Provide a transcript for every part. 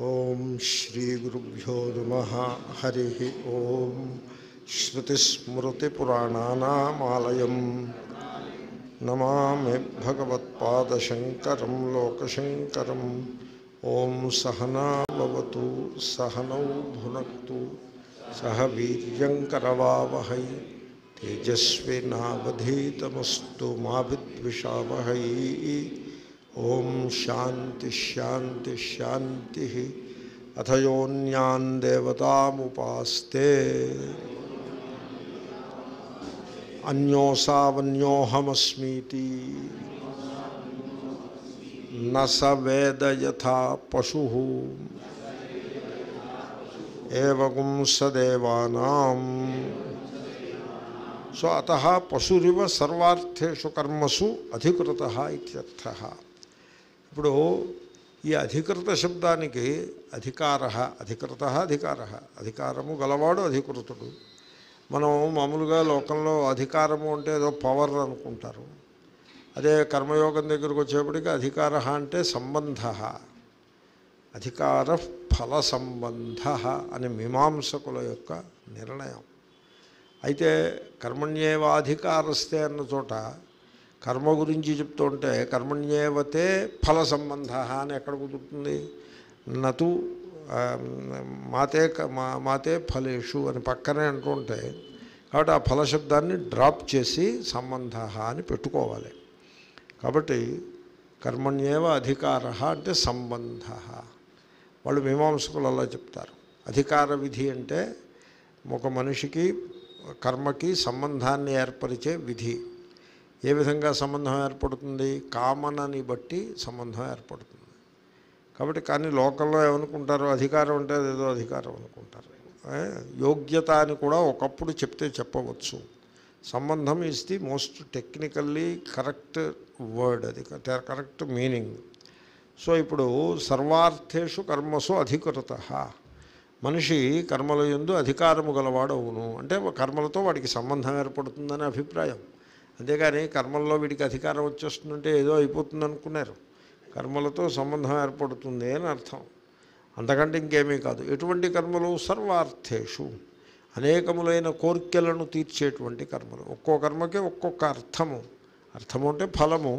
ॐ श्रीगुरुभ्यो नमः हरिः ॐ श्रुतिस्मृतिपुराणानामालयं नमामि भगवत्पादशङ्करं लोकशङ्करम् ॐ सहना भवतु सहनौ भुनक्तु सह वीर्यङ्करवावहै तेजस्विनावधीतमस्तु मा विद्विषावहै ओम शांति शांति शांति अथ योन देवता मुस्ते अन्योसावन्योहमस्मीति न स वेद यथा पशु एवं सदेवाना सो अतः पशुरीव सर्वार्थेषु कर्मसु अधिकृतः इत्यर्थः ఇప్పుడు ఈ అధికృత శబ్దానికి అధికార అధికృత అధికార అధికారము గలవాడు అధికృతుడు మనం మామూలుగా లోకంలో అధికారము అంటే ఏదో పవర్ అనుకుంటారు అదే కర్మయోగం దగ్గరకు వచ్చేప్పటికి అధికార అంటే సంబంధ అధికార ఫల సంబంధ అని మీమాంసకుల యొక్క నిర్ణయం అయితే కర్మణ్యేవాధికారస్తే అన్న చోట కర్మ గురించి చెప్తూ ఉంటే కర్మణ్యేవతే ఫల సంబంధ అని ఎక్కడ కుదురుతుంది నతు మాతే మాతే ఫలేషు అని పక్కనే అంటుంటే కాబట్టి ఆ ఫలశబ్దాన్ని డ్రాప్ చేసి సంబంధ అని పెట్టుకోవాలి కాబట్టి కర్మణ్యేవ అధికార అంటే సంబంధ వాళ్ళు మీమాంసకులు అలా చెప్తారు అధికార విధి అంటే ఒక మనిషికి కర్మకి సంబంధాన్ని ఏర్పరిచే విధి ఏ విధంగా సంబంధం ఏర్పడుతుంది కామనని బట్టి సంబంధం ఏర్పడుతుంది కాబట్టి కానీ లోకల్లో ఏమనుకుంటారు అధికారం అంటే ఏదో అధికారం అనుకుంటారు యోగ్యత అని కూడా ఒకప్పుడు చెప్తే చెప్పవచ్చు సంబంధం is the most technically correct word అది కరెక్ట్ మీనింగ్ సో ఇప్పుడు సర్వార్థేషు కర్మసు అధికృత మనిషి కర్మల ఎందు అధికారము గలవాడవును అంటే కర్మలతో వాడికి సంబంధం ఏర్పడుతుందనే అభిప్రాయం అంతేగాని కర్మల్లో వీడికి అధికారం వచ్చేస్తుందంటే ఏదో అయిపోతుంది అనుకున్నారు కర్మలతో సంబంధం ఏర్పడుతుంది అని అర్థం అంతకంటే ఇంకేమీ కాదు ఎటువంటి కర్మలు సర్వార్థేషు అనేకములైన కోరికలను తీర్చేటువంటి కర్మలు ఒక్కో కర్మకి ఒక్కొక్క అర్థము అర్థము అంటే ఫలము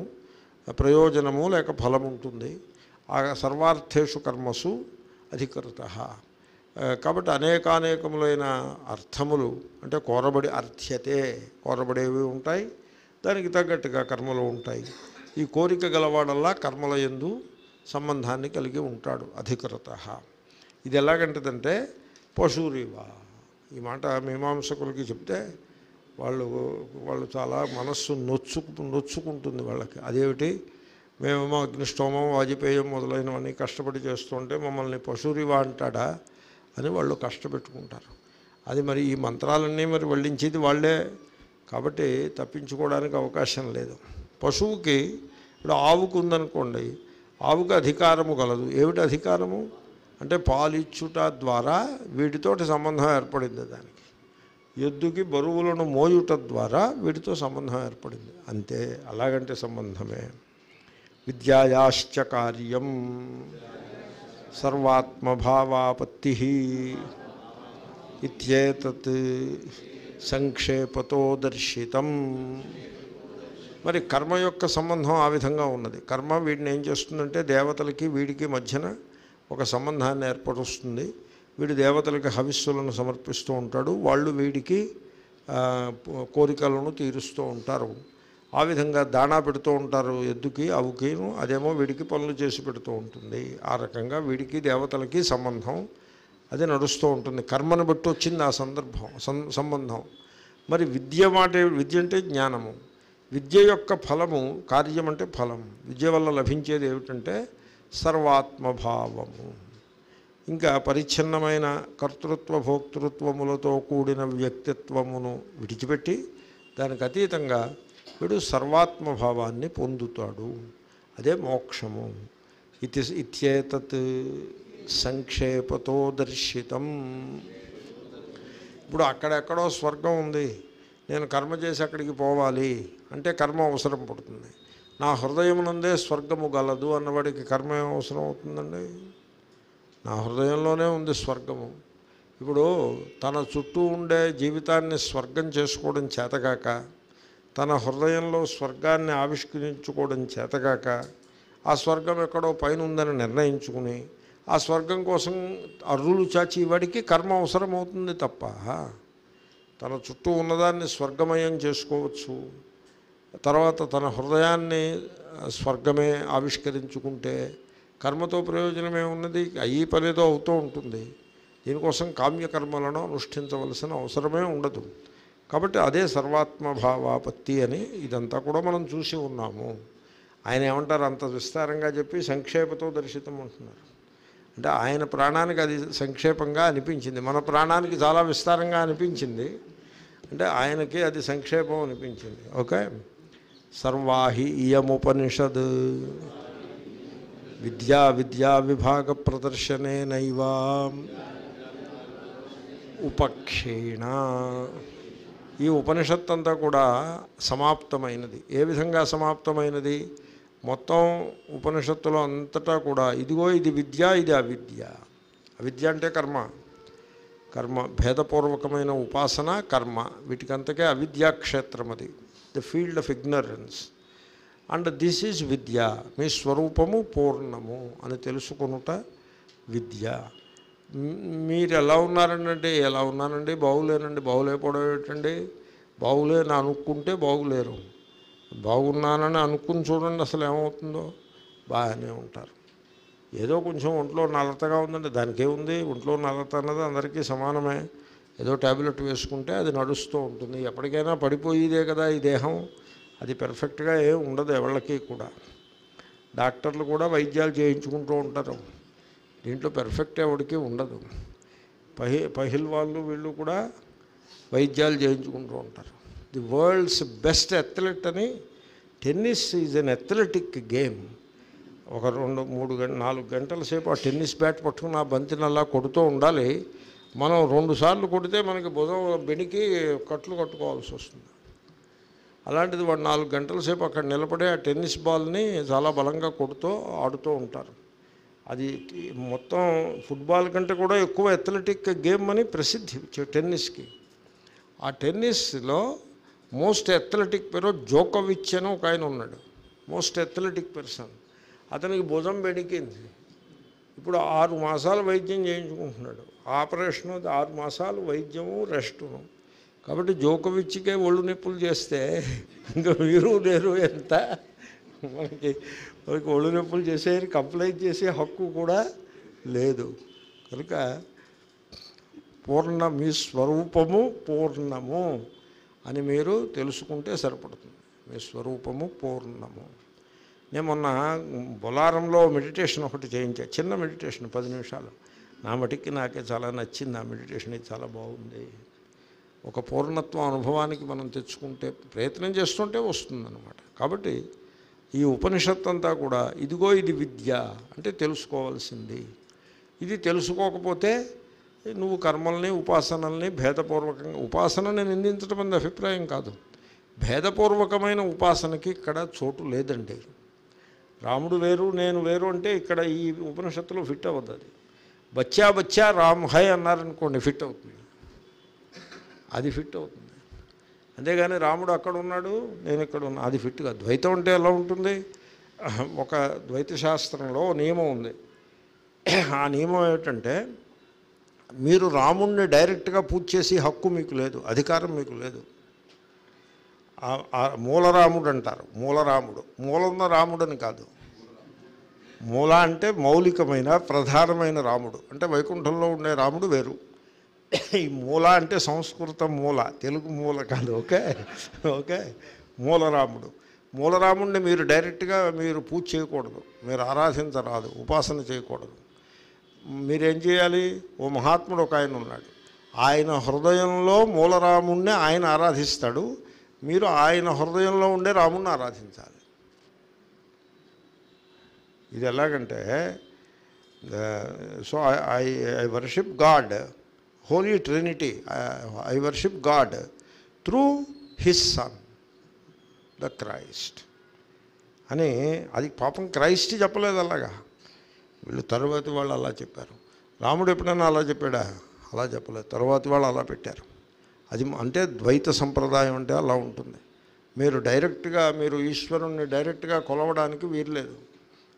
ప్రయోజనము లేక ఫలం ఉంటుంది ఆ సర్వార్థేషు కర్మసు అధికృత కాబట్టి అనేకానేకములైన అర్థములు అంటే కోరబడి అర్థ్యతే కోరబడేవి ఉంటాయి దానికి తగ్గట్టుగా కర్మలు ఉంటాయి ఈ కోరిక గలవాడల్లా కర్మల ఎందు సంబంధాన్ని కలిగి ఉంటాడు అధికృత ఇది ఎలాగంటదంటే పశురివా ఈ మాట మీమాంసకులకి చెప్తే వాళ్ళు వాళ్ళు చాలా మనస్సు నొచ్చు నొచ్చుకుంటుంది వాళ్ళకి అదేమిటి మేమేమో అగ్నిష్టోమం వాజపేయం మొదలైనవన్నీ కష్టపడి చేస్తుంటే మమ్మల్ని పశురివా అంటాడా అని వాళ్ళు కష్టపెట్టుకుంటారు అది మరి ఈ మంత్రాలన్నీ మరి వల్లించేది వాళ్ళే కాబట్టి తప్పించుకోవడానికి అవకాశం లేదు పశువుకి ఇప్పుడు ఆవుకు ఉందనుకోండి ఆవుకు అధికారము కలదు ఏమిటి అధికారము అంటే పాలిచ్చుట ద్వారా వీటితోటి సంబంధం ఏర్పడింది దానికి ఎద్దుకి బరువులను మోయుట ద్వారా వీటితో సంబంధం ఏర్పడింది అంతే అలాగంటే సంబంధమే విద్యాయాశ్చ కార్యం సర్వాత్మభావాపత్తి ఇత్యేతత్ సంక్షేపతో దర్శితం మరి కర్మ యొక్క సంబంధం ఆ విధంగా ఉన్నది కర్మ వీడిని ఏం చేస్తుందంటే దేవతలకి వీడికి మధ్యన ఒక సంబంధాన్ని ఏర్పరుస్తుంది వీడు దేవతలకి హవిస్సులను సమర్పిస్తూ ఉంటాడు వాళ్ళు వీడికి కోరికలను తీరుస్తూ ఉంటారు ఆ విధంగా దాణా పెడుతూ ఉంటారు ఎద్దుకి అవుకి అదేమో వీడికి పనులు చేసి పెడుతూ ఉంటుంది ఆ రకంగా వీడికి దేవతలకి సంబంధం అది నడుస్తూ ఉంటుంది కర్మను బట్టి వచ్చింది ఆ సందర్భం సంబంధం మరి విద్య మాట విద్య అంటే జ్ఞానము విద్య యొక్క ఫలము కార్యం అంటే ఫలం విద్య వల్ల లభించేది ఏమిటంటే సర్వాత్మభావము ఇంకా పరిచ్ఛిన్నమైన కర్తృత్వ భోక్తృత్వములతో కూడిన వ్యక్తిత్వమును విడిచిపెట్టి దానికి అతీతంగా వీడు సర్వాత్మభావాన్ని పొందుతాడు అదే మోక్షము ఇతి ఇత్యేతత్ సంక్షేపతో దర్శితం ఇప్పుడు అక్కడెక్కడో స్వర్గం ఉంది నేను కర్మ చేసి అక్కడికి పోవాలి అంటే కర్మ అవసరం పడుతుంది నా హృదయం నుందే స్వర్గము గలదు అన్నవాడికి కర్మ ఏం అవసరం అవుతుందండి నా హృదయంలోనే ఉంది స్వర్గము ఇప్పుడు తన చుట్టూ ఉండే జీవితాన్ని స్వర్గం చేసుకోవడం చేతగాక తన హృదయంలో స్వర్గాన్ని ఆవిష్కరించుకోవడం చేతగాక ఆ స్వర్గం ఎక్కడో పైన ఉందని నిర్ణయించుకుని ఆ స్వర్గం కోసం అర్రులు వాడికి కర్మ అవసరమవుతుంది తప్ప తన చుట్టూ ఉన్నదాన్ని స్వర్గమయం చేసుకోవచ్చు తర్వాత తన హృదయాన్ని స్వర్గమే ఆవిష్కరించుకుంటే కర్మతో ప్రయోజనమే ఉన్నది అయ్యి పనేదో అవుతూ ఉంటుంది దీనికోసం కామ్యకర్మలను అనుష్ఠించవలసిన అవసరమే ఉండదు కాబట్టి అదే సర్వాత్మభావాపత్తి అని ఇదంతా కూడా మనం చూసి ఉన్నాము ఆయన ఏమంటారు అంత విస్తారంగా చెప్పి సంక్షేపతో దర్శితం అంటున్నారు అంటే ఆయన ప్రాణానికి అది సంక్షేపంగా అనిపించింది మన ప్రాణానికి చాలా విస్తారంగా అనిపించింది అంటే ఆయనకి అది సంక్షేపం అనిపించింది ఓకే సర్వాహి ఇయముపనిషద్ విద్యా విద్యా విభాగ ప్రదర్శనే నైవా ఉపక్షీణ ఈ అంతా కూడా సమాప్తమైనది ఏ విధంగా సమాప్తమైనది మొత్తం ఉపనిషత్తులో అంతటా కూడా ఇదిగో ఇది విద్య ఇది అవిద్య అవిద్య అంటే కర్మ కర్మ భేదపూర్వకమైన ఉపాసన కర్మ వీటికంతకే అవిద్యాక్షేత్రం అది the field of ignorance and this is విద్య మీ స్వరూపము పూర్ణము అని తెలుసుకునుట విద్య మీరు ఎలా ఉన్నారండి ఎలా ఉన్నానండి బాగులేనండి బాగులేకపోవడం ఏంటండి బాగులేని అనుకుంటే బాగులేరు బాగున్నానని అనుకుని చూడండి అసలు ఏమవుతుందో బాగానే ఉంటారు ఏదో కొంచెం ఒంట్లో నలతగా ఉందండి దానికే ఉంది ఒంట్లో నలత అన్నది అందరికీ సమానమే ఏదో ట్యాబ్లెట్ వేసుకుంటే అది నడుస్తూ ఉంటుంది ఎప్పటికైనా పడిపోయేదే కదా ఈ దేహం అది పెర్ఫెక్ట్గా ఏం ఉండదు ఎవళ్ళకి కూడా డాక్టర్లు కూడా వైద్యాలు చేయించుకుంటూ ఉంటారు దీంట్లో పెర్ఫెక్ట్ ఎవరికి ఉండదు పహి పహిల్ వాళ్ళు వీళ్ళు కూడా వైద్యాలు చేయించుకుంటూ ఉంటారు ది వరల్డ్స్ బెస్ట్ అథ్లెట్ అని tennis is an athletic game ఒక రెండు మూడు గంట నాలుగు గంటల సేపు ఆ టెన్నిస్ బ్యాట్ పట్టుకుని ఆ బంతిని అలా కొడుతూ ఉండాలి మనం రెండు సార్లు కొడితే మనకి భుజం బెనికి కట్లు కట్టుకోవాల్సి వస్తుంది అలాంటిది వాడు నాలుగు గంటల సేపు అక్కడ నిలబడే ఆ టెన్నిస్ బాల్ని చాలా బలంగా కొడుతూ ఆడుతూ ఉంటారు అది మొత్తం ఫుట్బాల్ కంటే కూడా ఎక్కువ అథ్లెటిక్ గేమ్ అని ప్రసిద్ధి టెన్నిస్కి ఆ టెన్నిస్లో మోస్ట్ అథ్లెటిక్ పేరు జోకవిచ్ అని ఒక ఆయన ఉన్నాడు మోస్ట్ అథ్లెటిక్ పర్సన్ అతనికి భుజం వెడికింది ఇప్పుడు ఆరు మాసాలు వైద్యం చేయించుకుంటున్నాడు ఆపరేషన్ ఆరు మాసాలు వైద్యము రెస్టును కాబట్టి జోకవిచ్చికే ఒళ్ళు నొప్పులు చేస్తే ఇంకా వీరు లేరు ఎంత మనకి మనకి ఒళ్ళు నొప్పులు చేసే కంప్లైంట్ చేసే హక్కు కూడా లేదు కనుక పూర్ణ మీ స్వరూపము పూర్ణము అని మీరు తెలుసుకుంటే సరిపడుతుంది మీ స్వరూపము పూర్ణము నేను మొన్న బొలారంలో మెడిటేషన్ ఒకటి చేయించా చిన్న మెడిటేషన్ పది నిమిషాలు నా మటుకి నాకే చాలా నచ్చింది ఆ మెడిటేషన్ ఇది చాలా బాగుంది ఒక పూర్ణత్వం అనుభవానికి మనం తెచ్చుకుంటే ప్రయత్నం చేస్తుంటే వస్తుందన్నమాట కాబట్టి ఈ ఉపనిషత్ అంతా కూడా ఇదిగో ఇది విద్య అంటే తెలుసుకోవాల్సింది ఇది తెలుసుకోకపోతే నువ్వు కర్మల్ని ఉపాసనల్ని భేదపూర్వకంగా ఉపాసనని నిందించడం అనేది అభిప్రాయం కాదు భేదపూర్వకమైన ఉపాసనకి ఇక్కడ చోటు లేదండి రాముడు వేరు నేను వేరు అంటే ఇక్కడ ఈ ఉపనిషత్తులో ఫిట్ అవ్వద్దు అది బచ్చా బచ్చా రామ్ హై అన్నారనుకోండి ఫిట్ అవుతుంది అది ఫిట్ అవుతుంది అంతేగాని రాముడు అక్కడ ఉన్నాడు నేను ఇక్కడ ఉన్నా అది ఫిట్ కాదు ద్వైతం అంటే ఎలా ఉంటుంది ఒక ద్వైత శాస్త్రంలో నియమం ఉంది ఆ నియమం ఏమిటంటే మీరు రాముణ్ణి డైరెక్ట్గా పూజ చేసే హక్కు మీకు లేదు అధికారం మీకు లేదు మూలరాముడు అంటారు మూలరాముడు మూలన్న రాముడని కాదు మూల అంటే మౌలికమైన ప్రధానమైన రాముడు అంటే వైకుంఠంలో ఉండే రాముడు వేరు ఈ మూల అంటే సంస్కృత మూల తెలుగు మూల కాదు ఓకే ఓకే మూలరాముడు మూలరాముడిని మీరు డైరెక్ట్గా మీరు పూజ చేయకూడదు మీరు ఆరాధించరాదు ఉపాసన చేయకూడదు మీరేం చేయాలి ఓ మహాత్ముడు ఒక ఆయన ఉన్నాడు ఆయన హృదయంలో మూలరాముణ్ణి ఆయన ఆరాధిస్తాడు మీరు ఆయన హృదయంలో ఉండే రాముణ్ణి ఆరాధించాలి ఇది ఎలాగంటే so I I worship God Holy Trinity I worship God through his son the Christ అని అది పాపం క్రైస్ట్ చెప్పలేదు అలాగా వీళ్ళు తర్వాత వాళ్ళు అలా చెప్పారు రాముడు ఎప్పుడైనా అలా చెప్పాడా అలా చెప్పలేదు తర్వాత వాళ్ళు అలా పెట్టారు అది అంటే ద్వైత సంప్రదాయం అంటే అలా ఉంటుంది మీరు డైరెక్ట్గా మీరు ఈశ్వరుణ్ణి డైరెక్ట్గా కొలవడానికి వీరలేదు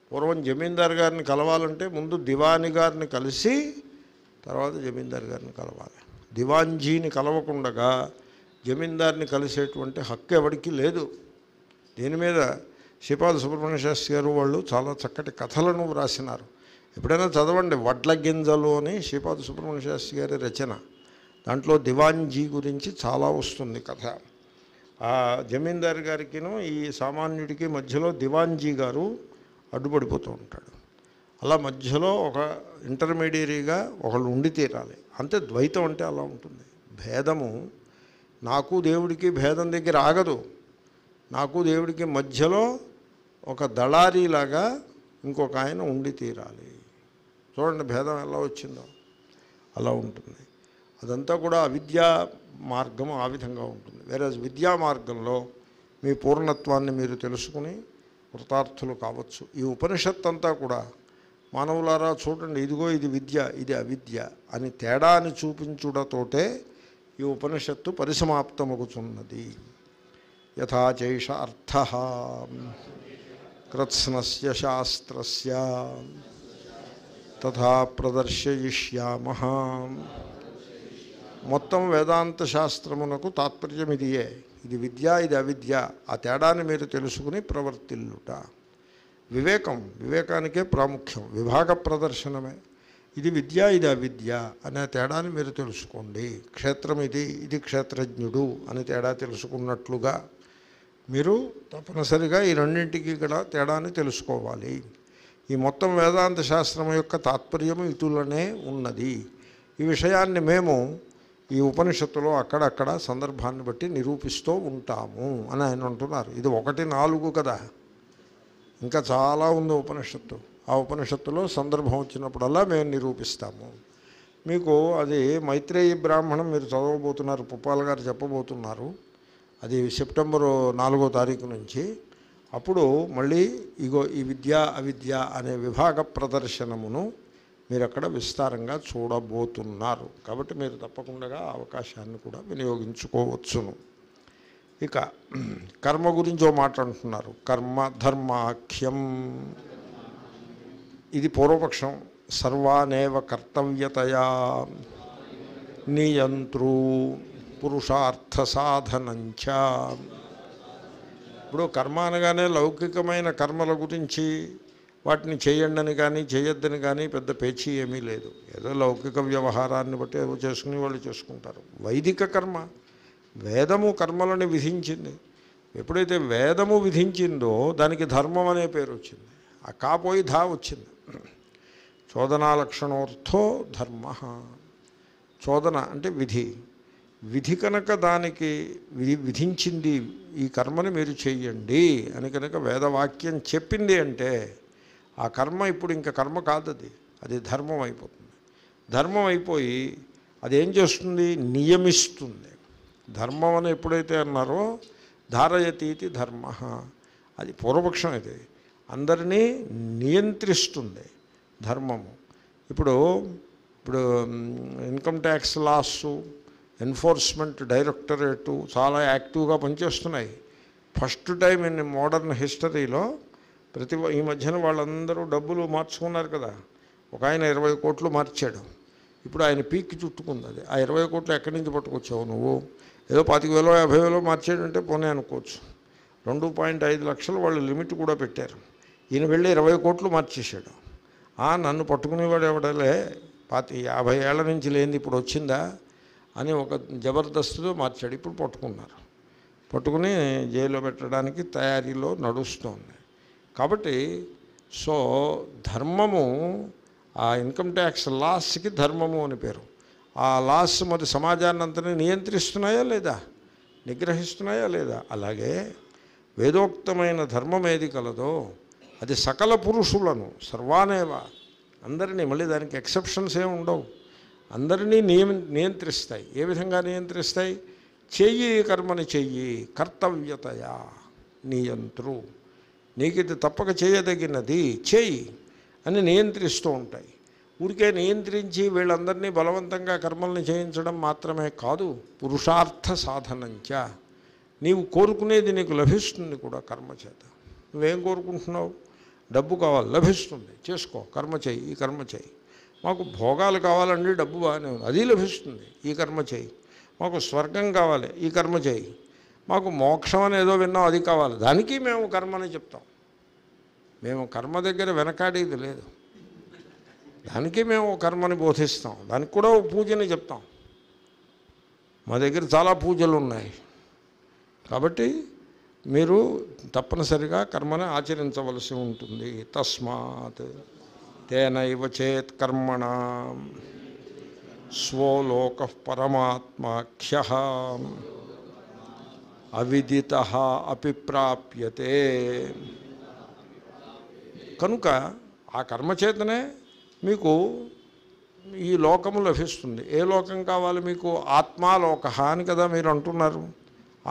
పూర్వం జమీందార్ గారిని కలవాలంటే ముందు దివాని గారిని కలిసి తర్వాత జమీందార్ గారిని కలవాలి దివాన్జీని కలవకుండగా జమీందారిని కలిసేటువంటి హక్కు ఎవరికి లేదు దీని మీద శ్రీపాద సుబ్రహ్మణ్య శాస్త్రి గారు వాళ్ళు చాలా చక్కటి కథలను వ్రాసినారు ఎప్పుడైనా చదవండి వడ్ల గింజలు అని శ్రీపాద సుబ్రహ్మణ్య శాస్త్రి గారి రచన దాంట్లో దివాన్జీ గురించి చాలా వస్తుంది కథ ఆ జమీందారు గారికిను ఈ సామాన్యుడికి మధ్యలో దివాన్జీ గారు అడ్డుపడిపోతూ ఉంటాడు అలా మధ్యలో ఒక ఇంటర్మీడియరీగా ఒకళ్ళు ఉండి తీరాలి అంతే ద్వైతం అంటే అలా ఉంటుంది భేదము నాకు దేవుడికి భేదం దగ్గర ఆగదు నాకు దేవుడికి మధ్యలో ఒక దళారీలాగా ఇంకొక ఆయన ఉండి తీరాలి చూడండి భేదం ఎలా వచ్చిందో అలా ఉంటుంది అదంతా కూడా అవిద్యా మార్గం ఆ విధంగా ఉంటుంది వేరే విద్యా మార్గంలో మీ పూర్ణత్వాన్ని మీరు తెలుసుకుని కృతార్థులు కావచ్చు ఈ ఉపనిషత్ అంతా కూడా మానవులారా చూడండి ఇదిగో ఇది విద్య ఇది అవిద్య అని తేడా అని చూపించుడతోటే ఈ ఉపనిషత్తు పరిసమాప్తమగుతున్నది యథాచైష అర్థ కృత్స్నస్య శాస్త్రస్య తథా ప్రదర్శయిష్యామ మొత్తం వేదాంత శాస్త్రమునకు తాత్పర్యం ఇదియే ఇది విద్య ఇది అవిద్య ఆ తేడాన్ని మీరు తెలుసుకుని ప్రవర్తిల్లుట వివేకం వివేకానికే ప్రాముఖ్యం విభాగ ప్రదర్శనమే ఇది విద్య ఇది అవిద్య అనే తేడాన్ని మీరు తెలుసుకోండి క్షేత్రం ఇది ఇది క్షేత్రజ్ఞుడు అని తేడా తెలుసుకున్నట్లుగా మీరు తప్పనిసరిగా ఈ రెండింటికి కూడా తేడాన్ని తెలుసుకోవాలి ఈ మొత్తం వేదాంత శాస్త్రం యొక్క తాత్పర్యము ఇటులనే ఉన్నది ఈ విషయాన్ని మేము ఈ ఉపనిషత్తులో అక్కడక్కడ సందర్భాన్ని బట్టి నిరూపిస్తూ ఉంటాము అని ఆయన అంటున్నారు ఇది ఒకటి నాలుగు కదా ఇంకా చాలా ఉంది ఉపనిషత్తు ఆ ఉపనిషత్తులో సందర్భం వచ్చినప్పుడల్లా మేము నిరూపిస్తాము మీకు అది మైత్రేయి బ్రాహ్మణం మీరు చదవబోతున్నారు పుప్పాల గారు చెప్పబోతున్నారు అది సెప్టెంబరు నాలుగో తారీఖు నుంచి అప్పుడు మళ్ళీ ఇగో ఈ విద్య అవిద్య అనే విభాగ ప్రదర్శనమును మీరు అక్కడ విస్తారంగా చూడబోతున్నారు కాబట్టి మీరు తప్పకుండా అవకాశాన్ని కూడా వినియోగించుకోవచ్చును ఇక కర్మ గురించి మాట అంటున్నారు కర్మ ధర్మాఖ్యం ఇది పూర్వపక్షం సర్వానేవ కర్తవ్యతయా నియంతృ పురుషార్థ సాధనంచ ఇప్పుడు కర్మ అనగానే లౌకికమైన కర్మల గురించి వాటిని చేయండి అని కానీ చేయొద్దని కానీ పెద్ద పేచీ ఏమీ లేదు ఏదో లౌకిక వ్యవహారాన్ని బట్టి ఏదో చేసుకునే వాళ్ళు చేసుకుంటారు వైదిక కర్మ వేదము కర్మలని విధించింది ఎప్పుడైతే వేదము విధించిందో దానికి ధర్మం అనే పేరు వచ్చింది ఆ కాపోయి ధా వచ్చింది చోదనాలక్షణోర్థో లక్షణోర్థో ధర్మ చోదన అంటే విధి విధి కనుక దానికి విధించింది ఈ కర్మని మీరు చేయండి అని కనుక వేదవాక్యం చెప్పింది అంటే ఆ కర్మ ఇప్పుడు ఇంకా కర్మ కాదది అది ధర్మం అయిపోతుంది ధర్మం అయిపోయి అదేం చేస్తుంది నియమిస్తుంది ధర్మం అని ఎప్పుడైతే అన్నారో ధారయతీతి ధర్మ అది పూర్వపక్షం అయితే అందరినీ నియంత్రిస్తుంది ధర్మము ఇప్పుడు ఇప్పుడు income tax laws enforcement directorate చాలా యాక్టివ్గా పనిచేస్తున్నాయి ఫస్ట్ టైం ఇన్ మోడర్న్ హిస్టరీలో ప్రతి ఈ మధ్యన వాళ్ళందరూ డబ్బులు మార్చుకున్నారు కదా ఒక ఆయన ఇరవై కోట్లు మార్చాడు ఇప్పుడు ఆయన పీక్ చుట్టుకుంది అది ఆ ఇరవై కోట్లు ఎక్కడి నుంచి పట్టుకొచ్చావు నువ్వు ఏదో పాతిక వేలో యాభై వేలో మార్చేటంటే పోనే అనుకోవచ్చు రెండు పాయింట్ ఐదు లక్షలు వాళ్ళు లిమిట్ కూడా పెట్టారు ఈయన వెళ్ళి ఇరవై కోట్లు మార్చేశాడు నన్ను పట్టుకునేవాడు ఎవడలే పాతి యాభై ఏళ్ళ నుంచి లేనిది ఇప్పుడు వచ్చిందా అని ఒక జబర్దస్తుతో మార్చాడు ఇప్పుడు పట్టుకున్నారు పట్టుకుని జైల్లో పెట్టడానికి తయారీలో నడుస్తోంది కాబట్టి సో ధర్మము ఆ ఇన్కమ్ ట్యాక్స్ లాస్కి ధర్మము అని పేరు ఆ లాస్ మరి సమాజాన్ని అంతనే నియంత్రిస్తున్నాయా లేదా నిగ్రహిస్తున్నాయా లేదా అలాగే వేదోక్తమైన ధర్మం ఏది కలదో అది సకల పురుషులను సర్వానేవా అందరినీ మళ్ళీ దానికి ఎక్సెప్షన్స్ ఏమి ఉండవు అందరినీ నియమి నియంత్రిస్తాయి ఏ విధంగా నియంత్రిస్తాయి చెయ్యి కర్మని చెయ్యి కర్తవ్యతయా నియంత్రు నీకు ఇది తప్పక చేయదగినది చేయి అని నియంత్రిస్తూ ఉంటాయి ఊరికే నియంత్రించి వీళ్ళందరినీ బలవంతంగా కర్మల్ని చేయించడం మాత్రమే కాదు పురుషార్థ సాధనంచ నీవు కోరుకునేది నీకు లభిస్తుంది కూడా కర్మ చేత నువ్వేం కోరుకుంటున్నావు డబ్బు కావాలి లభిస్తుంది చేసుకో కర్మ చేయి ఈ కర్మ చేయి మాకు భోగాలు కావాలండి డబ్బు బాగానే ఉంది అది లభిస్తుంది ఈ కర్మ చేయి మాకు స్వర్గం కావాలి ఈ కర్మ చేయి మాకు మోక్షం అనేదో విన్నాం అది కావాలి దానికి మేము కర్మనే చెప్తాం మేము కర్మ దగ్గర వెనకాడేది లేదు దానికి మేము కర్మని బోధిస్తాం దానికి కూడా పూజని చెప్తాం మా దగ్గర చాలా పూజలు ఉన్నాయి కాబట్టి మీరు తప్పనిసరిగా కర్మని ఆచరించవలసి ఉంటుంది తస్మాత్ తేనైవ చేత్ కర్మణ స్వోలోక పరమాత్మాఖ్య అవిదిత అపి ప్రాప్యతే కనుక ఆ కర్మచేతనే మీకు ఈ లోకము లభిస్తుంది ఏ లోకం కావాలి మీకు ఆత్మాలోక అని కదా మీరు అంటున్నారు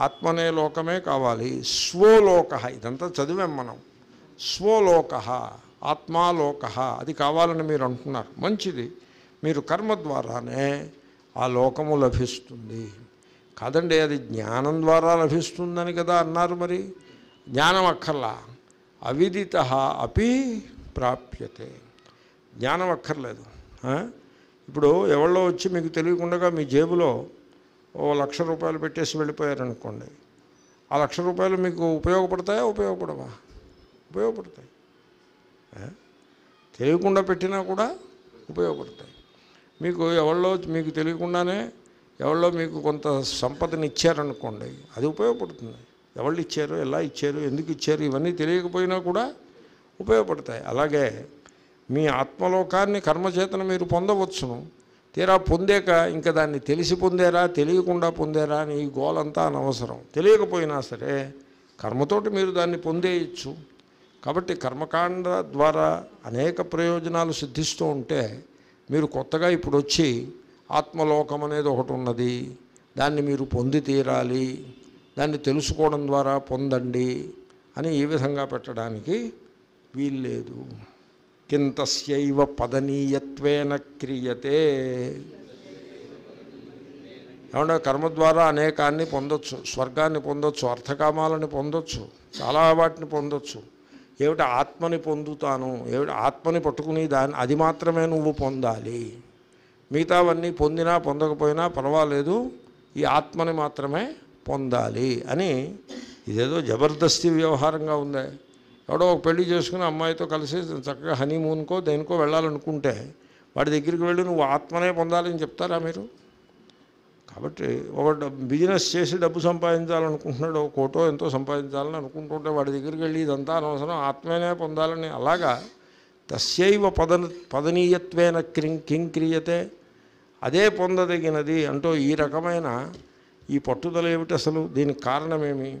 ఆత్మనే లోకమే కావాలి స్వలోక ఇదంతా చదివాం మనం స్వలోక ఆత్మాలోక అది కావాలని మీరు అంటున్నారు మంచిది మీరు కర్మ ద్వారానే ఆ లోకము లభిస్తుంది కాదండి అది జ్ఞానం ద్వారా లభిస్తుందని కదా అన్నారు మరి జ్ఞానం అక్కర్లా అవిదిత అపి ప్రాప్యతే జ్ఞానం అక్కర్లేదు ఇప్పుడు ఎవరో వచ్చి మీకు తెలియకుండా మీ జేబులో ఓ లక్ష రూపాయలు పెట్టేసి వెళ్ళిపోయారనుకోండి ఆ లక్ష రూపాయలు మీకు ఉపయోగపడతాయా ఉపయోగపడవా ఉపయోగపడతాయి తెలియకుండా పెట్టినా కూడా ఉపయోగపడతాయి మీకు ఎవరిలో మీకు తెలియకుండానే ఎవరిలో మీకు కొంత సంపదని ఇచ్చారనుకోండి అది ఉపయోగపడుతుంది ఎవళ్ళు ఇచ్చారు ఎలా ఇచ్చారు ఎందుకు ఇచ్చారు ఇవన్నీ తెలియకపోయినా కూడా ఉపయోగపడతాయి అలాగే మీ ఆత్మలోకాన్ని కర్మచేతన మీరు పొందవచ్చును తీరా పొందాక ఇంకా దాన్ని తెలిసి పొందారా తెలియకుండా పొందారా అని ఈ గోలంతా అనవసరం తెలియకపోయినా సరే కర్మతోటి మీరు దాన్ని పొందేయచ్చు కాబట్టి కర్మకాండ ద్వారా అనేక ప్రయోజనాలు సిద్ధిస్తూ ఉంటే మీరు కొత్తగా ఇప్పుడు వచ్చి ఆత్మలోకం అనేది ఒకటి ఉన్నది దాన్ని మీరు పొంది తీరాలి దాన్ని తెలుసుకోవడం ద్వారా పొందండి అని ఈ విధంగా పెట్టడానికి వీల్లేదు కింతస్యవ పదనీయత్వేన క్రియతే ఏమంటే కర్మ ద్వారా అనేకాన్ని పొందొచ్చు స్వర్గాన్ని పొందొచ్చు అర్థకామాలని పొందొచ్చు చాలా వాటిని పొందొచ్చు ఏమిటి ఆత్మని పొందుతాను ఏమిటి ఆత్మని పట్టుకుని దాన్ని అది మాత్రమే నువ్వు పొందాలి మిగతావన్నీ పొందినా పొందకపోయినా పర్వాలేదు ఈ ఆత్మని మాత్రమే పొందాలి అని ఇదేదో జబర్దస్తి వ్యవహారంగా ఉంది ఎవడో ఒక పెళ్లి చేసుకుని అమ్మాయితో కలిసి చక్కగా హనీమూన్కో దేనికో వెళ్ళాలనుకుంటే వాడి దగ్గరికి వెళ్ళి నువ్వు ఆత్మనే పొందాలని చెప్తారా మీరు కాబట్టి ఒక బిజినెస్ చేసి డబ్బు సంపాదించాలనుకుంటున్నాడు ఒక కోటో ఎంతో సంపాదించాలని అనుకుంటుంటే వాడి దగ్గరికి వెళ్ళి ఇదంతా అనవసరం ఆత్మేనే పొందాలని అలాగా తస్యైవ పద పదనీయత్వేన క్రిం క్రియతే అదే పొందదగినది అంటూ ఈ రకమైన ఈ పట్టుదల ఏమిటి అసలు దీనికి కారణమేమి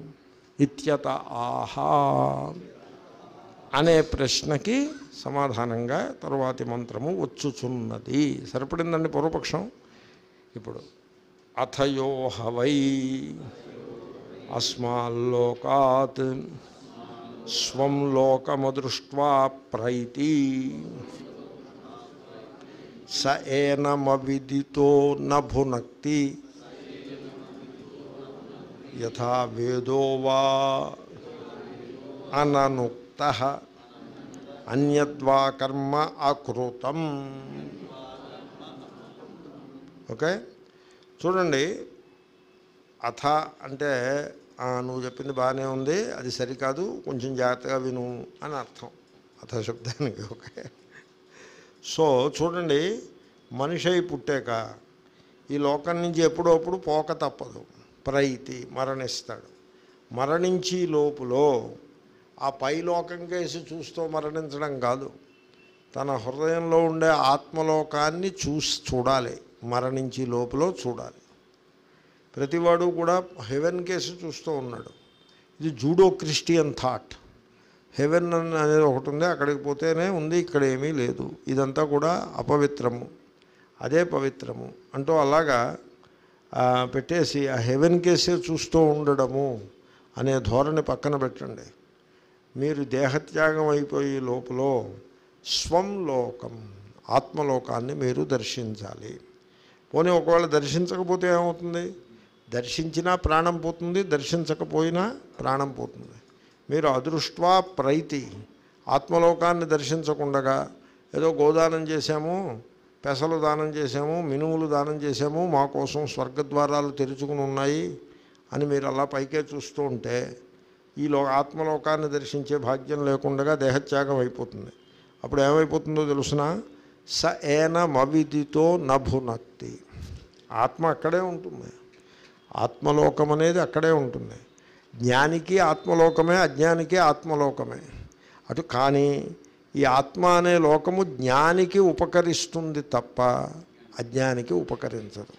ఇత్యత ఆహా అనే ప్రశ్నకి సమాధానంగా తరువాతి మంత్రము వచ్చుచున్నది సరిపడిందండి పూర్వపక్షం ఇప్పుడు अथयो हवै अस्माल्लोकात् स्वं लोकमदृष्ट्वा प्रैति स एनमविदितो न भुनक्ति यथा वेदो वा अननुक्तः अन्यद्वा कर्म अकृतम् ओके okay? చూడండి అథ అంటే నువ్వు చెప్పింది బాగానే ఉంది అది సరికాదు కొంచెం జాగ్రత్తగా విను అని అర్థం అథ శబ్దానికి ఓకే సో చూడండి మనిషి అయి పుట్టాక ఈ లోకం నుంచి ఎప్పుడప్పుడు పోక తప్పదు ప్రైతి మరణిస్తాడు మరణించి లోపులో ఆ పై లోకం కేసి చూస్తూ మరణించడం కాదు తన హృదయంలో ఉండే ఆత్మలోకాన్ని చూసి చూడాలి మరణించి లోపల చూడాలి ప్రతివాడు కూడా హెవెన్ కేసు చూస్తూ ఉన్నాడు ఇది జూడో క్రిస్టియన్ థాట్ హెవెన్ అనేది ఒకటి ఉంది అక్కడికి పోతేనే ఉంది ఇక్కడ ఏమీ లేదు ఇదంతా కూడా అపవిత్రము అదే పవిత్రము అంటూ అలాగా పెట్టేసి ఆ హెవెన్ కేసే చూస్తూ ఉండడము అనే ధోరణి పక్కన పెట్టండి మీరు దేహత్యాగం అయిపోయే లోపల స్వంలోకం ఆత్మలోకాన్ని మీరు దర్శించాలి పోనీ ఒకవేళ దర్శించకపోతే ఏమవుతుంది దర్శించినా ప్రాణం పోతుంది దర్శించకపోయినా ప్రాణం పోతుంది మీరు అదృష్టవా ప్రైతి ఆత్మలోకాన్ని దర్శించకుండగా ఏదో గోదానం చేశాము పెసలు దానం చేశాము మినుములు దానం చేశాము మా కోసం స్వర్గద్వారాలు తెరుచుకుని ఉన్నాయి అని మీరు అలా పైకే చూస్తూ ఉంటే ఈ లో ఆత్మలోకాన్ని దర్శించే భాగ్యం లేకుండా దేహత్యాగం అయిపోతుంది అప్పుడు ఏమైపోతుందో తెలుసునా స ఏనమవిదితో నభునత్తి ఆత్మ అక్కడే ఉంటుంది ఆత్మలోకం అనేది అక్కడే ఉంటుంది జ్ఞానికి ఆత్మలోకమే అజ్ఞానికి ఆత్మలోకమే అటు కానీ ఈ ఆత్మ అనే లోకము జ్ఞానికి ఉపకరిస్తుంది తప్ప అజ్ఞానికి ఉపకరించదు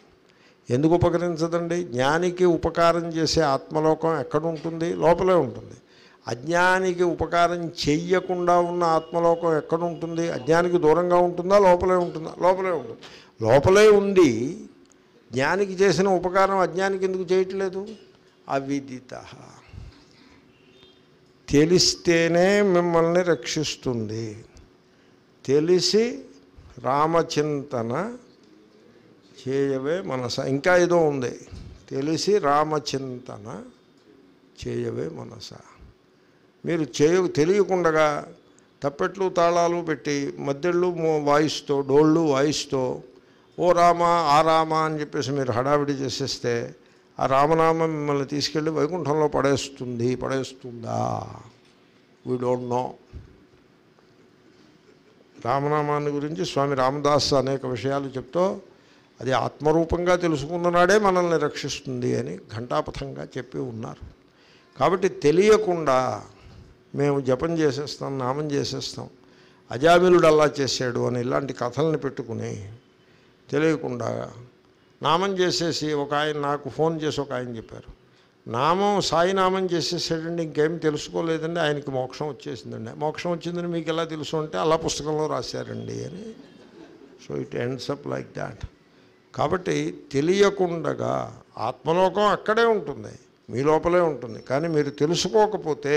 ఎందుకు ఉపకరించదండి జ్ఞానికి ఉపకారం చేసే ఆత్మలోకం ఎక్కడ ఉంటుంది లోపలే ఉంటుంది అజ్ఞానికి ఉపకారం చెయ్యకుండా ఉన్న ఆత్మలోకం ఎక్కడ ఉంటుంది అజ్ఞానికి దూరంగా ఉంటుందా లోపలే ఉంటుందా లోపలే ఉంటుంది లోపలే ఉండి జ్ఞానికి చేసిన ఉపకారం అజ్ఞానికి ఎందుకు చేయట్లేదు అవిదిత తెలిస్తేనే మిమ్మల్ని రక్షిస్తుంది తెలిసి రామచింతన చేయవే మనస ఇంకా ఏదో ఉంది తెలిసి రామచింతన చేయవే మనస మీరు చేయ తెలియకుండా తప్పెట్లు తాళాలు పెట్టి మద్దెళ్ళు వాయిస్తో డోళ్ళు వాయిస్తో ఓ రామ ఆ రామ అని చెప్పేసి మీరు హడావిడి చేసేస్తే ఆ రామనామ మిమ్మల్ని తీసుకెళ్ళి వైకుంఠంలో పడేస్తుంది పడేస్తుందా వీ డోంట్ నో రామనామాన్ని గురించి స్వామి రామదాస్ అనేక విషయాలు చెప్తూ అది ఆత్మరూపంగా తెలుసుకున్ననాడే మనల్ని రక్షిస్తుంది అని ఘంటాపథంగా చెప్పి ఉన్నారు కాబట్టి తెలియకుండా మేము జపం చేసేస్తాం నామం చేసేస్తాం అజామిలుడు అలా చేశాడు అని ఇలాంటి కథల్ని పెట్టుకుని తెలియకుండా నామం చేసేసి ఒక ఆయన నాకు ఫోన్ చేసి ఒక ఆయన చెప్పారు నామం సాయినామం చేసేసాడండి ఇంకేం తెలుసుకోలేదండి ఆయనకి మోక్షం వచ్చేసిందండి మోక్షం వచ్చిందని మీకు ఎలా తెలుసు అంటే అలా పుస్తకంలో రాశారండి అని so it ends up like that కాబట్టి తెలియకుండగా ఆత్మలోకం అక్కడే ఉంటుంది మీ లోపలే ఉంటుంది కానీ మీరు తెలుసుకోకపోతే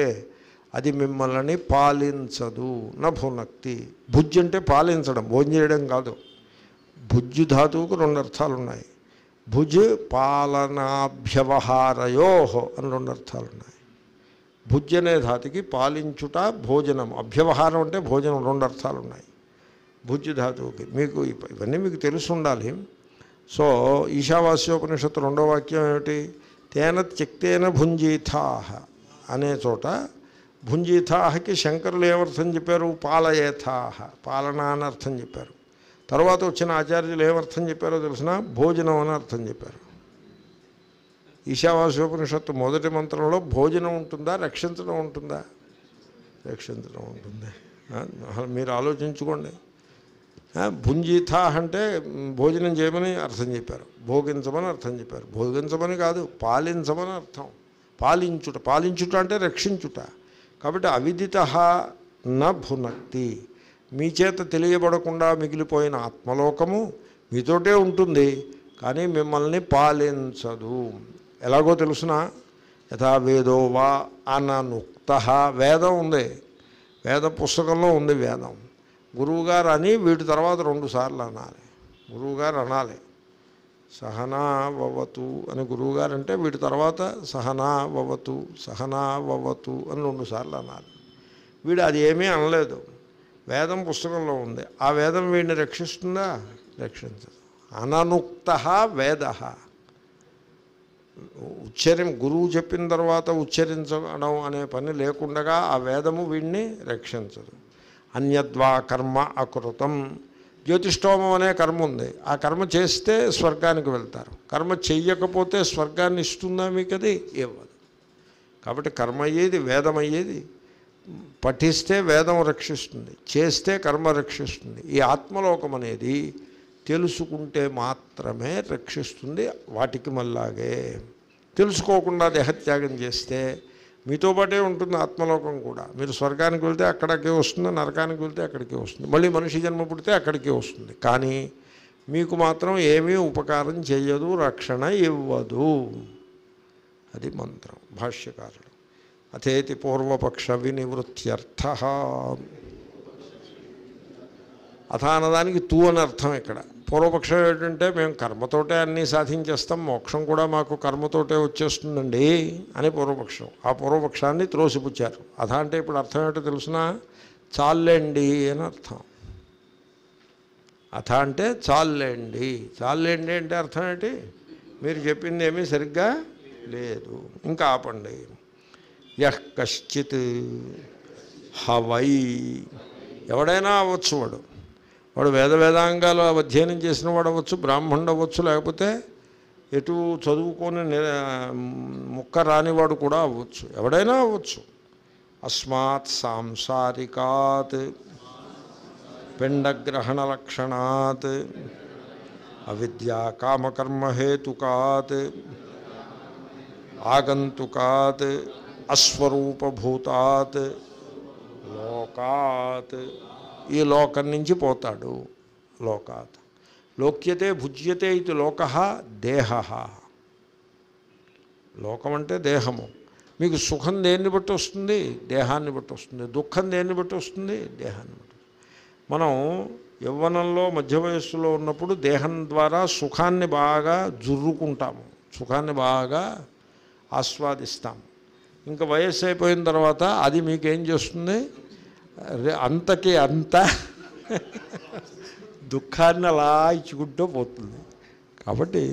అది మిమ్మల్ని పాలించదు నభునక్తి భుజ్ అంటే పాలించడం భోజనం చేయడం కాదు భుజ్జు ధాతువుకు రెండు అర్థాలు ఉన్నాయి భుజ్ పాలనాభ్యవహారయోహో అని రెండు అర్థాలు ఉన్నాయి భుజ్ అనే ధాతికి పాలించుట భోజనం అభ్యవహారం అంటే భోజనం రెండు అర్థాలు ఉన్నాయి భుజ్ ధాతువుకి మీకు ఇవన్నీ మీకు తెలిసి ఉండాలి సో ఈశావాస్యోపనిషత్తు రెండో వాక్యం ఏమిటి తేన త్యక్తేన భుంజీథాహ అనే చోట భుంజీథాహకి శంకరులు ఏమర్థం చెప్పారు పాలయేథాహ పాలన అని అర్థం చెప్పారు తర్వాత వచ్చిన ఆచార్యులు ఏమర్థం చెప్పారో తెలిసిన భోజనం అని అర్థం చెప్పారు ఈశావాసోపనిషత్తు మొదటి మంత్రంలో భోజనం ఉంటుందా రక్షించడం ఉంటుందా రక్షించడం ఉంటుంది మీరు ఆలోచించుకోండి భుంజీథా అంటే భోజనం చేయమని అర్థం చెప్పారు భోగించమని అర్థం చెప్పారు భోగించమని కాదు పాలించమని అర్థం పాలించుట పాలించుట అంటే రక్షించుట కాబట్టి అవిదిత నభునక్తి భునక్తి మీ చేత తెలియబడకుండా మిగిలిపోయిన ఆత్మలోకము మీతోటే ఉంటుంది కానీ మిమ్మల్ని పాలించదు ఎలాగో తెలుసిన యథా వేదో వా అననుక్త వేదం ఉంది వేద పుస్తకంలో ఉంది వేదం గురువుగారు అని వీటి తర్వాత రెండుసార్లు అనాలి గురువుగారు అనాలి సహనా అని గురువుగారు అంటే వీటి తర్వాత సహనా వవతు సహనా అని రెండుసార్లు అన్నారు వీడు అది ఏమీ అనలేదు వేదం పుస్తకంలో ఉంది ఆ వేదం వీడిని రక్షిస్తుందా రక్షించదు అననుక్త వేద ఉచ్చరిం గురువు చెప్పిన తర్వాత ఉచ్చరించడం అనే పని లేకుండగా ఆ వేదము వీడిని రక్షించదు అన్యద్వా కర్మ అకృతం జ్యోతిష్టోమం అనే కర్మ ఉంది ఆ కర్మ చేస్తే స్వర్గానికి వెళ్తారు కర్మ చెయ్యకపోతే స్వర్గాన్ని ఇస్తుందా మీకు అది ఇవ్వదు కాబట్టి కర్మ అయ్యేది వేదం అయ్యేది పఠిస్తే వేదం రక్షిస్తుంది చేస్తే కర్మ రక్షిస్తుంది ఈ ఆత్మలోకం అనేది తెలుసుకుంటే మాత్రమే రక్షిస్తుంది వాటికి మళ్ళాగే తెలుసుకోకుండా దేహత్యాగం చేస్తే మీతో పాటే ఉంటుంది ఆత్మలోకం కూడా మీరు స్వర్గానికి వెళ్తే అక్కడికే వస్తుంది నరకానికి వెళ్తే అక్కడికే వస్తుంది మళ్ళీ మనిషి జన్మ పుడితే అక్కడికే వస్తుంది కానీ మీకు మాత్రం ఏమీ ఉపకారం చేయదు రక్షణ ఇవ్వదు అది మంత్రం భాష్యకారుడు అథేతి పూర్వపక్ష వినివృత్త్యర్థ అథానదానికి తూ అని అర్థం ఇక్కడ పూర్వపక్షం ఏంటంటే మేము కర్మతోటే అన్నీ సాధించేస్తాం మోక్షం కూడా మాకు కర్మతోటే వచ్చేస్తుందండి అని పూర్వపక్షం ఆ పూర్వపక్షాన్ని త్రోసిపుచ్చారు అథా అంటే ఇప్పుడు అర్థం ఏంటో తెలుసిన చాలండి అని అర్థం అథ అంటే చాలండి చాలండి అంటే అర్థం ఏంటి మీరు చెప్పింది ఏమీ సరిగ్గా లేదు ఇంకా ఆపండి యహ్ కశ్చిత్ హవై ఎవడైనా అవ్వచ్చు వాడు వడ వేద వేదాంగాలు అధ్యయనం చేసిన వడవచ్చు బ్రహ్మండ వొచ్చు లేకపోతే ఎటు చదువుకునే ముక్క రాని వాడు కూడా వొచ్చు ఎవరైనా వొచ్చు అస్మాత్ సాంసారి కాత్ పంద గ్రహణ లక్షణాత్ అవిద్యా కామ కర్మ హేతు కాత్ ఆగంతూ కాత్ అస్వరూప భూతాత్ లోకాత్ ఈ లోకం నుంచి పోతాడు లోకాత్ లోక్యతే భుజ్యతే ఇది లోక దేహ లోకం అంటే దేహము మీకు సుఖం దేన్ని బట్టి వస్తుంది దేహాన్ని బట్టి వస్తుంది దుఃఖం దేన్ని బట్టి వస్తుంది దేహాన్ని బట్టి మనం యవ్వనంలో మధ్య వయస్సులో ఉన్నప్పుడు దేహం ద్వారా సుఖాన్ని బాగా జుర్రుకుంటాము సుఖాన్ని బాగా ఆస్వాదిస్తాం ఇంకా వయస్సు అయిపోయిన తర్వాత అది మీకేం చేస్తుంది అంతకి అంత దుఃఖాన్ని అలా ఇచ్చుకుంటూ పోతుంది కాబట్టి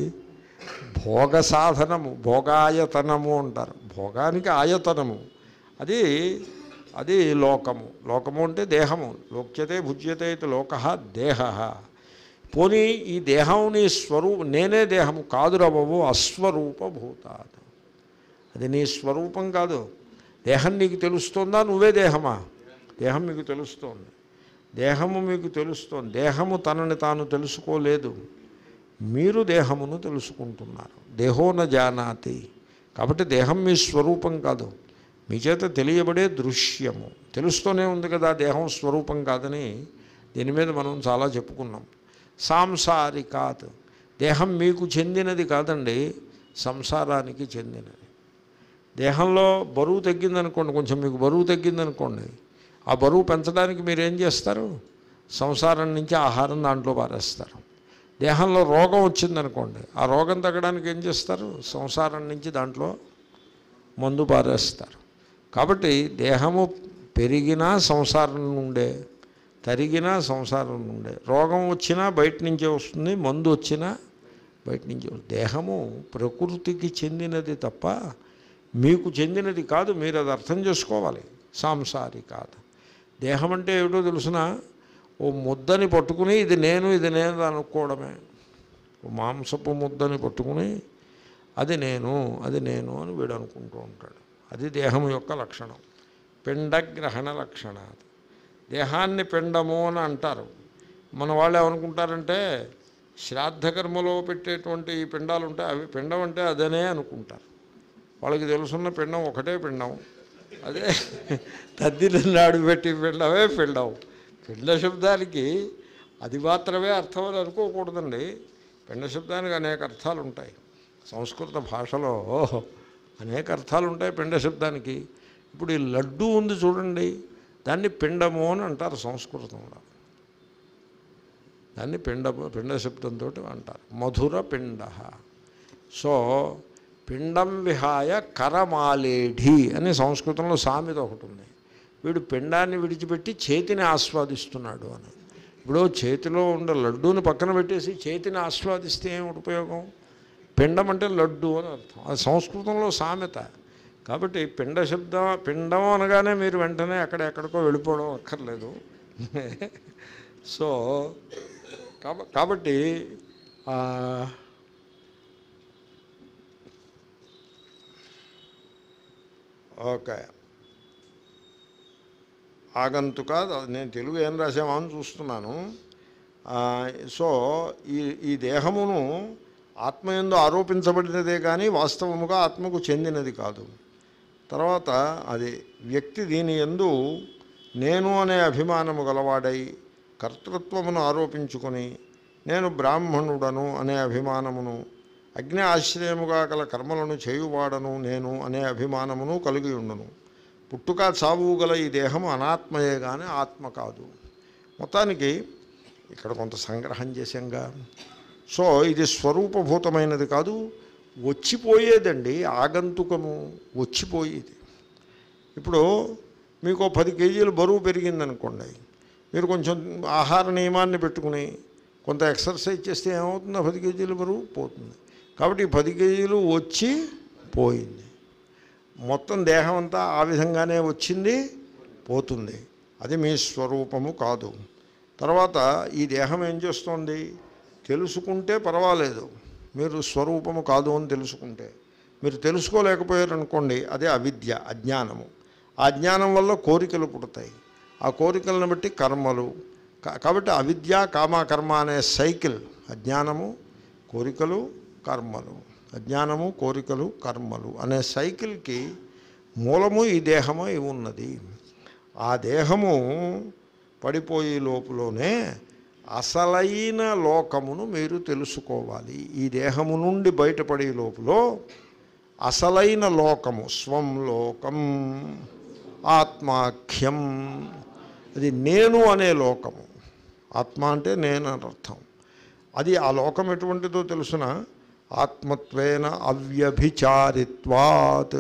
భోగ సాధనము భోగాయతనము అంటారు భోగానికి ఆయతనము అది అది లోకము లోకము అంటే దేహము లోక్యతే భుజ్యతే ఇది లోక దేహ పోనీ ఈ దేహం నీ నేనే దేహము కాదు బాబు అస్వరూపభూతాను అది నీ స్వరూపం కాదు దేహం నీకు తెలుస్తుందా నువ్వే దేహమా దేహం మీకు తెలుస్తోంది దేహము మీకు తెలుస్తోంది దేహము తనని తాను తెలుసుకోలేదు మీరు దేహమును తెలుసుకుంటున్నారు దేహోన జానాతి కాబట్టి దేహం మీ స్వరూపం కాదు మీ చేత తెలియబడే దృశ్యము తెలుస్తూనే ఉంది కదా దేహం స్వరూపం కాదని దీని మీద మనం చాలా చెప్పుకున్నాం సాంసారికాత్ దేహం మీకు చెందినది కాదండి సంసారానికి చెందినది దేహంలో బరువు తగ్గిందనుకోండి కొంచెం మీకు బరువు తగ్గిందనుకోండి ఆ బరువు పెంచడానికి మీరు ఏం చేస్తారు సంసారం నుంచి ఆహారం దాంట్లో పారేస్తారు దేహంలో రోగం వచ్చిందనుకోండి ఆ రోగం తగ్గడానికి ఏం చేస్తారు సంసారం నుంచి దాంట్లో మందు పారేస్తారు కాబట్టి దేహము పెరిగినా సంసారం నుండే తరిగినా సంసారం నుండే రోగం వచ్చినా బయట నుంచే వస్తుంది మందు వచ్చినా బయట నుంచి దేహము ప్రకృతికి చెందినది తప్ప మీకు చెందినది కాదు మీరు అది అర్థం చేసుకోవాలి సాంసారి కాదు దేహం అంటే ఏమిటో తెలుసిన ఓ ముద్దని పట్టుకుని ఇది నేను ఇది నేను అనుకోవడమే మాంసపు ముద్దని పట్టుకుని అది నేను అది నేను అని వీడు అనుకుంటూ ఉంటాడు అది దేహం యొక్క లక్షణం పిండగ్రహణ లక్షణ దేహాన్ని పిండము అని అంటారు మన వాళ్ళు ఏమనుకుంటారంటే శ్రాద్ధకర్మలో పెట్టేటువంటి ఈ పిండాలు ఉంటాయి అవి పిండం అంటే అదనే అనుకుంటారు వాళ్ళకి తెలుసున్న పిండం ఒకటే పిండం అదే తద్దిని నాడు పెట్టి పెళ్ళవే పెళ్ళవు పెళ్ళ శబ్దానికి అది మాత్రమే అర్థం అని అనుకోకూడదండి పెళ్ళ శబ్దానికి అనేక అర్థాలు ఉంటాయి సంస్కృత భాషలో అనేక అర్థాలు ఉంటాయి పిండ శబ్దానికి ఇప్పుడు ఈ లడ్డు ఉంది చూడండి దాన్ని పిండము అని అంటారు సంస్కృతంలో దాన్ని పిండము పిండ శబ్దంతో అంటారు మధుర పిండ సో పిండం విహాయ కరమాలేఢి అని సంస్కృతంలో సామెత ఒకటి ఉంది వీడు పిండాన్ని విడిచిపెట్టి చేతిని ఆస్వాదిస్తున్నాడు అని ఇప్పుడు చేతిలో ఉండే లడ్డూని పక్కన పెట్టేసి చేతిని ఆస్వాదిస్తే ఏమి ఉపయోగం పిండం అంటే లడ్డు అని అర్థం అది సంస్కృతంలో సామెత కాబట్టి పిండ శబ్దం పిండం అనగానే మీరు వెంటనే అక్కడ ఎక్కడికో వెళ్ళిపోవడం అక్కర్లేదు సో కాబట్టి ఓకే ఆగంతుక నేను తెలుగు ఏం రాసామా అని చూస్తున్నాను సో ఈ ఈ దేహమును ఆత్మయందు ఆరోపించబడినదే కానీ వాస్తవముగా ఆత్మకు చెందినది కాదు తర్వాత అది వ్యక్తి దీని ఎందు నేను అనే అభిమానము గలవాడై కర్తృత్వమును ఆరోపించుకొని నేను బ్రాహ్మణుడను అనే అభిమానమును అగ్ని ఆశ్రయముగా గల కర్మలను చేయువాడను నేను అనే అభిమానమును కలిగి ఉండను పుట్టుక చావు గల ఈ దేహము అనాత్మయే కానీ ఆత్మ కాదు మొత్తానికి ఇక్కడ కొంత సంగ్రహం చేశాంగా సో ఇది స్వరూపభూతమైనది కాదు వచ్చిపోయేదండి ఆగంతుకము వచ్చిపోయేది ఇప్పుడు మీకు పది కేజీలు బరువు పెరిగిందనుకోండి మీరు కొంచెం ఆహార నియమాన్ని పెట్టుకుని కొంత ఎక్సర్సైజ్ చేస్తే ఏమవుతుందో పది కేజీలు బరువు పోతుంది కాబట్టి ఈ పది కేజీలు వచ్చి పోయింది మొత్తం దేహం అంతా ఆ విధంగానే వచ్చింది పోతుంది అది మీ స్వరూపము కాదు తర్వాత ఈ దేహం ఏం చేస్తోంది తెలుసుకుంటే పర్వాలేదు మీరు స్వరూపము కాదు అని తెలుసుకుంటే మీరు తెలుసుకోలేకపోయారనుకోండి అదే అవిద్య అజ్ఞానము ఆ జ్ఞానం వల్ల కోరికలు పుడతాయి ఆ కోరికలను బట్టి కర్మలు కాబట్టి అవిద్య కామ కర్మ అనే సైకిల్ అజ్ఞానము కోరికలు కర్మలు అజ్ఞానము కోరికలు కర్మలు అనే సైకిల్కి మూలము ఈ దేహము ఇవి ఉన్నది ఆ దేహము పడిపోయే లోపులోనే అసలైన లోకమును మీరు తెలుసుకోవాలి ఈ దేహము నుండి బయటపడే లోపల అసలైన లోకము స్వం లోకం ఆత్మాఖ్యం అది నేను అనే లోకము ఆత్మ అంటే నేను అని అర్థం అది ఆ లోకం ఎటువంటిదో తెలుసునా ఆత్మత్వేన అవ్యభిచారిత్వాత్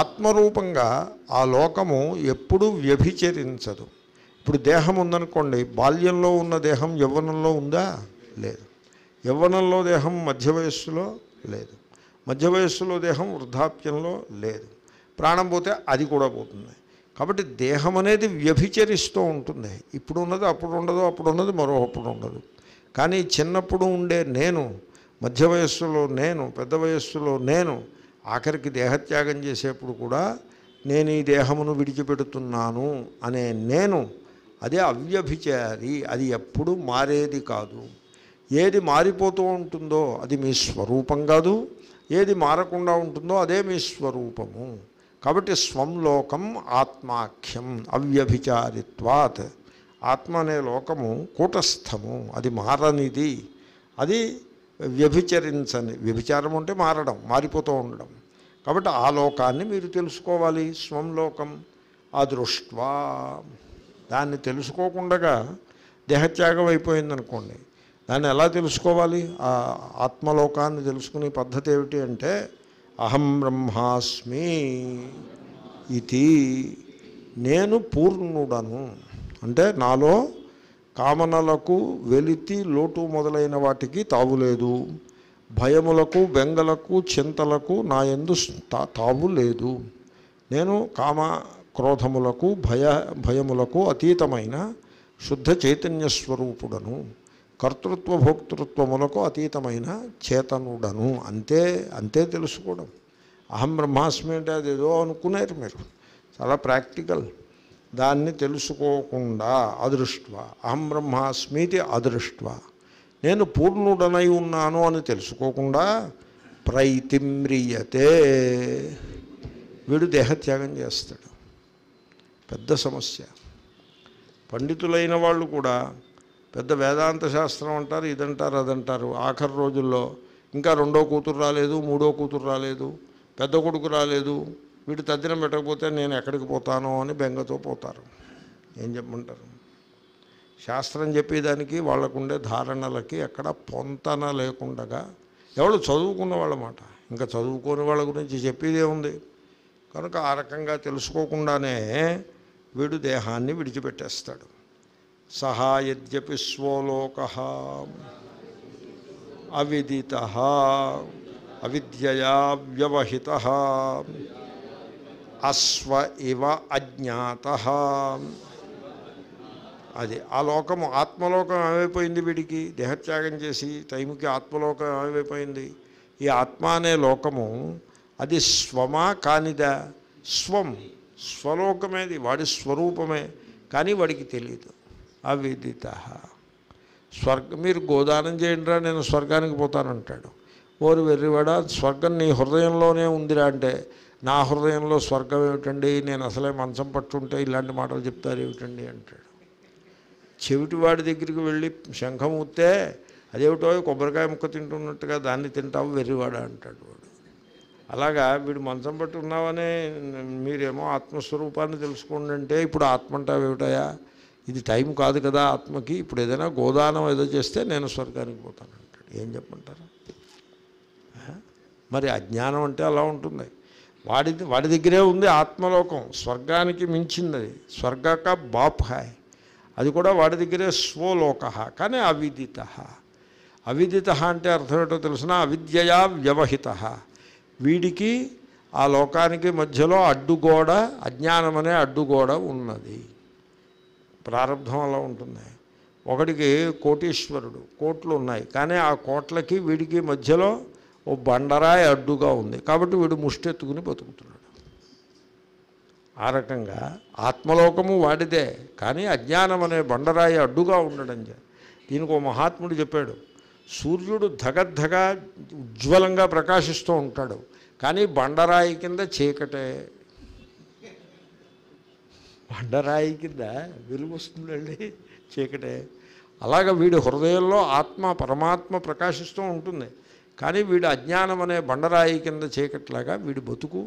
ఆత్మరూపంగా ఆ లోకము ఎప్పుడూ వ్యభిచరించదు ఇప్పుడు దేహం ఉందనుకోండి బాల్యంలో ఉన్న దేహం యవ్వనంలో ఉందా లేదు యవ్వనంలో దేహం మధ్య వయస్సులో లేదు మధ్య వయస్సులో దేహం వృద్ధాప్యంలో లేదు ప్రాణం పోతే అది కూడా పోతుంది కాబట్టి దేహం అనేది వ్యభిచరిస్తూ ఉంటుంది ఇప్పుడు ఉన్నది అప్పుడు ఉండదు అప్పుడు ఉన్నది మరో అప్పుడు ఉండదు కానీ చిన్నప్పుడు ఉండే నేను మధ్య వయస్సులో నేను పెద్ద వయస్సులో నేను ఆఖరికి దేహత్యాగం చేసేప్పుడు కూడా నేను ఈ దేహమును విడిచిపెడుతున్నాను అనే నేను అదే అవ్యభిచారి అది ఎప్పుడు మారేది కాదు ఏది మారిపోతూ ఉంటుందో అది మీ స్వరూపం కాదు ఏది మారకుండా ఉంటుందో అదే మీ స్వరూపము కాబట్టి స్వంలోకం ఆత్మాఖ్యం అవ్యభిచారిత్వాత్ ఆత్మ అనే లోకము కూటస్థము అది మారనిది అది వ్యభిచరించని వ్యభిచారం అంటే మారడం మారిపోతూ ఉండడం కాబట్టి ఆ లోకాన్ని మీరు తెలుసుకోవాలి స్వంలోకం ఆ దృష్ట్వా దాన్ని తెలుసుకోకుండా దేహత్యాగం అయిపోయిందనుకోండి దాన్ని ఎలా తెలుసుకోవాలి ఆ ఆత్మలోకాన్ని తెలుసుకునే పద్ధతి ఏమిటి అంటే అహం బ్రహ్మాస్మి ఇది నేను పూర్ణుడను అంటే నాలో కామనలకు వెలితి లోటు మొదలైన వాటికి తావులేదు భయములకు బెంగలకు చింతలకు నా ఎందు తావు లేదు నేను కామ క్రోధములకు భయ భయములకు అతీతమైన శుద్ధ చైతన్య స్వరూపుడను కర్తృత్వ భోక్తృత్వములకు అతీతమైన చేతనుడను అంతే అంతే తెలుసుకోవడం అహం బ్రహ్మాస్మి అంటే అదేదో అనుకున్నారు మీరు చాలా ప్రాక్టికల్ దాన్ని తెలుసుకోకుండా అదృష్టవ అహం బ్రహ్మాస్మితి అదృష్టవ నేను పూర్ణుడనై ఉన్నాను అని తెలుసుకోకుండా ప్రైతిమ్రియతే వీడు దేహత్యాగం చేస్తాడు పెద్ద సమస్య పండితులైన వాళ్ళు కూడా పెద్ద వేదాంత శాస్త్రం అంటారు ఇదంటారు అదంటారు ఆఖరి రోజుల్లో ఇంకా రెండో కూతురు రాలేదు మూడో కూతురు రాలేదు పెద్ద కొడుకు రాలేదు వీడు తద్దినం పెట్టకపోతే నేను ఎక్కడికి పోతానో అని బెంగతో పోతారు ఏం చెప్పమంటారు శాస్త్రం చెప్పేదానికి వాళ్ళకుండే ధారణలకి ఎక్కడ పొంతన లేకుండగా ఎవరు చదువుకున్న వాళ్ళ మాట ఇంకా చదువుకోని వాళ్ళ గురించి చెప్పేదే ఉంది కనుక ఆ రకంగా తెలుసుకోకుండానే వీడు దేహాన్ని విడిచిపెట్టేస్తాడు సహాయ్యపి స్వలోక అవిదిత అవిద్యయా వ్యవహిత అశ్వ ఇవ అజ్ఞాత అది ఆ లోకము ఆత్మలోకం ఏమైపోయింది వీడికి దేహత్యాగం చేసి టైంకి ఆత్మలోకం ఏమైపోయింది ఈ ఆత్మ అనే లోకము అది స్వమా కానిదా స్వం స్వలోకమేది వాడి స్వరూపమే కానీ వాడికి తెలియదు అవిదిత స్వర్గ మీరు గోదానం చేయండిరా నేను స్వర్గానికి పోతానంటాడు ఓరు వెర్రివాడ స్వర్గం నీ హృదయంలోనే ఉందిరా అంటే నా హృదయంలో స్వర్గం ఏమిటండి నేను అసలే మంచం పట్టుంటే ఇలాంటి మాటలు చెప్తారు ఏమిటండి అంటాడు చెవిటివాడి దగ్గరికి వెళ్ళి శంఖం ఊతే అదేమిటో కొబ్బరికాయ ముక్క తింటున్నట్టుగా దాన్ని తింటావు వెర్రివాడా అంటాడు వాడు అలాగా వీడు మంచం పట్టుకున్నావనే మీరేమో ఆత్మస్వరూపాన్ని తెలుసుకోండి అంటే ఇప్పుడు ఆత్మ అంటావు ఇది టైం కాదు కదా ఆత్మకి ఇప్పుడు ఏదైనా గోదానం ఏదో చేస్తే నేను స్వర్గానికి పోతాను అంటాడు ఏం చెప్పంటారు మరి అజ్ఞానం అంటే అలా ఉంటుంది వాడి వాడి దగ్గరే ఉంది ఆత్మలోకం స్వర్గానికి మించింది అది స్వర్గక బాప్ హాయ్ అది కూడా వాడి దగ్గరే స్వలోక కానీ అవిదిత అవిదిత అంటే అర్థం ఏంటో తెలిసిన అవిద్యయ వ్యవహిత వీడికి ఆ లోకానికి మధ్యలో అడ్డుగోడ అజ్ఞానం అనే అడ్డుగోడ ఉన్నది ప్రారంభం అలా ఉంటుంది ఒకడికి కోటీశ్వరుడు కోట్లు ఉన్నాయి కానీ ఆ కోట్లకి వీడికి మధ్యలో ఓ బండరాయి అడ్డుగా ఉంది కాబట్టి వీడు ముష్టెత్తుకుని బతుకుతున్నాడు ఆ రకంగా ఆత్మలోకము వాడిదే కానీ అజ్ఞానం అనే బండరాయి అడ్డుగా ఉండడం దీనికి ఓ మహాత్ముడు చెప్పాడు సూర్యుడు ధగద్ధగ ఉజ్వలంగా ప్రకాశిస్తూ ఉంటాడు కానీ బండరాయి కింద చీకటే బండరాయి కింద వెలుగు వస్తుందండి చీకటే అలాగ వీడి హృదయంలో ఆత్మ పరమాత్మ ప్రకాశిస్తూ ఉంటుంది కానీ వీడు అజ్ఞానం అనే బండరాయి కింద చీకట్లాగా వీడి బతుకు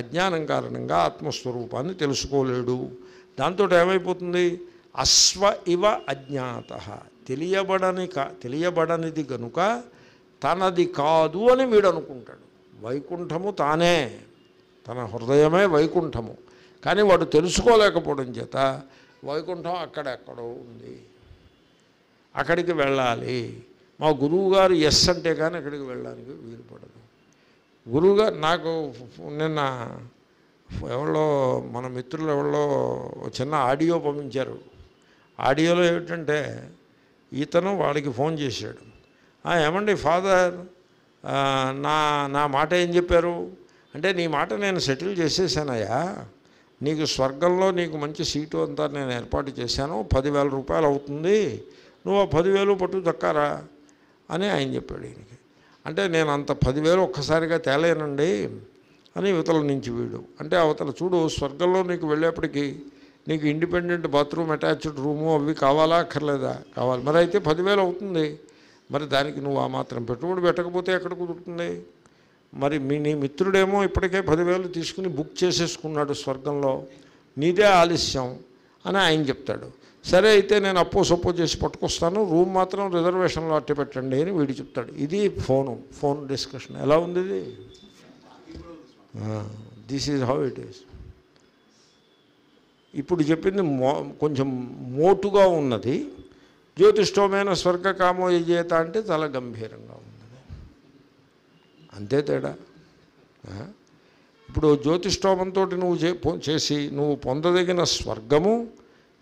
అజ్ఞానం కారణంగా ఆత్మస్వరూపాన్ని తెలుసుకోలేడు దాంతో ఏమైపోతుంది అశ్వ ఇవ అజ్ఞాత తెలియబడని కా తెలియబడనిది గనుక తనది కాదు అని వీడు అనుకుంటాడు వైకుంఠము తానే తన హృదయమే వైకుంఠము కానీ వాడు తెలుసుకోలేకపోవడం చేత వైకుంఠం అక్కడెక్కడో ఉంది అక్కడికి వెళ్ళాలి మా గురువు గారు ఎస్ అంటే కానీ అక్కడికి వెళ్ళడానికి వీలు పడదు గురువుగారు నాకు నిన్న ఎవరో మన మిత్రులు ఎవరో చిన్న ఆడియో పంపించారు ఆడియోలో ఏమిటంటే ఈతను వాడికి ఫోన్ చేశాడు ఏమండి ఫాదర్ నా నా మాట ఏం చెప్పారు అంటే నీ మాట నేను సెటిల్ చేసేసానయ్యా నీకు స్వర్గంలో నీకు మంచి సీటు అంతా నేను ఏర్పాటు చేశాను పదివేల రూపాయలు అవుతుంది నువ్వు ఆ పదివేలు పట్టు దక్కారా అని ఆయన చెప్పాడు ఈయనకి అంటే నేను అంత పదివేలు ఒక్కసారిగా తేలేనండి అని యువతల నుంచి వీడు అంటే అవతల చూడు స్వర్గంలో నీకు వెళ్ళేప్పటికీ నీకు ఇండిపెండెంట్ బాత్రూమ్ అటాచ్డ్ రూము అవి కావాలా అక్కర్లేదా కావాలి మరి అయితే పదివేలు అవుతుంది మరి దానికి నువ్వు ఆ మాత్రం పెట్టుబడి పెట్టకపోతే ఎక్కడ కుదురుతుంది మరి మీ నీ మిత్రుడేమో ఇప్పటికే పదివేలు తీసుకుని బుక్ చేసేసుకున్నాడు స్వర్గంలో నీదే ఆలస్యం అని ఆయన చెప్తాడు సరే అయితే నేను అప్పు సప్పో చేసి పట్టుకొస్తాను రూమ్ మాత్రం రిజర్వేషన్లో అట్టి పెట్టండి అని వీడు చెప్తాడు ఇది ఫోను ఫోన్ డిస్కషన్ ఎలా ఉంది ఇది this is how it is ఇప్పుడు చెప్పింది మో కొంచెం మోటుగా ఉన్నది జ్యోతిష్టమైన స్వర్గకామో యజేత అంటే చాలా గంభీరంగా ఉన్నది అంతే తేడా ఇప్పుడు జ్యోతిష్టోమంతో నువ్వు చేసి నువ్వు పొందదగిన స్వర్గము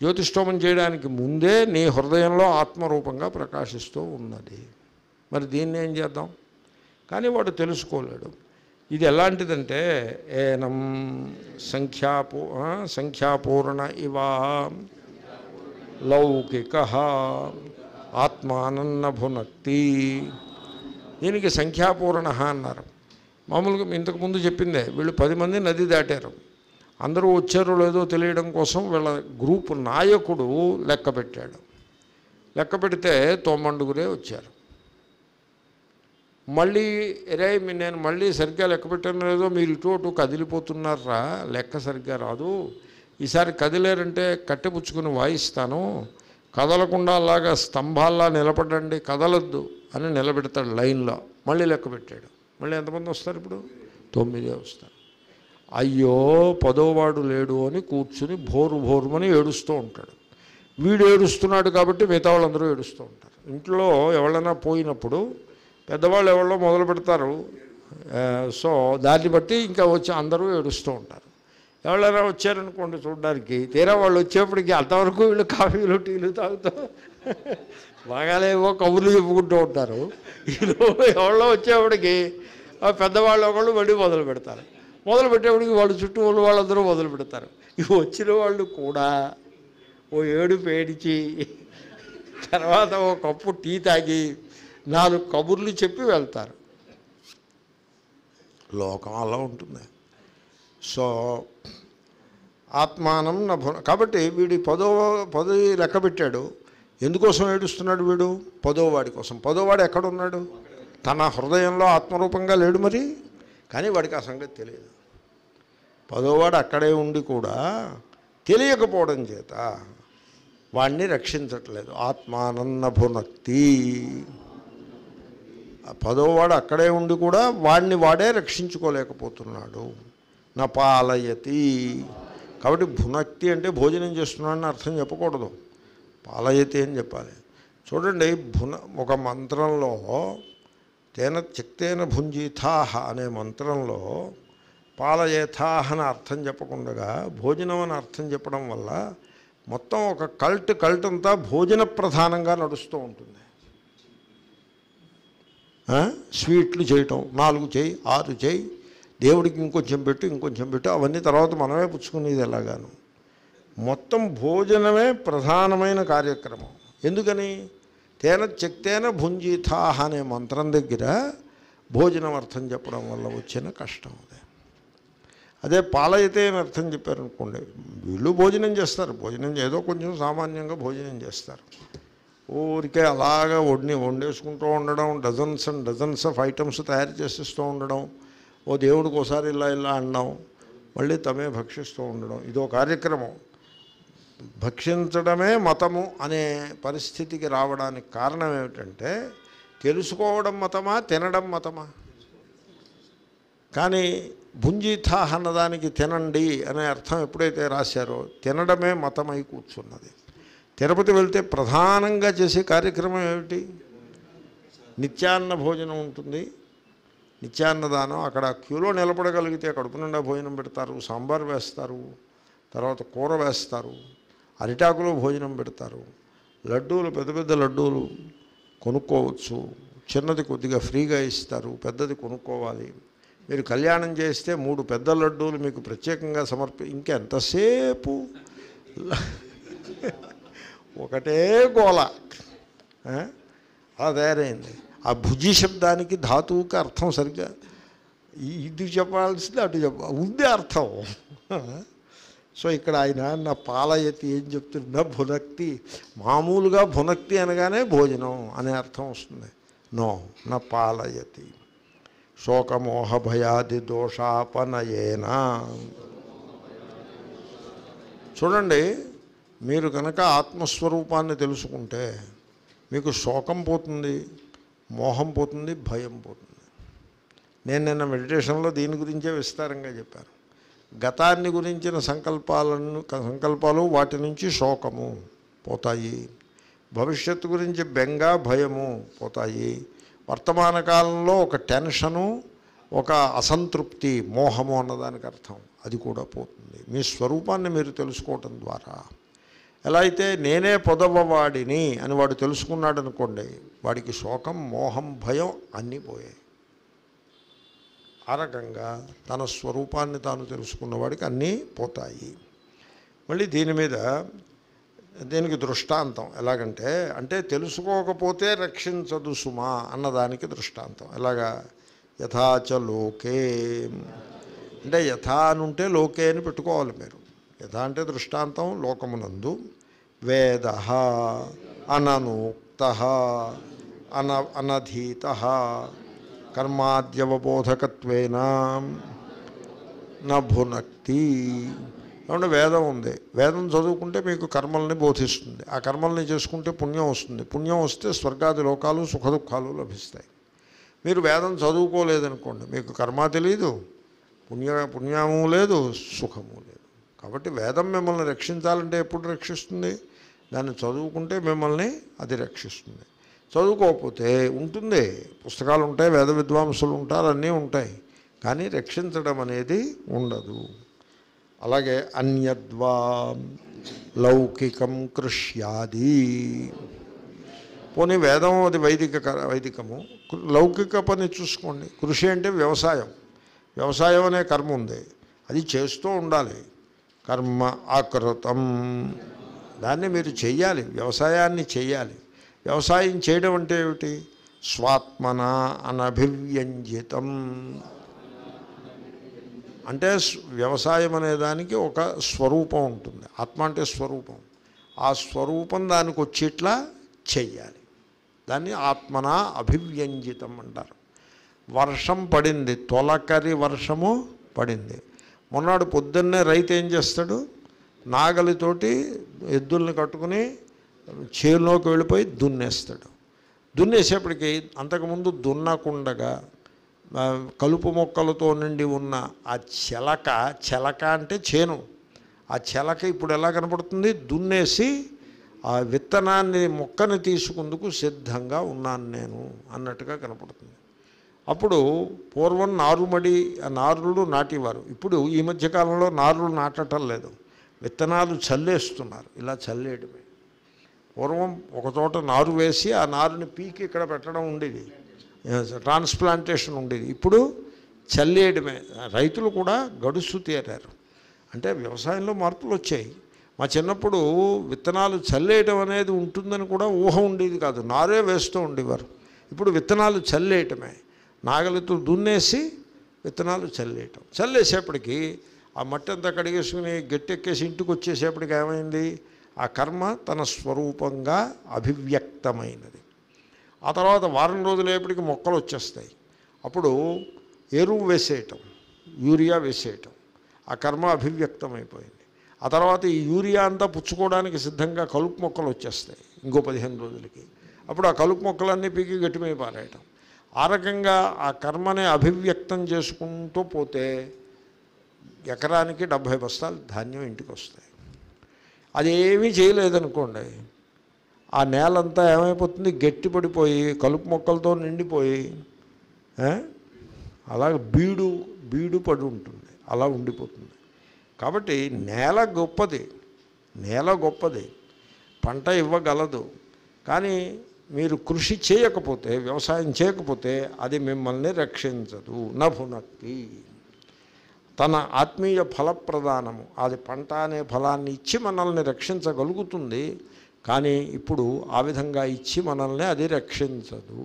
జ్యోతిష్టోమం చేయడానికి ముందే నీ హృదయంలో ఆత్మరూపంగా ప్రకాశిస్తూ ఉన్నది మరి దీన్ని ఏం చేద్దాం కానీ వాడు తెలుసుకోలేడు ఇది ఎలాంటిదంటే ఏనం సంఖ్యాపూ సంఖ్యాపూర్ణ ఇవ లౌకిక ఆత్మానన్నభునక్తి దీనికి సంఖ్యాపూర్ణ అన్నారు మామూలుగా ఇంతకుముందు చెప్పిందే వీళ్ళు పది మంది నది దాటారు అందరూ వచ్చారో లేదో తెలియడం కోసం వీళ్ళ గ్రూప్ నాయకుడు లెక్క పెట్టాడు లెక్క పెడితే తోమండుగురే వచ్చారు మళ్ళీ రే నేను మళ్ళీ సరిగ్గా లెక్క పెట్టాను లేదో మీరు ఇటు అటు కదిలిపోతున్నారా లెక్క సరిగ్గా రాదు ఈసారి కదిలేరంటే కట్టెపుచ్చుకుని వాయిస్తాను కదలకుండా అలాగా స్తంభాల్లా నిలబడండి కదలద్దు అని నిలబెడతాడు లైన్లో మళ్ళీ లెక్క పెట్టాడు మళ్ళీ ఎంతమంది వస్తారు ఇప్పుడు తొమ్మిదే వస్తారు అయ్యో పదోవాడు లేడు అని కూర్చుని భోరు భోరుమని ఏడుస్తూ ఉంటాడు వీడు ఏడుస్తున్నాడు కాబట్టి మిగతా వాళ్ళందరూ ఏడుస్తూ ఉంటారు ఇంట్లో ఎవరైనా పోయినప్పుడు పెద్దవాళ్ళు ఎవరో మొదలు పెడతారు సో దాన్ని బట్టి ఇంకా వచ్చి అందరూ ఏడుస్తూ ఉంటారు ఎవరైనా వచ్చారనుకోండి చూడడానికి తీరా వాళ్ళు వచ్చేప్పటికి అంతవరకు వీళ్ళు కాఫీలు టీలు తాగుతూ బాగాలేవో కబుర్లు చెప్పుకుంటూ ఉంటారు వీళ్ళు ఎవరో వచ్చేప్పటికి పెద్దవాళ్ళు ఒకళ్ళు మళ్ళీ మొదలు పెడతారు మొదలు పెట్టేవాడికి వాళ్ళు చుట్టూ ఉన్న వాళ్ళందరూ మొదలు పెడతారు ఇవి వచ్చిన వాళ్ళు కూడా ఓ ఏడు పేడిచి తర్వాత ఓ కప్పు టీ తాగి నాలుగు కబుర్లు చెప్పి వెళ్తారు లోకం అలా ఉంటుంది సో ఆత్మానం నా కాబట్టి వీడి పదో పదవి లెక్క పెట్టాడు ఎందుకోసం ఏడుస్తున్నాడు వీడు పదోవాడి కోసం పదోవాడు ఎక్కడున్నాడు తన హృదయంలో ఆత్మరూపంగా లేడు మరి కానీ వాడికి ఆ సంగతి తెలియదు పదోవాడు అక్కడే ఉండి కూడా తెలియకపోవడం చేత వాణ్ణి రక్షించట్లేదు ఆత్మానన్న భునక్తి పదోవాడు అక్కడే ఉండి కూడా వాడిని వాడే రక్షించుకోలేకపోతున్నాడు నా పాలయతి కాబట్టి భునక్తి అంటే భోజనం చేస్తున్నాడని అర్థం చెప్పకూడదు పాలయతి అని చెప్పాలి చూడండి భున ఒక మంత్రంలో తేన చిక్తేన భుంజీథాహ అనే మంత్రంలో పాలయేథా అర్థం చెప్పకుండా భోజనం అని అర్థం చెప్పడం వల్ల మొత్తం ఒక కల్ట్ కల్ట్ అంతా భోజన ప్రధానంగా నడుస్తూ ఉంటుంది స్వీట్లు చేయటం నాలుగు చేయి ఆరు చేయి దేవుడికి ఇంకొంచెం పెట్టు ఇంకొంచెం పెట్టు అవన్నీ తర్వాత మనమే పుచ్చుకునేది ఎలాగాను మొత్తం భోజనమే ప్రధానమైన కార్యక్రమం ఎందుకని తేన చెక్తేన భుంజీథాహ అనే మంత్రం దగ్గర భోజనం అర్థం చెప్పడం వల్ల వచ్చిన కష్టం అదే పాలైతే అని అర్థం చెప్పారు అనుకోండి వీళ్ళు భోజనం చేస్తారు భోజనం ఏదో కొంచెం సామాన్యంగా భోజనం చేస్తారు ఊరికే అలాగా వండి వండేసుకుంటూ ఉండడం dozens and dozens of items తయారు చేసేస్తూ ఉండడం ఓ దేవుడికి ఒకసారి ఇలా ఇలా అనడం మళ్ళీ తమే భక్షిస్తూ ఉండడం ఇదో కార్యక్రమం భక్షించడమే మతము అనే పరిస్థితికి రావడానికి కారణం ఏమిటంటే తెలుసుకోవడం మతమా తినడం మతమా కానీ భుంజీథా అన్నదానికి తినండి అనే అర్థం ఎప్పుడైతే రాశారో తినడమే మతమై కూర్చున్నది తిరుపతి వెళ్తే ప్రధానంగా చేసే కార్యక్రమం ఏమిటి నిత్యాన్న భోజనం ఉంటుంది నిత్యాన్నదానం అక్కడ క్యూలో నిలబడగలిగితే కడుపు నిండా భోజనం పెడతారు సాంబార్ వేస్తారు తర్వాత కూర వేస్తారు అరిటాకులో భోజనం పెడతారు లడ్డూలు పెద్ద పెద్ద లడ్డూలు కొనుక్కోవచ్చు చిన్నది కొద్దిగా ఫ్రీగా ఇస్తారు పెద్దది కొనుక్కోవాలి మీరు కళ్యాణం చేస్తే మూడు పెద్ద లడ్డూలు మీకు ప్రత్యేకంగా సమర్పి ఇంకెంతసేపు ఒకటే గోళ అలా తయారైంది ఆ భుజి శబ్దానికి ధాతువుకి అర్థం సరిగ్గా ఇది చెప్పాల్సింది అటు చెప్ప ఉంది అర్థం సో ఇక్కడ ఆయన నా పాలయతి ఏం నా భునక్తి మామూలుగా భునక్తి అనగానే భోజనం అనే అర్థం వస్తుంది నో నా పాలయతి శోకమోహభయాది దోషాపనయేన చూడండి మీరు కనుక ఆత్మస్వరూపాన్ని తెలుసుకుంటే మీకు శోకం పోతుంది మోహం పోతుంది భయం పోతుంది నేను నిన్న మెడిటేషన్లో దీని గురించే విస్తారంగా చెప్పాను గతాన్ని గురించిన సంకల్పాలను సంకల్పాలు వాటి నుంచి శోకము పోతాయి భవిష్యత్తు గురించి బెంగ భయము పోతాయి వర్తమాన కాలంలో ఒక టెన్షను ఒక అసంతృప్తి మోహము అన్నదానికి అర్థం అది కూడా పోతుంది మీ స్వరూపాన్ని మీరు తెలుసుకోవటం ద్వారా ఎలా అయితే నేనే పొదవవాడిని అని వాడు తెలుసుకున్నాడు అనుకోండి వాడికి శోకం మోహం భయం అన్నీ పోయాయి ఆ రకంగా తన స్వరూపాన్ని తాను తెలుసుకున్నవాడికి అన్నీ పోతాయి మళ్ళీ దీని మీద దీనికి దృష్టాంతం ఎలాగంటే అంటే తెలుసుకోకపోతే రక్షించదు సుమా అన్నదానికి దృష్టాంతం ఎలాగా యథాచ లోకే అంటే యథా అనుంటే లోకే అని పెట్టుకోవాలి మీరు యథా అంటే దృష్టాంతం లోకమునందు వేద అననూక్త అన అనధీత కర్మాద్యవబోధకత్వేనా నభునక్తి కాబట్టి వేదం ఉంది వేదం చదువుకుంటే మీకు కర్మల్ని బోధిస్తుంది ఆ కర్మల్ని చేసుకుంటే పుణ్యం వస్తుంది పుణ్యం వస్తే స్వర్గాది లోకాలు సుఖదుఖాలు లభిస్తాయి మీరు వేదం చదువుకోలేదనుకోండి మీకు కర్మ తెలీదు పుణ్య పుణ్యము లేదు సుఖము లేదు కాబట్టి వేదం మిమ్మల్ని రక్షించాలంటే ఎప్పుడు రక్షిస్తుంది దాన్ని చదువుకుంటే మిమ్మల్ని అది రక్షిస్తుంది చదువుకోకపోతే ఉంటుంది పుస్తకాలు ఉంటాయి వేద విద్వాంసులు ఉంటారు అన్నీ ఉంటాయి కానీ రక్షించడం అనేది ఉండదు అలాగే అన్యద్వా లౌకికం కృష్యాది పోనీ వేదం అది వైదిక వైదికము లౌకిక పని చూసుకోండి కృషి అంటే వ్యవసాయం వ్యవసాయం అనే కర్మ ఉంది అది చేస్తూ ఉండాలి కర్మ ఆకృతం దాన్ని మీరు చెయ్యాలి వ్యవసాయాన్ని చెయ్యాలి వ్యవసాయం చేయడం అంటే ఏమిటి స్వాత్మన అనభివ్యంజితం అంటే వ్యవసాయం అనే దానికి ఒక స్వరూపం ఉంటుంది ఆత్మ అంటే స్వరూపం ఆ స్వరూపం దానికి వచ్చేట్లా చెయ్యాలి దాన్ని ఆత్మన అభివ్యంజితం అంటారు వర్షం పడింది తొలకరి వర్షము పడింది మొన్నాడు పొద్దున్నే రైతు ఏం చేస్తాడు నాగలితోటి ఎద్దుల్ని కట్టుకుని చేనులోకి వెళ్ళిపోయి దున్నేస్తాడు దున్నేసేపటికి అంతకుముందు దున్నకుండగా కలుపు మొక్కలతో నిండి ఉన్న ఆ చెలక చెలక అంటే చేను ఆ చెలక ఇప్పుడు ఎలా కనపడుతుంది దున్నేసి ఆ విత్తనాన్ని మొక్కని తీసుకుందుకు సిద్ధంగా ఉన్నాను నేను అన్నట్టుగా కనపడుతుంది అప్పుడు పూర్వం నారుమడి నారులు నాటేవారు ఇప్పుడు ఈ మధ్యకాలంలో నారులు నాటటం లేదు విత్తనాలు చల్లేస్తున్నారు ఇలా చల్లేయడమే పూర్వం ఒక చోట నారు వేసి ఆ నారుని పీకి ఇక్కడ పెట్టడం ఉండేది ట్రాన్స్ప్లాంటేషన్ ఉండేది ఇప్పుడు చల్లేయడమే రైతులు కూడా గడుస్తూ తీరారు అంటే వ్యవసాయంలో మార్పులు వచ్చాయి మా చిన్నప్పుడు విత్తనాలు చల్లేయటం అనేది ఉంటుందని కూడా ఊహ ఉండేది కాదు నారే వేస్తూ ఉండేవారు ఇప్పుడు విత్తనాలు చల్లేయటమే నాగలితో దున్నేసి విత్తనాలు చల్లేయటం చల్లేసేపటికి ఆ మట్టి అంతా కడిగేసుకుని గట్టెక్కేసి ఇంటికి వచ్చేసేపటికి ఏమైంది ఆ కర్మ తన స్వరూపంగా అభివ్యక్తమైనది ఆ తర్వాత వారం ఎప్పటికీ మొక్కలు వచ్చేస్తాయి అప్పుడు ఎరువు వేసేయటం యూరియా వేసేయటం ఆ కర్మ అభివ్యక్తమైపోయింది ఆ తర్వాత ఈ యూరియా అంతా పుచ్చుకోవడానికి సిద్ధంగా కలుపు మొక్కలు వచ్చేస్తాయి ఇంకో పదిహేను రోజులకి అప్పుడు ఆ కలుపు మొక్కలన్నీ పీకి గట్టిమే పారేయటం ఆ రకంగా ఆ కర్మని అభివ్యక్తం చేసుకుంటూ పోతే ఎకరానికి డెబ్భై బస్తాలు ధాన్యం ఇంటికి వస్తాయి అదేమీ చేయలేదనుకోండి ఆ నేలంతా ఏమైపోతుంది గట్టి పడిపోయి కలుపు మొక్కలతో నిండిపోయి అలాగే బీడు బీడు పడి ఉంటుంది అలా ఉండిపోతుంది కాబట్టి నేల గొప్పది నేల గొప్పది పంట ఇవ్వగలదు కానీ మీరు కృషి చేయకపోతే వ్యవసాయం చేయకపోతే అది మిమ్మల్ని రక్షించదు నభునక్తి తన ఆత్మీయ ఫలప్రదానము అది పంట అనే ఫలాన్ని ఇచ్చి మనల్ని రక్షించగలుగుతుంది కానీ ఇప్పుడు ఆ విధంగా ఇచ్చి మనల్ని అది రక్షించదు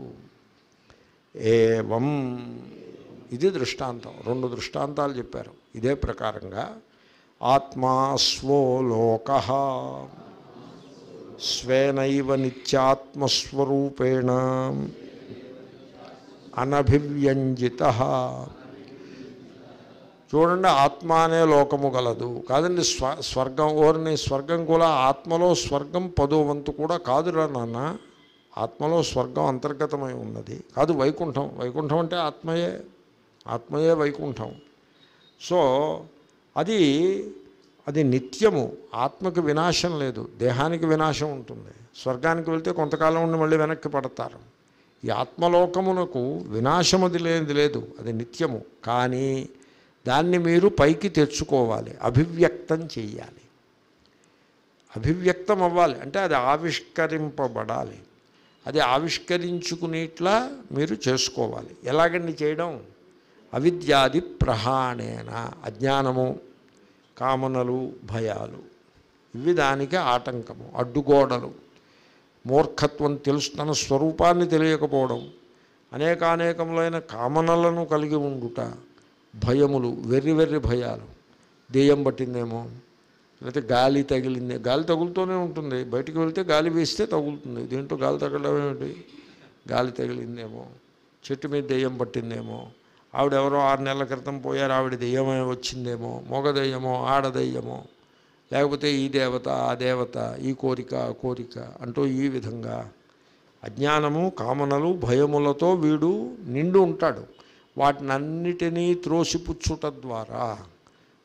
ఏవం ఇది దృష్టాంతం రెండు దృష్టాంతాలు చెప్పారు ఇదే ప్రకారంగా ఆత్మాస్వో లోక స్వేనైవ నిత్యాత్మస్వరూపేణ అనభివ్యంజిత చూడండి ఆత్మ అనే లోకము గలదు కాదండి స్వ స్వర్గం ఓరిని స్వర్గం కూడా ఆత్మలో స్వర్గం పదో వంతు కూడా కాదురా నాన్న ఆత్మలో స్వర్గం అంతర్గతమై ఉన్నది కాదు వైకుంఠం వైకుంఠం అంటే ఆత్మయే ఆత్మయే వైకుంఠం సో అది అది నిత్యము ఆత్మకు వినాశం లేదు దేహానికి వినాశం ఉంటుంది స్వర్గానికి వెళ్తే కొంతకాలం ఉండి మళ్ళీ వెనక్కి పడతారు ఈ ఆత్మలోకమునకు వినాశమది లేనిది లేదు అది నిత్యము కానీ దాన్ని మీరు పైకి తెచ్చుకోవాలి అభివ్యక్తం చేయాలి అభివ్యక్తం అవ్వాలి అంటే అది ఆవిష్కరింపబడాలి అది ఆవిష్కరించుకునేట్లా మీరు చేసుకోవాలి ఎలాగండి చేయడం అవిద్యాది ప్రహాణేన అజ్ఞానము కామనలు భయాలు ఇవి దానికి ఆటంకము అడ్డుగోడలు మూర్ఖత్వం తెలుస్తున్న స్వరూపాన్ని తెలియకపోవడం అనేకానేకములైన కామనలను కలిగి ఉండుట భయములు వెర్రి వెర్రి భయాలు దెయ్యం పట్టిందేమో లేకపోతే గాలి తగిలింది గాలి తగులుతూనే ఉంటుంది బయటికి వెళ్తే గాలి వేస్తే తగులుతుంది దీంట్లో గాలి తగలడం ఏమిటి గాలి తగిలిందేమో చెట్టు మీద దెయ్యం పట్టిందేమో ఆవిడెవరో ఆరు నెలల క్రితం పోయారు ఆవిడ దెయ్యమే వచ్చిందేమో మొగ దెయ్యమో ఆడ దెయ్యమో లేకపోతే ఈ దేవత ఆ దేవత ఈ కోరిక ఆ కోరిక అంటూ ఈ విధంగా అజ్ఞానము కామనలు భయములతో వీడు నిండు ఉంటాడు అన్నిటినీ త్రోసిపుచ్చుట ద్వారా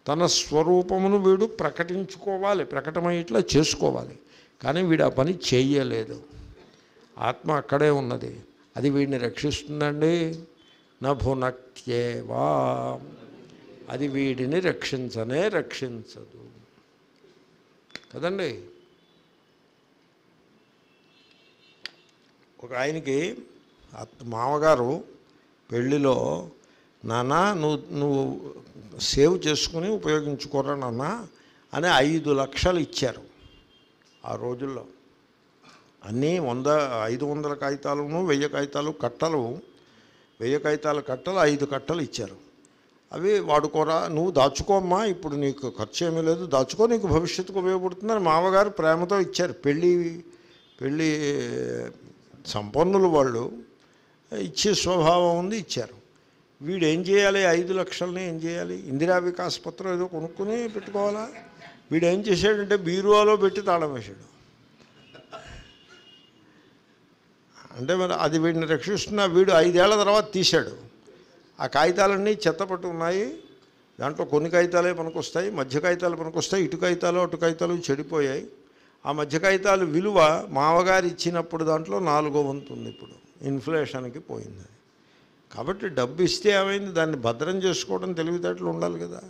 తన స్వరూపమును వీడు ప్రకటించుకోవాలి ప్రకటమయ్యేట్లా చేసుకోవాలి కానీ వీడు ఆ పని చేయలేదు ఆత్మ అక్కడే ఉన్నది అది వీడిని రక్షిస్తుందండి నభునక్యేవా అది వీడిని రక్షించనే రక్షించదు కదండి ఒక ఆయనకి మామగారు పెళ్ళిలో నానా నువ్వు నువ్వు సేవ్ చేసుకుని ఉపయోగించుకోరా నాన్న అని ఐదు లక్షలు ఇచ్చారు ఆ రోజుల్లో అన్నీ వంద ఐదు వందల కాగితాలను వెయ్యి కాగితాలు కట్టలు వెయ్యి కాగితాల కట్టలు ఐదు కట్టలు ఇచ్చారు అవి వాడుకోరా నువ్వు దాచుకోమ్మా ఇప్పుడు నీకు ఖర్చు ఏమీ లేదు దాచుకో నీకు భవిష్యత్తుకు ఉపయోగపడుతుందని మామగారు ప్రేమతో ఇచ్చారు పెళ్ళి పెళ్ళి సంపన్నులు వాళ్ళు ఇచ్చే స్వభావం ఉంది ఇచ్చారు వీడు ఏం చేయాలి ఐదు లక్షలని ఏం చేయాలి ఇందిరా వికాస్ పత్రం ఏదో కొనుక్కుని పెట్టుకోవాలా వీడు ఏం చేశాడంటే బీరువాలో పెట్టి తాళం వేశాడు అంటే మరి అది వీడిని రక్షిస్తున్న వీడు ఐదేళ్ల తర్వాత తీశాడు ఆ కాగితాలన్నీ చెత్త ఉన్నాయి దాంట్లో కొన్ని కాగితాలే పనికొస్తాయి మధ్య కాగితాలు పనికొస్తాయి ఇటు కాగితాలు అటు కాగితాలు చెడిపోయాయి ఆ మధ్య కాగితాలు విలువ మామగారు ఇచ్చినప్పుడు దాంట్లో నాలుగో వంతు ఉంది ఇప్పుడు ఇన్ఫ్లేషన్కి పోయింది కాబట్టి డబ్బు ఇస్తే ఏమైంది దాన్ని భద్రం చేసుకోవడం తెలివితేటలు ఉండాలి కదా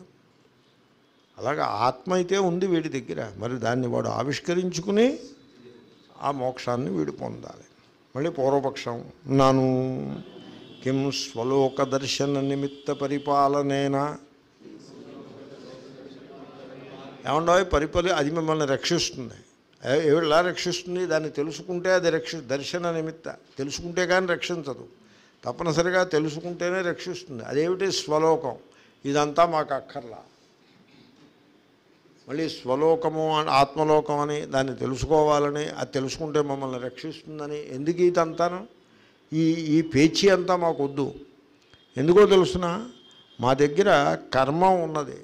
అలాగే ఆత్మ అయితే ఉంది వీడి దగ్గర మరి దాన్ని వాడు ఆవిష్కరించుకుని ఆ మోక్షాన్ని వీడు పొందాలి మళ్ళీ పూర్వపక్షం నాను కిం స్వలోక దర్శన నిమిత్త పరిపాలనేనా ఏమండవు పరిపాలి అది మిమ్మల్ని రక్షిస్తుంది ఎవరిలా ఎలా రక్షిస్తుంది దాన్ని తెలుసుకుంటే అది రక్షి దర్శన నిమిత్త తెలుసుకుంటే కానీ రక్షించదు తప్పనిసరిగా తెలుసుకుంటేనే రక్షిస్తుంది అదేమిటి స్వలోకం ఇదంతా మాకు అక్కర్లా మళ్ళీ స్వలోకము అని ఆత్మలోకం అని దాన్ని తెలుసుకోవాలని అది తెలుసుకుంటే మమ్మల్ని రక్షిస్తుందని ఎందుకు ఇదంతాను ఈ ఈ పేచీ అంతా మాకొద్దు ఎందుకో తెలుసిన మా దగ్గర కర్మ ఉన్నది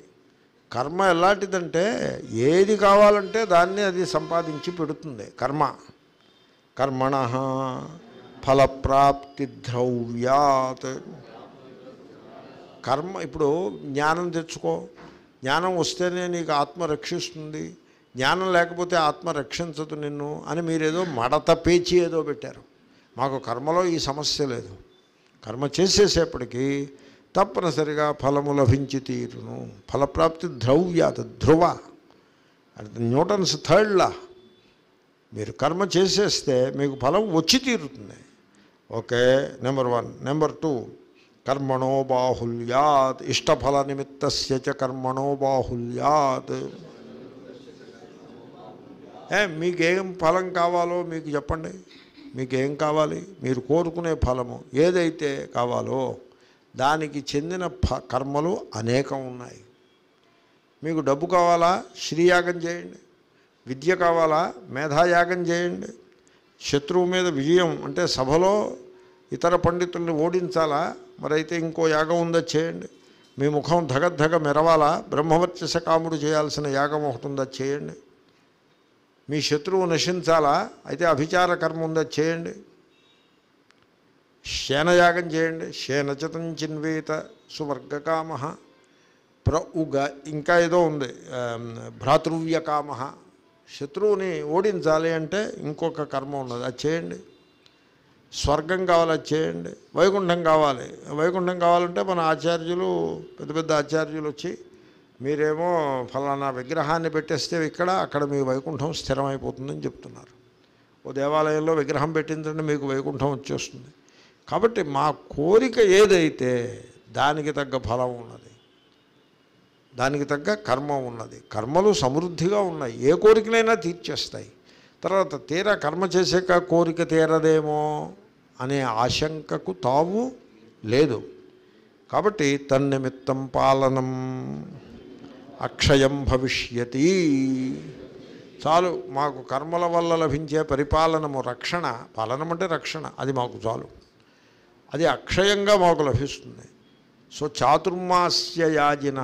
కర్మ ఎలాంటిదంటే ఏది కావాలంటే దాన్ని అది సంపాదించి పెడుతుంది కర్మ కర్మణ ఫలప్రాప్తి ద్రవ్యాత్ కర్మ ఇప్పుడు జ్ఞానం తెచ్చుకో జ్ఞానం వస్తేనే నీకు ఆత్మ రక్షిస్తుంది జ్ఞానం లేకపోతే ఆత్మ రక్షించదు నిన్ను అని మీరేదో మడత పేచి ఏదో పెట్టారు మాకు కర్మలో ఈ సమస్య లేదు కర్మ చేసేసేపటికి తప్పనిసరిగా ఫలము లభించి తీరును ఫలప్రాప్తి ద్రవ్యాత ధ్రువ న్యూటన్స్ థర్డ్ లా మీరు కర్మ చేసేస్తే మీకు ఫలం వచ్చి తీరుతుంది okay number one number two కర్మణో బాహుల్యాత్ ఇష్టఫల నిమిత్త చ కర్మణో బాహుల్యాత్ ఏ మీకేం ఫలం కావాలో మీకు చెప్పండి మీకేం కావాలి మీరు కోరుకునే ఫలము ఏదైతే కావాలో దానికి చెందిన కర్మలు అనేకం ఉన్నాయి మీకు డబ్బు కావాలా శ్రీయాగం చేయండి విద్య కావాలా మేధాయాగం చేయండి శత్రువు మీద విజయం అంటే సభలో ఇతర పండితుల్ని ఓడించాలా మరైతే ఇంకో యాగం ఉందా చేయండి మీ ముఖం ధగద్ధగ మెరవాలా బ్రహ్మవర్చస కాముడు చేయాల్సిన యాగం ఒకటి ఉందా చేయండి మీ శత్రువు నశించాలా అయితే అభిచార కర్మ ఉందా చేయండి శేనయాగం చేయండి శేనచతం చిన్వేత సువర్గకామ ప్ర ఉగ ఇంకా ఏదో ఉంది భ్రాతృవ్యకామ శత్రువుని ఓడించాలి అంటే ఇంకొక కర్మ ఉన్నది అది చేయండి స్వర్గం కావాలి అది చేయండి వైకుంఠం కావాలి వైకుంఠం కావాలంటే మన ఆచార్యులు పెద్ద పెద్ద ఆచార్యులు వచ్చి మీరేమో ఫలానా విగ్రహాన్ని పెట్టేస్తే ఇక్కడ అక్కడ మీ వైకుంఠం స్థిరమైపోతుందని చెప్తున్నారు ఓ దేవాలయంలో విగ్రహం పెట్టిందంటే మీకు వైకుంఠం వచ్చేస్తుంది కాబట్టి మా కోరిక ఏదైతే దానికి తగ్గ ఫలం ఉన్నది దానికి తగ్గ కర్మ ఉన్నది కర్మలు సమృద్ధిగా ఉన్నాయి ఏ కోరికనైనా తీర్చేస్తాయి తర్వాత తీరా కర్మ చేసాక కోరిక తీరదేమో అనే ఆశంకకు తావు లేదు కాబట్టి తన్నిమిత్తం పాలనం అక్షయం భవిష్యతి చాలు మాకు కర్మల వల్ల లభించే పరిపాలనము రక్షణ పాలనం అంటే రక్షణ అది మాకు చాలు అది అక్షయంగా మాకు లభిస్తుంది సో యాజిన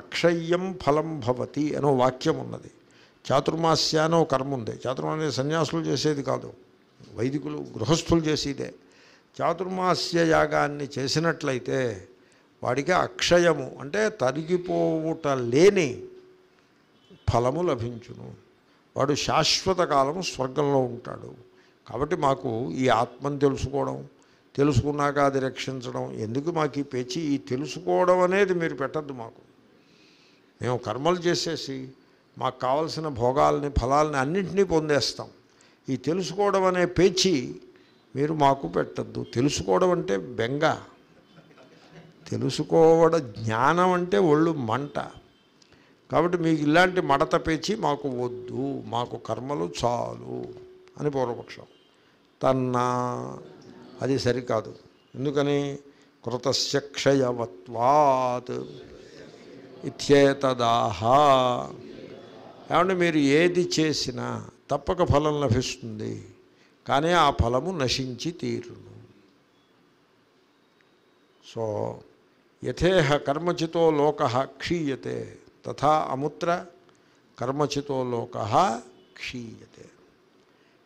అక్షయ్యం ఫలం భవతి అనో వాక్యం ఉన్నది చాతుర్మాస్య అనో కర్మ ఉంది చాతుర్మాస్య సన్యాసులు చేసేది కాదు వైదికులు గృహస్థులు చేసేదే చాతుర్మాస్య యాగాన్ని చేసినట్లయితే వాడికి అక్షయము అంటే తరిగిపోవుట లేని ఫలము లభించును వాడు శాశ్వత కాలం స్వర్గంలో ఉంటాడు కాబట్టి మాకు ఈ ఆత్మను తెలుసుకోవడం తెలుసుకున్నాక అది రక్షించడం ఎందుకు మాకు ఈ పెచ్చి ఈ తెలుసుకోవడం అనేది మీరు పెట్టద్దు మాకు మేము కర్మలు చేసేసి మాకు కావలసిన భోగాల్ని ఫలాల్ని అన్నింటినీ పొందేస్తాం ఈ తెలుసుకోవడం అనే పేచి మీరు మాకు పెట్టద్దు తెలుసుకోవడం అంటే బెంగ తెలుసుకోవడం జ్ఞానం అంటే ఒళ్ళు మంట కాబట్టి మీకు ఇలాంటి మడత పేచి మాకు వద్దు మాకు కర్మలు చాలు అని పూర్వపక్షం తన్నా అది సరికాదు ఎందుకని కృతస్య క్షయవత్వాత్ ఇత్యేతదాహ ఏమంటే మీరు ఏది చేసినా తప్పక ఫలం లభిస్తుంది కానీ ఆ ఫలము నశించి తీరును సో యథేహ కర్మచితో లోక క్షీయతే తథా అముత్ర కర్మచితో లోక క్షీయతే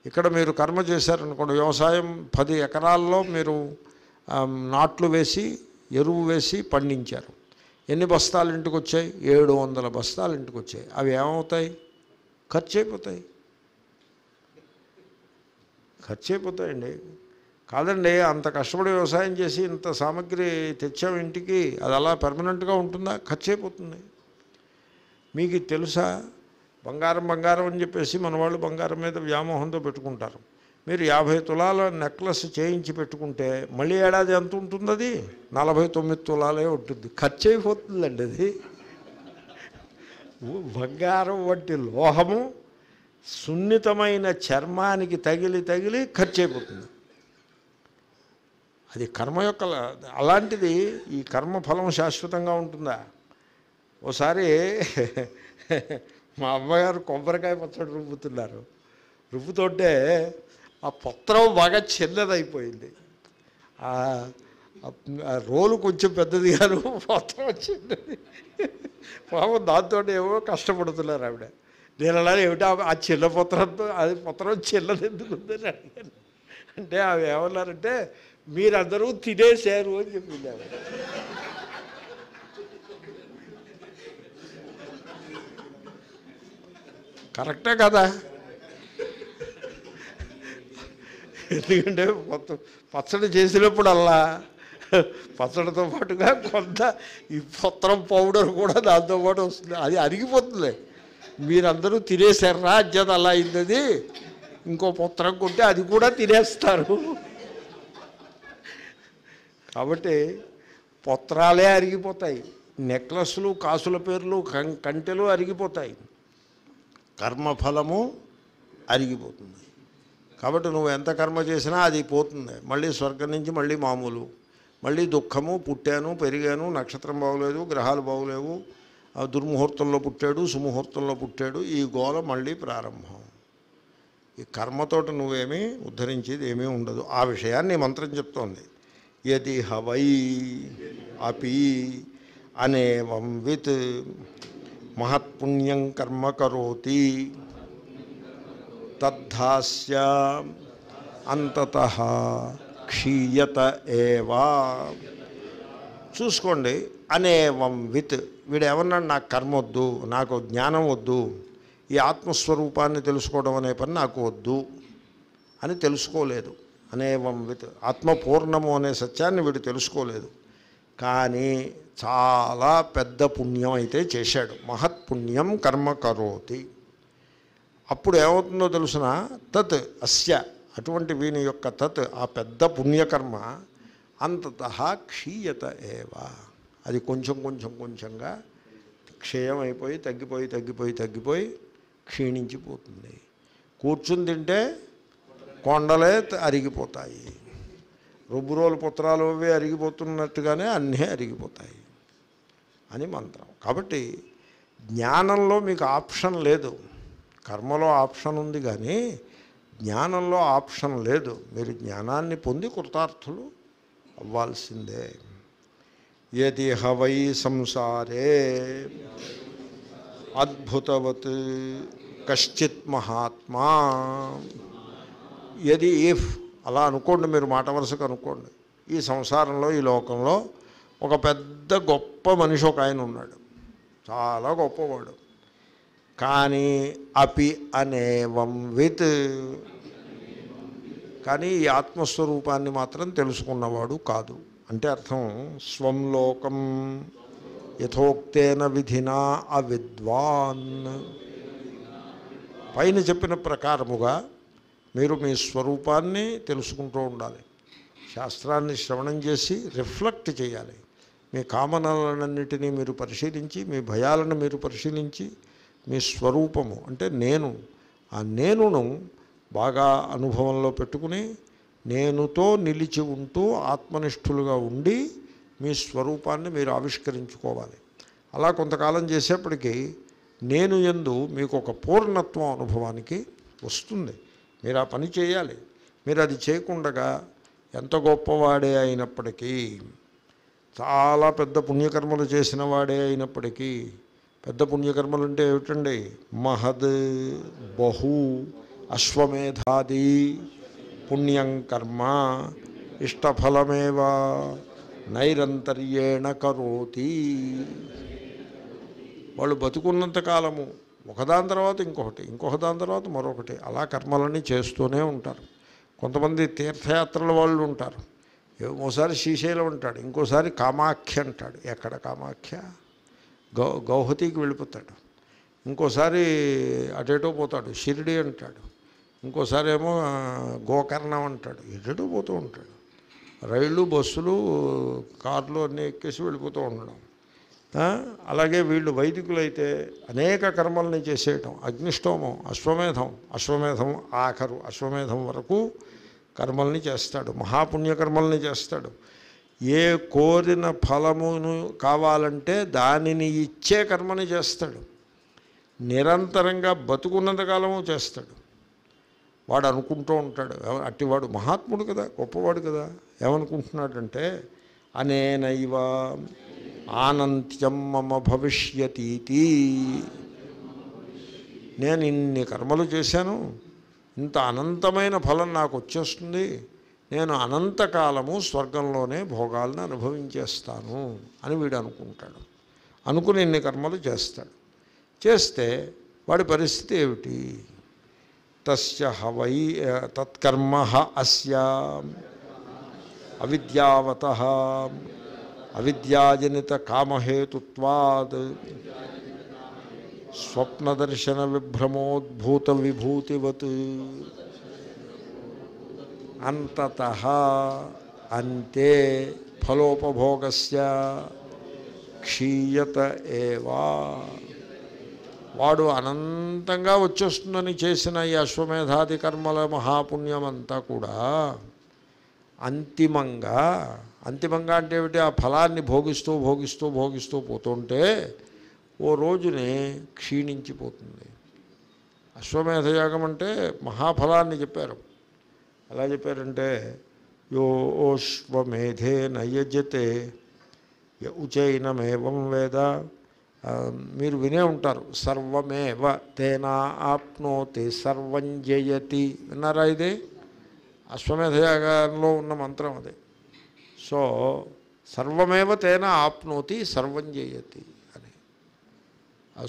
ఇక్కడ మీరు కర్మ చేశారనుకోండి వ్యవసాయం పది ఎకరాల్లో మీరు నాట్లు వేసి ఎరువు వేసి పండించారు ఎన్ని బస్తాలు ఇంటికి వచ్చాయి ఏడు వందల బస్తాలు ఇంటికి వచ్చాయి అవి ఏమవుతాయి ఖర్చు అయిపోతాయి ఖర్చు అయిపోతాయండి కాదండి అంత కష్టపడి వ్యవసాయం చేసి ఇంత సామాగ్రి తెచ్చాం ఇంటికి అది అలా పెర్మనెంట్గా ఉంటుందా ఖర్చు అయిపోతుంది మీకు తెలుసా బంగారం బంగారం అని చెప్పేసి మన వాళ్ళు బంగారం మీద వ్యామోహంతో పెట్టుకుంటారు మీరు యాభై తులాల నెక్లెస్ చేయించి పెట్టుకుంటే మళ్ళీ ఏడాది ఎంత ఉంటుంది అది నలభై తొమ్మిది తులాలే ఉంటుంది ఖర్చు అయిపోతుందండి అది బంగారం వంటి లోహము సున్నితమైన చర్మానికి తగిలి తగిలి ఖర్చు అయిపోతుంది అది కర్మ యొక్క అలాంటిది ఈ కర్మ ఫలం శాశ్వతంగా ఉంటుందా ఓసారి మా అమ్మగారు కొబ్బరికాయ పచ్చడి రుబ్బుతున్నారు రుబ్బుతుంటే ఆ పత్రం బాగా చిన్నదైపోయింది రోలు కొంచెం పెద్దది కాదు పత్రం చిన్నది పాపం దాంతో ఏమో కష్టపడుతున్నారు ఆవిడ నేను అలా ఏమిటి ఆ చిన్న పత్రంతో అది పత్రం చిన్నది ఎందుకు ఉందని అడిగాను అంటే అవి ఏమన్నారంటే మీరందరూ తినేశారు అని చెప్పింది ఆవిడ కరెక్టే కదా ఎందుకంటే మొత్తం పచ్చడి అలా పచ్చడితో పాటుగా కొంత ఈ పొత్తరం పౌడర్ కూడా దాంతో పాటు వస్తుంది అది అరిగిపోతుంది మీరందరూ తినేశారా అజ్జత అలా అయింది ఇంకో పొత్రం కొంటే అది కూడా తినేస్తారు కాబట్టి పత్రాలే అరిగిపోతాయి నెక్లెస్లు కాసుల పేర్లు కం కంటెలు అరిగిపోతాయి కర్మఫలము అరిగిపోతుంది కాబట్టి నువ్వు ఎంత కర్మ చేసినా అది పోతుంది మళ్ళీ స్వర్గం నుంచి మళ్ళీ మామూలు మళ్ళీ దుఃఖము పుట్టాను పెరిగాను నక్షత్రం బాగోలేదు గ్రహాలు బాగోలేవు దుర్ముహూర్తంలో పుట్టాడు సుముహూర్తంలో పుట్టాడు ఈ గోల మళ్ళీ ప్రారంభం ఈ కర్మతోటి నువ్వేమీ ఉద్ధరించేది ఏమీ ఉండదు ఆ విషయాన్ని మంత్రం చెప్తోంది యది హవై అపి అనేవం విత్ మహత్పుణ్యం కర్మ కరోతి తద్ధాస్య అంతత క్షీయత ఏవా చూసుకోండి అనేవం విత్ వీడు నాకు కర్మ వద్దు నాకు జ్ఞానం వద్దు ఈ ఆత్మస్వరూపాన్ని తెలుసుకోవడం అనే పని నాకు వద్దు అని తెలుసుకోలేదు అనేవం విత్ ఆత్మపూర్ణము అనే సత్యాన్ని వీడు తెలుసుకోలేదు కానీ చాలా పెద్ద పుణ్యం అయితే చేశాడు మహత్పుణ్యం కర్మ కరోతి అప్పుడు ఏమవుతుందో తెలుసిన తత్ అస్య అటువంటి వీని యొక్క తత్ ఆ పెద్ద పుణ్యకర్మ అంతత క్షీయత ఏవా అది కొంచెం కొంచెం కొంచెంగా క్షయం అయిపోయి తగ్గిపోయి తగ్గిపోయి తగ్గిపోయి క్షీణించిపోతుంది కూర్చుని తింటే కొండలే అరిగిపోతాయి రుబ్బురోలు పుత్రాలు అవి అరిగిపోతున్నట్టుగానే అన్నీ అరిగిపోతాయి అని మంత్రం కాబట్టి జ్ఞానంలో మీకు ఆప్షన్ లేదు కర్మలో ఆప్షన్ ఉంది కానీ జ్ఞానంలో ఆప్షన్ లేదు మీరు జ్ఞానాన్ని పొంది కృతార్థులు అవ్వాల్సిందే ఎది హవై సంసారే అద్భుతవత్ కశ్చిత్ మహాత్మా ఎది ఇఫ్ అలా అనుకోండి మీరు మాట వరుసకు అనుకోండి ఈ సంసారంలో ఈ లోకంలో ఒక పెద్ద పెద్ద గొప్ప మనిషి ఒక ఆయన ఉన్నాడు చాలా గొప్పవాడు కానీ అపి అనేవం విత్ కానీ ఈ ఆత్మస్వరూపాన్ని మాత్రం తెలుసుకున్నవాడు కాదు అంటే అర్థం స్వంలోకం యథోక్తేన విధినా అవిద్వాన్ పైన చెప్పిన ప్రకారముగా మీరు మీ స్వరూపాన్ని తెలుసుకుంటూ ఉండాలి శాస్త్రాన్ని శ్రవణం చేసి రిఫ్లెక్ట్ చేయాలి మీ కామనలన్నిటినీ మీరు పరిశీలించి మీ భయాలను మీరు పరిశీలించి మీ స్వరూపము అంటే నేను ఆ నేనును బాగా అనుభవంలో పెట్టుకుని నేనుతో నిలిచి ఉంటూ ఆత్మనిష్ఠులుగా ఉండి మీ స్వరూపాన్ని మీరు ఆవిష్కరించుకోవాలి అలా కొంతకాలం చేసేప్పటికీ నేను ఎందు మీకు ఒక పూర్ణత్వం అనుభవానికి వస్తుంది మీరు ఆ పని చేయాలి మీరు అది చేయకుండగా ఎంత గొప్పవాడే అయినప్పటికీ చాలా పెద్ద పుణ్యకర్మలు చేసిన వాడే అయినప్పటికీ పెద్ద పుణ్యకర్మలు అంటే ఏమిటండి మహద్ బహు అశ్వమేధాది పుణ్యం కర్మ ఇష్టఫలమేవా నైరంతర్యేణ కరోతి వాళ్ళు బతుకున్నంత కాలము ఒకదాని తర్వాత ఇంకొకటి ఇంకొక దాని తర్వాత మరొకటి అలా కర్మలన్నీ చేస్తూనే ఉంటారు కొంతమంది తీర్థయాత్రల వాళ్ళు ఉంటారు ఓసారి శ్రీశైలం అంటాడు ఇంకోసారి కామాఖ్య అంటాడు ఎక్కడ కామాఖ్య గౌ గౌహతికి వెళ్ళిపోతాడు ఇంకోసారి అటేటో పోతాడు షిరిడి అంటాడు ఇంకోసారి ఏమో గోకర్ణం అంటాడు ఎటేటో పోతూ ఉంటాడు రైళ్ళు బస్సులు కార్లు అన్నీ ఎక్కేసి వెళ్ళిపోతూ ఉండడం అలాగే వీళ్ళు వైదికులైతే అనేక కర్మల్ని చేసేయటం అగ్నిష్టోమం అశ్వమేధం అశ్వమేధం ఆఖరు అశ్వమేధం వరకు కర్మల్ని చేస్తాడు మహాపుణ్యకర్మల్ని చేస్తాడు ఏ కోరిన ఫలమును కావాలంటే దానిని ఇచ్చే కర్మని చేస్తాడు నిరంతరంగా బతుకున్నంతకాలము చేస్తాడు వాడు అనుకుంటూ ఉంటాడు అట్టివాడు మహాత్ముడు కదా గొప్పవాడు కదా ఏమనుకుంటున్నాడంటే అనేనైవ ఆనంత్యం మమ భవిష్యతీతి నేను ఇన్ని కర్మలు చేశాను ఇంత అనంతమైన ఫలం నాకు వచ్చేస్తుంది నేను అనంతకాలము స్వర్గంలోనే భోగాలను అనుభవించేస్తాను అని వీడు అనుకుంటాడు అనుకుని ఇన్ని కర్మలు చేస్తాడు చేస్తే వాడి పరిస్థితి ఏమిటి తస్య హవై తత్కర్మ అస్యా అవిద్యావత అవిద్యాజనిత కామహేతుత్వాద్ స్వప్నదర్శన విభ్రమోద్భూత విభూతివత్ అంతత అంతే ఫలోపభోగస్ క్షీయత ఏవా వాడు అనంతంగా వచ్చేస్తుందని చేసిన ఈ అశ్వమేధాది కర్మల మహాపుణ్యమంతా కూడా అంతిమంగా అంతిమంగా అంటే ఏమిటి ఆ ఫలాన్ని భోగిస్తూ భోగిస్తూ భోగిస్తూ పోతుంటే ఓ రోజునే క్షీణించిపోతుంది అశ్వమేధ యాగం అంటే మహా ఫలాన్ని చెప్పారు అలా చెప్పారు అంటే యో అశ్వమేధేన యజ్యతే ఏ ఉచేనమేవం వేదా మీరు వినే ఉంటారు సర్వమేవ 테నా ఆప్నోతి సర్వం జయతి నరాయిదే అశ్వమేధ యాగంలో ఉన్న మంత్రం అది సో సర్వమేవ 테నా ఆప్నోతి సర్వం జయతి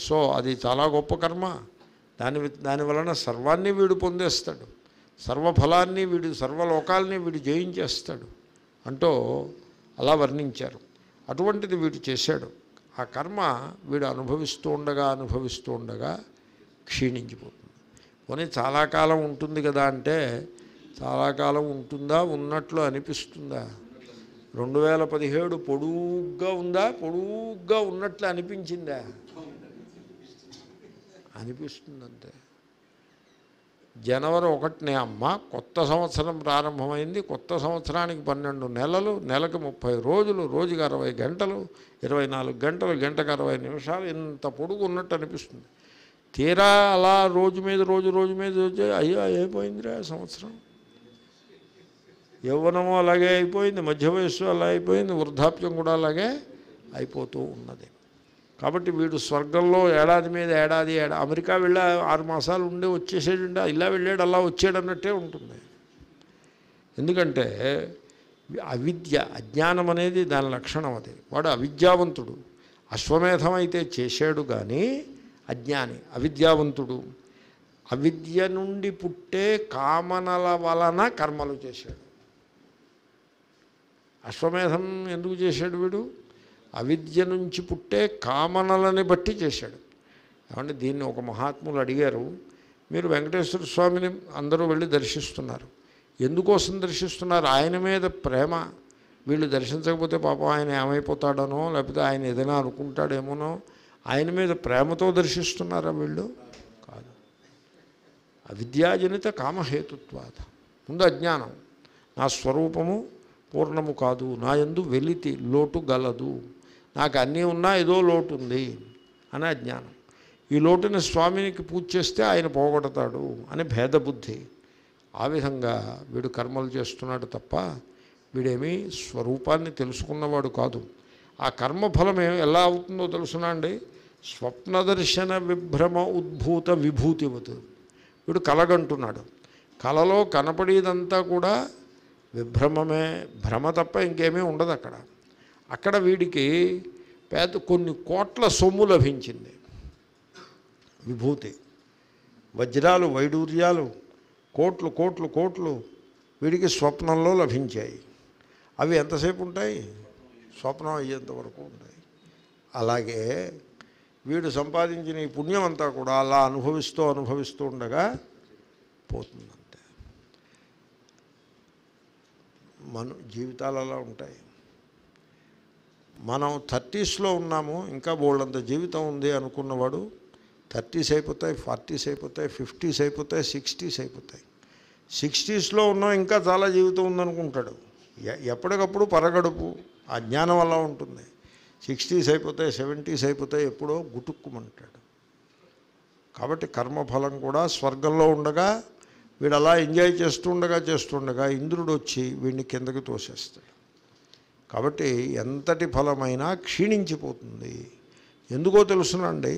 సో అది చాలా గొప్ప కర్మ దాని దాని వలన సర్వాన్ని వీడు పొందేస్తాడు సర్వఫలాన్ని వీడు సర్వలోకాల్ని వీడు జయించేస్తాడు అంటూ అలా వర్ణించారు అటువంటిది వీడు చేశాడు ఆ కర్మ వీడు అనుభవిస్తూ ఉండగా అనుభవిస్తూ ఉండగా క్షీణించిపోతుంది కొని చాలా కాలం ఉంటుంది కదా అంటే చాలా కాలం ఉంటుందా ఉన్నట్లు అనిపిస్తుందా రెండు వేల పదిహేడు పొడుగ్గా ఉందా పొడుగ్గా ఉన్నట్లు అనిపించిందా అనిపిస్తుందంతే జనవరి ఒకటినే అమ్మ కొత్త సంవత్సరం ప్రారంభమైంది కొత్త సంవత్సరానికి పన్నెండు నెలలు నెలకు ముప్పై రోజులు రోజుకి అరవై గంటలు ఇరవై నాలుగు గంటలు గంటకు అరవై నిమిషాలు ఇంత పొడుగు ఉన్నట్టు అనిపిస్తుంది తీరా అలా రోజు మీద రోజు రోజు మీద రోజు అయ్యో అయిపోయిందిరా సంవత్సరం యవ్వనము అలాగే అయిపోయింది మధ్య వయస్సు అలా అయిపోయింది వృద్ధాప్యం కూడా అలాగే అయిపోతూ ఉన్నది కాబట్టి వీడు స్వర్గంలో ఏడాది మీద ఏడాది ఏడాది అమెరికా వెళ్ళి ఆరు మాసాలు ఉండే వచ్చేసేడు ఇలా వెళ్ళాడు అలా వచ్చాడు అన్నట్టే ఉంటుంది ఎందుకంటే అవిద్య అజ్ఞానం అనేది దాని లక్షణం అది వాడు అవిద్యావంతుడు అశ్వమేధం అయితే చేశాడు కానీ అజ్ఞాని అవిద్యావంతుడు అవిద్య నుండి పుట్టే కామనల వలన కర్మలు చేశాడు అశ్వమేధం ఎందుకు చేశాడు వీడు అవిద్య నుంచి పుట్టే కామనలని బట్టి చేశాడు ఏమంటే దీన్ని ఒక మహాత్ములు అడిగారు మీరు వెంకటేశ్వర స్వామిని అందరూ వెళ్ళి దర్శిస్తున్నారు ఎందుకోసం దర్శిస్తున్నారు ఆయన మీద ప్రేమ వీళ్ళు దర్శించకపోతే పాపం ఆయన ఏమైపోతాడనో లేకపోతే ఆయన ఏదైనా అనుకుంటాడేమోనో ఆయన మీద ప్రేమతో దర్శిస్తున్నారా వీళ్ళు కాదు అవిద్యాజనిత కామహేతుత్వాత ముందు అజ్ఞానం నా స్వరూపము పూర్ణము కాదు నా ఎందు వెలితి లోటు గలదు నాకు అన్నీ ఉన్నా ఏదో లోటు ఉంది అని అజ్ఞానం ఈ లోటుని స్వామినికి పూజ చేస్తే ఆయన పోగొడతాడు అని భేదబుద్ధి ఆ విధంగా వీడు కర్మలు చేస్తున్నాడు తప్ప వీడేమీ స్వరూపాన్ని తెలుసుకున్నవాడు కాదు ఆ కర్మఫలం ఎలా అవుతుందో తెలుసునండి స్వప్నదర్శన విభ్రమ ఉద్భూత విభూతివత్ వీడు కలగంటున్నాడు కలలో కనపడేదంతా కూడా విభ్రమమే భ్రమ తప్ప ఇంకేమీ ఉండదు అక్కడ అక్కడ వీడికి పేద కొన్ని కోట్ల సొమ్ము లభించింది విభూతి వజ్రాలు వైడూర్యాలు కోట్లు కోట్లు కోట్లు వీడికి స్వప్నంలో లభించాయి అవి ఎంతసేపు ఉంటాయి స్వప్నం అయ్యేంత వరకు ఉంటాయి అలాగే వీడు సంపాదించిన ఈ పుణ్యం అంతా కూడా అలా అనుభవిస్తూ అనుభవిస్తూ ఉండగా పోతుందంటే మన జీవితాలు అలా ఉంటాయి మనం థర్టీస్లో ఉన్నాము ఇంకా బోల్డంత జీవితం ఉంది అనుకున్నవాడు థర్టీస్ అయిపోతాయి ఫార్టీస్ అయిపోతాయి ఫిఫ్టీస్ అయిపోతాయి సిక్స్టీస్ అయిపోతాయి సిక్స్టీస్లో ఉన్నాం ఇంకా చాలా జీవితం ఉందనుకుంటాడు ఎప్పటికప్పుడు పరగడుపు ఆ జ్ఞానం అలా ఉంటుంది సిక్స్టీస్ అయిపోతాయి సెవెంటీస్ అయిపోతాయి ఎప్పుడో గుటుక్కుమంటాడు కాబట్టి కర్మఫలం కూడా స్వర్గంలో ఉండగా వీడు అలా ఎంజాయ్ చేస్తుండగా చేస్తుండగా ఇంద్రుడు వచ్చి వీడిని కిందకి తోసేస్తాడు కాబట్టి ఎంతటి ఫలమైనా క్షీణించిపోతుంది ఎందుకో తెలుసునండి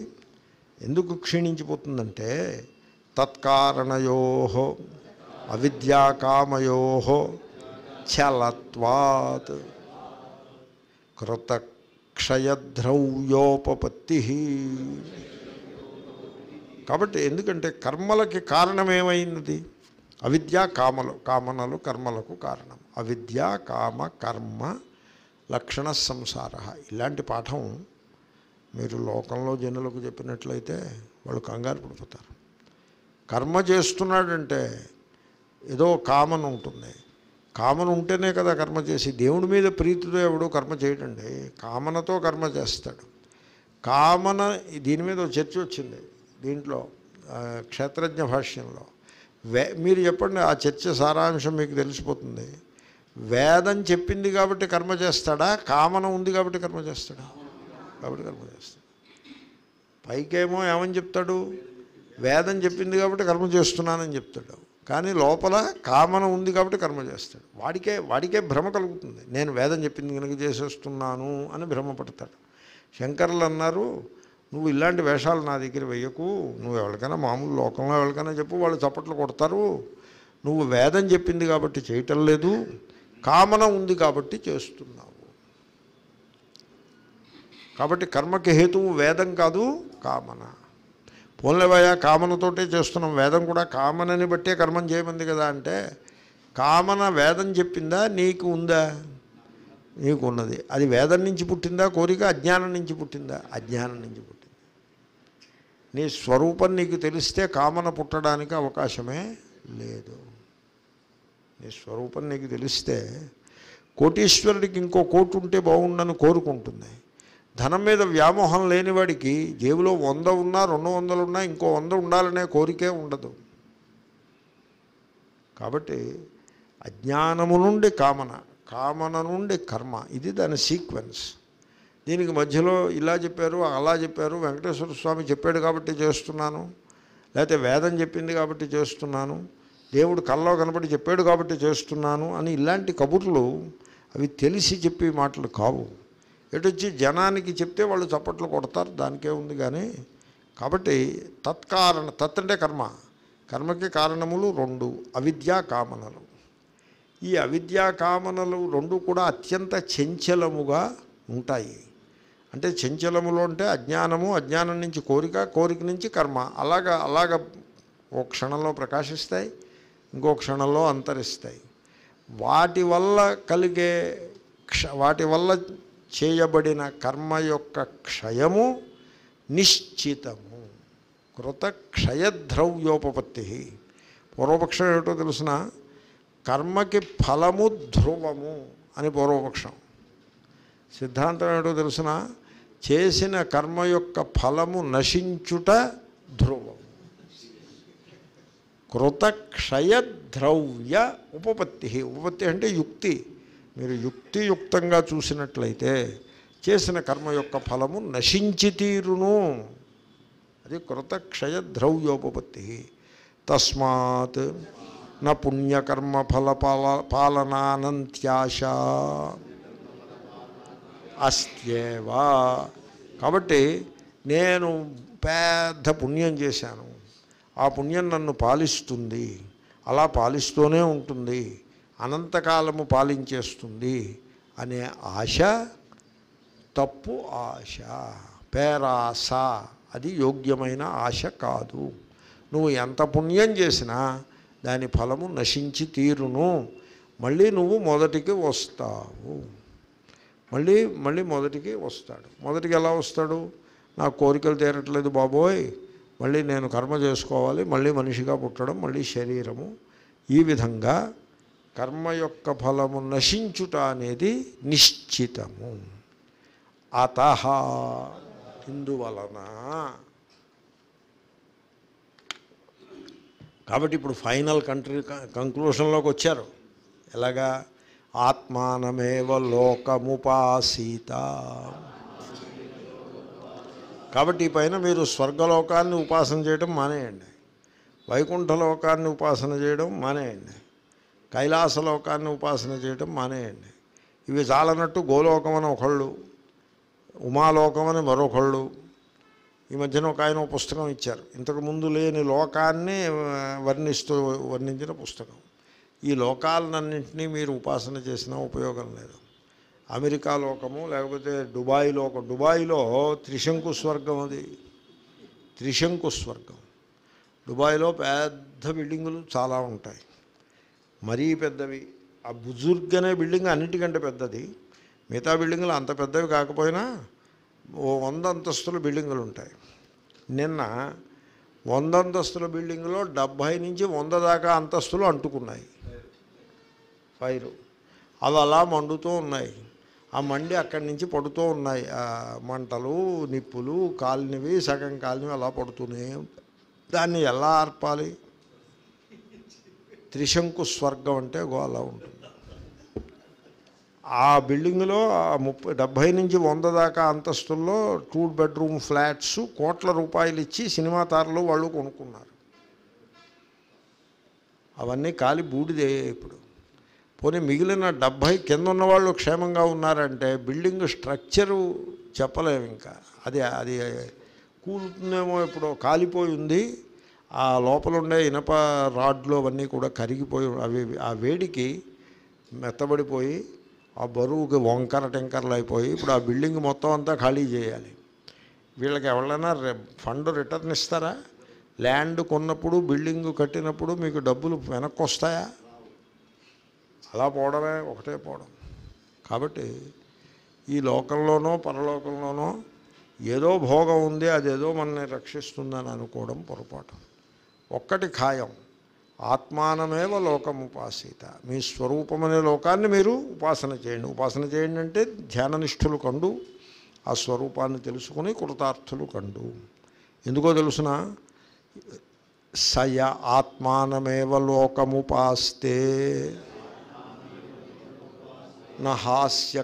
ఎందుకు క్షీణించిపోతుందంటే తత్కారణయో అవిద్యాకామయో చలత్వాత్ కృతక్షయద్రవ్యోపత్తి కాబట్టి ఎందుకంటే కర్మలకి కారణమేమైనది అవిద్యా కామలు కామనలు కర్మలకు కారణం అవిద్య కామ కర్మ లక్షణ సంసార ఇలాంటి పాఠం మీరు లోకంలో జనులకు చెప్పినట్లయితే వాళ్ళు కంగారు పడిపోతారు కర్మ చేస్తున్నాడంటే ఏదో కామన్ ఉంటుంది కామన్ ఉంటేనే కదా కర్మ చేసి దేవుడి మీద ప్రీతితో ఎవడో కర్మ చేయడండి కామనతో కర్మ చేస్తాడు కామన దీని మీద చర్చ వచ్చింది దీంట్లో క్షేత్రజ్ఞ భాష్యంలో మీరు చెప్పండి ఆ చర్చ సారాంశం మీకు తెలిసిపోతుంది వేదం చెప్పింది కాబట్టి కర్మ చేస్తాడా కామన ఉంది కాబట్టి కర్మ చేస్తాడా కాబట్టి కర్మ చేస్తాడు పైకేమో ఏమని చెప్తాడు వేదం చెప్పింది కాబట్టి కర్మ చేస్తున్నానని చెప్తాడు కానీ లోపల కామన ఉంది కాబట్టి కర్మ చేస్తాడు వాడికే వాడికే భ్రమ కలుగుతుంది నేను వేదం చెప్పింది కనుక చేసేస్తున్నాను అని భ్రమపడతాడు శంకర్లు అన్నారు నువ్వు ఇలాంటి వేషాలు నా దగ్గర వేయకు నువ్వు ఎవరికైనా మామూలు లోకంలో ఎవరికైనా చెప్పు వాళ్ళు చప్పట్లు కొడతారు నువ్వు వేదం చెప్పింది కాబట్టి చేయటం లేదు కామన ఉంది కాబట్టి చేస్తున్నావు కాబట్టి కర్మకి హేతువు వేదం కాదు కామన పోన్లేవయ్యా కామనతోటే చేస్తున్నాం వేదం కూడా కామనని బట్టే కర్మం చేయమంది కదా అంటే కామన వేదం చెప్పిందా నీకు ఉందా నీకు ఉన్నది అది వేదం నుంచి పుట్టిందా కోరిక అజ్ఞానం నుంచి పుట్టిందా అజ్ఞానం నుంచి పుట్టింది నీ స్వరూపం నీకు తెలిస్తే కామన పుట్టడానికి అవకాశమే లేదు నీ స్వరూపం నీకు తెలిస్తే కోటీశ్వరుడికి ఇంకో కోటి ఉంటే బాగుండని కోరుకుంటుంది ధనం మీద వ్యామోహం లేనివాడికి జేబులో వంద ఉన్నా రెండు వందలు ఉన్నా ఇంకో వంద ఉండాలనే కోరికే ఉండదు కాబట్టి అజ్ఞానము నుండి కామన కామన నుండి కర్మ ఇది దాని సీక్వెన్స్ దీనికి మధ్యలో ఇలా చెప్పారు అలా చెప్పారు వెంకటేశ్వర స్వామి చెప్పాడు కాబట్టి చేస్తున్నాను లేకపోతే వేదం చెప్పింది కాబట్టి చేస్తున్నాను దేవుడు కల్లో కనపడి చెప్పాడు కాబట్టి చేస్తున్నాను అని ఇలాంటి కబుర్లు అవి తెలిసి చెప్పే మాటలు కావు ఎటొచ్చి జనానికి చెప్తే వాళ్ళు చప్పట్లు కొడతారు దానికే ఉంది కానీ కాబట్టి తత్కారణ తత్ అంటే కర్మ కర్మకి కారణములు రెండు అవిద్యా కామనలు ఈ అవిద్యా కామనలు రెండు కూడా అత్యంత చంచలముగా ఉంటాయి అంటే చంచలములు అంటే అజ్ఞానము అజ్ఞానం నుంచి కోరిక కోరిక నుంచి కర్మ అలాగ అలాగ ఓ క్షణంలో ప్రకాశిస్తాయి ఇంకో క్షణంలో అంతరిస్తాయి వాటి వల్ల కలిగే క్ష వాటి వల్ల చేయబడిన కర్మ యొక్క క్షయము నిశ్చితము కృత ద్రవ్యోపత్తి పూర్వపక్షం ఏమిటో తెలిసిన కర్మకి ఫలము ధ్రువము అని పూర్వపక్షం సిద్ధాంతం ఏమిటో తెలిసిన చేసిన కర్మ యొక్క ఫలము నశించుట ధ్రువం కృతక్షయద్రవ్య ఉపపత్తి ఉపపత్తి అంటే యుక్తి మీరు యుక్తియుక్తంగా చూసినట్లయితే చేసిన కర్మ యొక్క ఫలము నశించి తీరును అది కృతక్షయ ద్రవ్యోపత్తి తస్మాత్ నా పుణ్యకర్మ ఫల పాల పాలనానంత్యాశ అస్త్యేవా కాబట్టి నేను పెద్ద పుణ్యం చేశాను ఆ పుణ్యం నన్ను పాలిస్తుంది అలా పాలిస్తూనే ఉంటుంది అనంతకాలము పాలించేస్తుంది అనే ఆశ తప్పు ఆశ పేరాశ అది యోగ్యమైన ఆశ కాదు నువ్వు ఎంత పుణ్యం చేసినా దాని ఫలము నశించి తీరును మళ్ళీ నువ్వు మొదటికి వస్తావు మళ్ళీ మళ్ళీ మొదటికి వస్తాడు మొదటికి ఎలా వస్తాడు నా కోరికలు తీరట్లేదు బాబోయ్ మళ్ళీ నేను కర్మ చేసుకోవాలి మళ్ళీ మనిషిగా పుట్టడం మళ్ళీ శరీరము ఈ విధంగా కర్మ యొక్క ఫలము నశించుట అనేది నిశ్చితము అత ఇందువలన కాబట్టి ఇప్పుడు ఫైనల్ కంట్రీ కంక్లూషన్లోకి వచ్చారు ఎలాగా ఆత్మానమేవ లోకముపాసీత కాబట్టి ఈ పైన మీరు స్వర్గలోకాన్ని ఉపాసన చేయడం మానేయండి వైకుంఠలోకాన్ని ఉపాసన చేయడం మానేయండి కైలాసలోకాన్ని ఉపాసన చేయడం మానేయండి ఇవి చాలనట్టు గోలోకం అని ఒకళ్ళు ఉమాలోకం అని మరొకళ్ళు ఈ మధ్యన ఒక ఆయన పుస్తకం ఇచ్చారు ఇంతకుముందు లేని లోకాన్ని వర్ణిస్తూ వర్ణించిన పుస్తకం ఈ లోకాలన్నింటినీ మీరు ఉపాసన చేసినా ఉపయోగం లేదు అమెరికా లోకము లేకపోతే దుబాయ్ లోకం దుబాయ్లో త్రిశంకు స్వర్గం అది త్రిశంకు స్వర్గం దుబాయ్లో పెద్ద బిల్డింగులు చాలా ఉంటాయి మరీ పెద్దవి ఆ బుజుర్గ్ అనే బిల్డింగ్ అన్నిటికంటే పెద్దది మిగతా బిల్డింగులు అంత పెద్దవి కాకపోయినా ఓ వంద అంతస్తుల బిల్డింగులు ఉంటాయి నిన్న వంద అంతస్తుల బిల్డింగ్లో డెబ్భై నుంచి వంద దాకా అంతస్తులు అంటుకున్నాయి పైరు అవి అలా మండుతూ ఉన్నాయి ఆ మండి అక్కడి నుంచి పడుతూ ఉన్నాయి మంటలు నిప్పులు కాలినవి సగం కాలినివి అలా పడుతూనే దాన్ని ఎలా ఆర్పాలి త్రిశంకు స్వర్గం అంటే గోలా ఉంటుంది ఆ బిల్డింగ్లో ముప్పై డెబ్భై నుంచి వంద దాకా అంతస్తుల్లో టూ బెడ్రూమ్ ఫ్లాట్స్ కోట్ల రూపాయలు ఇచ్చి సినిమా తారలు వాళ్ళు కొనుక్కున్నారు అవన్నీ కాలి బూడిదే ఇప్పుడు పోనీ మిగిలిన డెబ్భై కింద ఉన్నవాళ్ళు క్షేమంగా ఉన్నారంటే బిల్డింగ్ స్ట్రక్చరు చెప్పలేము ఇంకా అది అది కూలుతుందేమో ఎప్పుడో కాలిపోయి ఉంది ఆ లోపల ఉండే ఇనప రాడ్లు అవన్నీ కూడా కరిగిపోయి అవి ఆ వేడికి మెత్తబడిపోయి ఆ బరువుకి వంకర టెంకర్లు అయిపోయి ఇప్పుడు ఆ బిల్డింగ్ మొత్తం అంతా ఖాళీ చేయాలి వీళ్ళకి ఎవరైనా ఫండ్ రిటర్న్ ఇస్తారా ల్యాండ్ కొన్నప్పుడు బిల్డింగ్ కట్టినప్పుడు మీకు డబ్బులు వెనక్కి వస్తాయా అలా పోవడమే ఒకటే పోవడం కాబట్టి ఈ లోకంలోనో పరలోకంలోనో ఏదో భోగం ఉంది అదేదో మనల్ని రక్షిస్తుందని అనుకోవడం పొరపాటు ఒక్కటి ఖాయం ఆత్మానమేవ లోకం ఉపాసీత మీ స్వరూపమనే లోకాన్ని మీరు ఉపాసన చేయండి ఉపాసన చేయండి అంటే ధ్యాననిష్ఠులు కండు ఆ స్వరూపాన్ని తెలుసుకుని కృతార్థులు కండు ఎందుకో తెలుసిన సయ ఆత్మానమేవ లోకముపాస్తే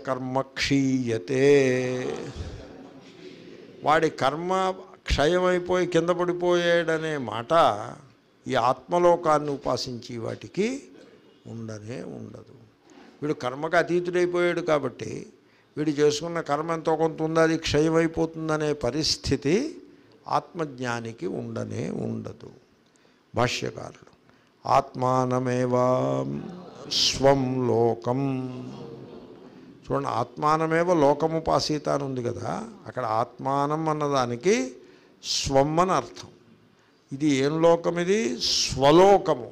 కర్మ క్షీయతే వాడి కర్మ క్షయమైపోయి కింద పడిపోయాడనే మాట ఈ ఆత్మలోకాన్ని ఉపాసించి వాటికి ఉండనే ఉండదు వీడు కర్మకు అతీతుడైపోయాడు కాబట్టి వీడు చేసుకున్న కర్మ ఎంతో కొంత ఉందో అది క్షయమైపోతుందనే పరిస్థితి ఆత్మజ్ఞానికి ఉండనే ఉండదు భాష్యకారులు ఆత్మానమేవా స్వం లోకం చూడండి ఆత్మానమేవ లోకముపాసీత అని ఉంది కదా అక్కడ ఆత్మానం అన్నదానికి స్వమ్మని అర్థం ఇది ఏం లోకం ఇది స్వలోకము